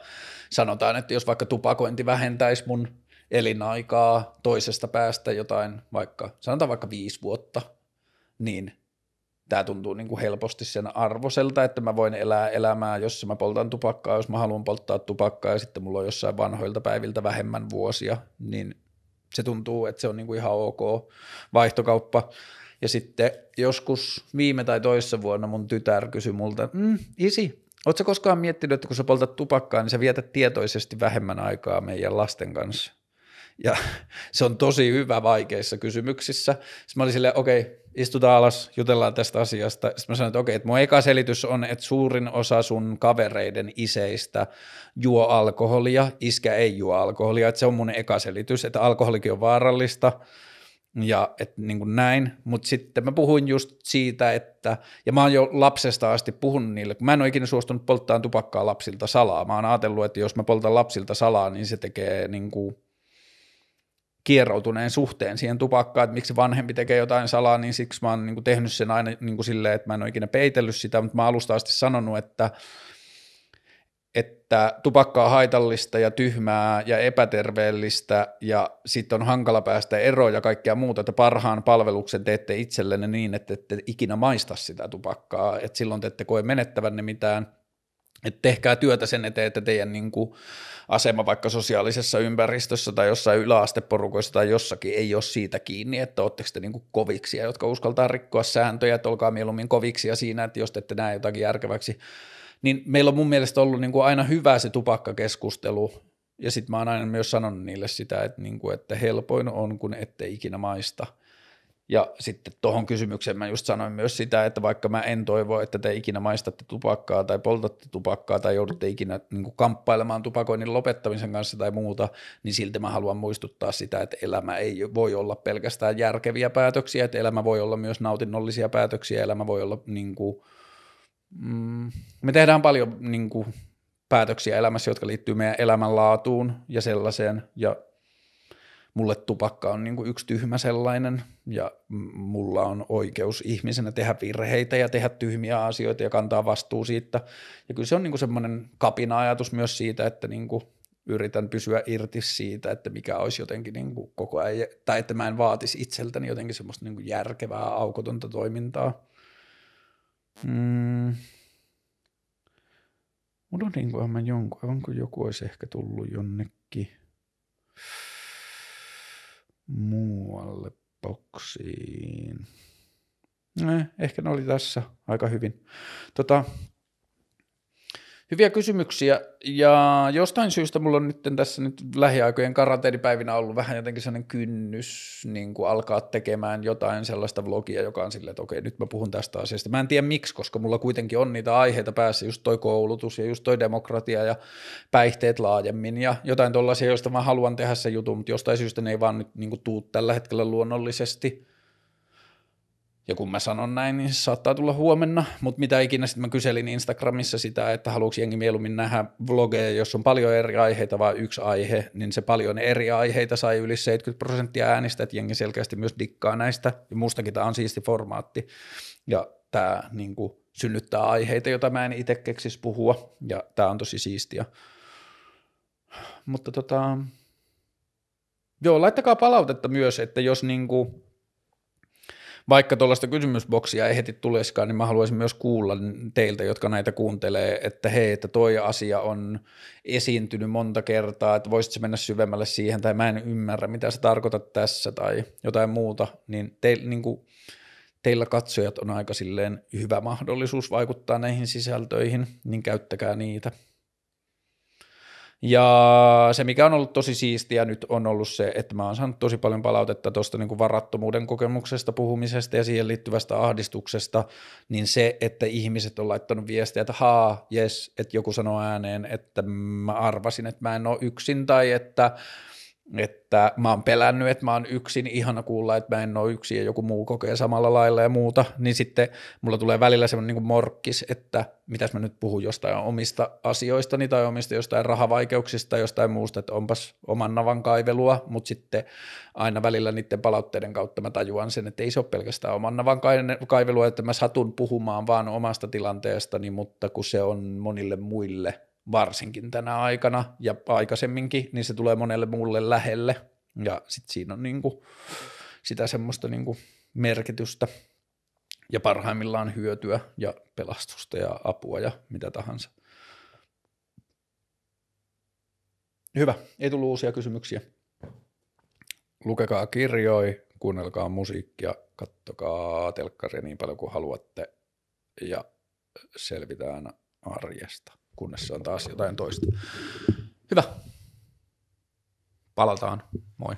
sanotaan, että jos vaikka tupakointi vähentäisi mun elinaikaa toisesta päästä jotain, vaikka sanotaan vaikka viisi vuotta, niin tämä tuntuu niin kuin helposti sen arvoselta, että mä voin elää elämää, jos mä poltan tupakkaa, jos mä haluan polttaa tupakkaa ja sitten mulla on jossain vanhoilta päiviltä vähemmän vuosia, niin se tuntuu, että se on niin kuin ihan ok vaihtokauppa. Ja sitten joskus viime tai toissa vuonna mun tytär kysyi multa, mm, isi, Oletko koskaan miettinyt, että kun sä poltat tupakkaa, niin sä vietät tietoisesti vähemmän aikaa meidän lasten kanssa? Ja se on tosi hyvä vaikeissa kysymyksissä. Sitten mä olin silleen, okei, okay, istutaan alas, jutellaan tästä asiasta. Sitten mä sanoin, että okei, että mun eka selitys on, että suurin osa sun kavereiden iseistä juo alkoholia, iskä ei juo alkoholia. Että se on mun eka selitys, että alkoholikin on vaarallista ja et, niin kuin näin, mutta sitten mä puhuin just siitä, että, ja mä oon jo lapsesta asti puhunut niille, kun mä en ole ikinä suostunut polttaa tupakkaa lapsilta salaa, mä oon ajatellut, että jos mä poltan lapsilta salaa, niin se tekee niin kuin kieroutuneen suhteen siihen tupakkaan, että miksi vanhempi tekee jotain salaa, niin siksi mä oon niin kuin tehnyt sen aina niin kuin silleen, että mä en ole ikinä peitellyt sitä, mutta mä alusta asti sanonut, että että tupakka on haitallista ja tyhmää ja epäterveellistä ja sitten on hankala päästä eroon ja kaikkea muuta, että parhaan palveluksen teette itsellenne niin, että ette ikinä maista sitä tupakkaa, että silloin te ette koe menettävänne mitään, että tehkää työtä sen eteen, että teidän niin kuin asema vaikka sosiaalisessa ympäristössä tai jossain yläasteporukoissa tai jossakin ei ole siitä kiinni, että oletteko te niin kuin koviksia, jotka uskaltaa rikkoa sääntöjä, että olkaa mieluummin koviksia siinä, että jos te ette näe jotakin järkeväksi niin meillä on mun mielestä ollut niin kuin aina hyvä se tupakkakeskustelu, ja sitten mä oon aina myös sanonut niille sitä, että, niin kuin, että helpoin on, kun ette ikinä maista. Ja sitten tuohon kysymykseen mä just sanoin myös sitä, että vaikka mä en toivo, että te ikinä maistatte tupakkaa tai poltatte tupakkaa tai joudutte ikinä niin kuin kamppailemaan tupakoinnin lopettamisen kanssa tai muuta, niin silti mä haluan muistuttaa sitä, että elämä ei voi olla pelkästään järkeviä päätöksiä, että elämä voi olla myös nautinnollisia päätöksiä, elämä voi olla niin kuin, mm, me tehdään paljon niin kuin, päätöksiä elämässä, jotka liittyy meidän elämänlaatuun ja sellaiseen, ja mulle tupakka on niin kuin yksi tyhmä sellainen, ja mulla on oikeus ihmisenä tehdä virheitä ja tehdä tyhmiä asioita ja kantaa vastuu siitä, ja kyllä se on niin semmoinen kapina ajatus myös siitä, että niin kuin, yritän pysyä irti siitä, että mikä olisi jotenkin niin kuin koko ajan, tai että mä en vaatisi itseltäni jotenkin semmoista niin kuin järkevää, aukotonta toimintaa. Mm. Unohdinkohan niinku, mä jonkun, onko joku olisi ehkä tullut jonnekin muualle boksiin. Eh, ehkä ne oli tässä aika hyvin. Tota, Hyviä kysymyksiä ja jostain syystä mulla on nyt tässä nyt lähiaikojen karanteenipäivinä ollut vähän jotenkin sellainen kynnys niin kuin alkaa tekemään jotain sellaista vlogia, joka on silleen, että okei nyt mä puhun tästä asiasta. Mä en tiedä miksi, koska mulla kuitenkin on niitä aiheita päässä, just toi koulutus ja just toi demokratia ja päihteet laajemmin ja jotain tuollaisia, joista mä haluan tehdä se jutun, mutta jostain syystä ne ei vaan nyt niin kuin tuu tällä hetkellä luonnollisesti – ja kun mä sanon näin, niin se saattaa tulla huomenna, mutta mitä ikinä sitten mä kyselin Instagramissa sitä, että haluuks jengi mieluummin nähdä vlogeja, jos on paljon eri aiheita vai yksi aihe, niin se paljon eri aiheita sai yli 70 prosenttia äänistä, että jengi selkeästi myös dikkaa näistä, ja mustakin tämä on siisti formaatti, ja tämä niin kuin, synnyttää aiheita, joita mä en itse keksisi puhua, ja tämä on tosi siistiä. Mutta tota, joo, laittakaa palautetta myös, että jos niin kuin, vaikka tuollaista kysymysboksia ei heti tuleskaan, niin mä haluaisin myös kuulla teiltä, jotka näitä kuuntelee, että hei, että toi asia on esiintynyt monta kertaa, että voisitko mennä syvemmälle siihen, tai mä en ymmärrä, mitä sä tarkoitat tässä, tai jotain muuta, niin, te, niin kuin, teillä katsojat on aika silleen hyvä mahdollisuus vaikuttaa näihin sisältöihin, niin käyttäkää niitä. Ja se, mikä on ollut tosi siistiä nyt, on ollut se, että mä oon saanut tosi paljon palautetta tuosta niin varattomuuden kokemuksesta puhumisesta ja siihen liittyvästä ahdistuksesta, niin se, että ihmiset on laittanut viestiä, että haa, jes, että joku sanoo ääneen, että mä arvasin, että mä en ole yksin tai että – että mä oon pelännyt, että mä oon yksin, ihana kuulla, että mä en ole yksin ja joku muu kokee samalla lailla ja muuta, niin sitten mulla tulee välillä semmoinen niin morkkis, että mitäs mä nyt puhun jostain omista asioistani tai omista jostain rahavaikeuksista tai jostain muusta, että onpas oman navan kaivelua, mutta sitten aina välillä niiden palautteiden kautta mä tajuan sen, että ei se ole pelkästään oman navan kaivelua, että mä satun puhumaan vaan omasta tilanteestani, mutta kun se on monille muille – varsinkin tänä aikana ja aikaisemminkin, niin se tulee monelle muulle lähelle. Ja sitten siinä on niinku sitä semmoista niinku merkitystä ja parhaimmillaan hyötyä ja pelastusta ja apua ja mitä tahansa. Hyvä, ei tullut uusia kysymyksiä. Lukekaa kirjoja, kuunnelkaa musiikkia, kattokaa telkkaria niin paljon kuin haluatte ja selvitään arjesta kunnes se on taas jotain toista. Hyvä. Palataan. Moi.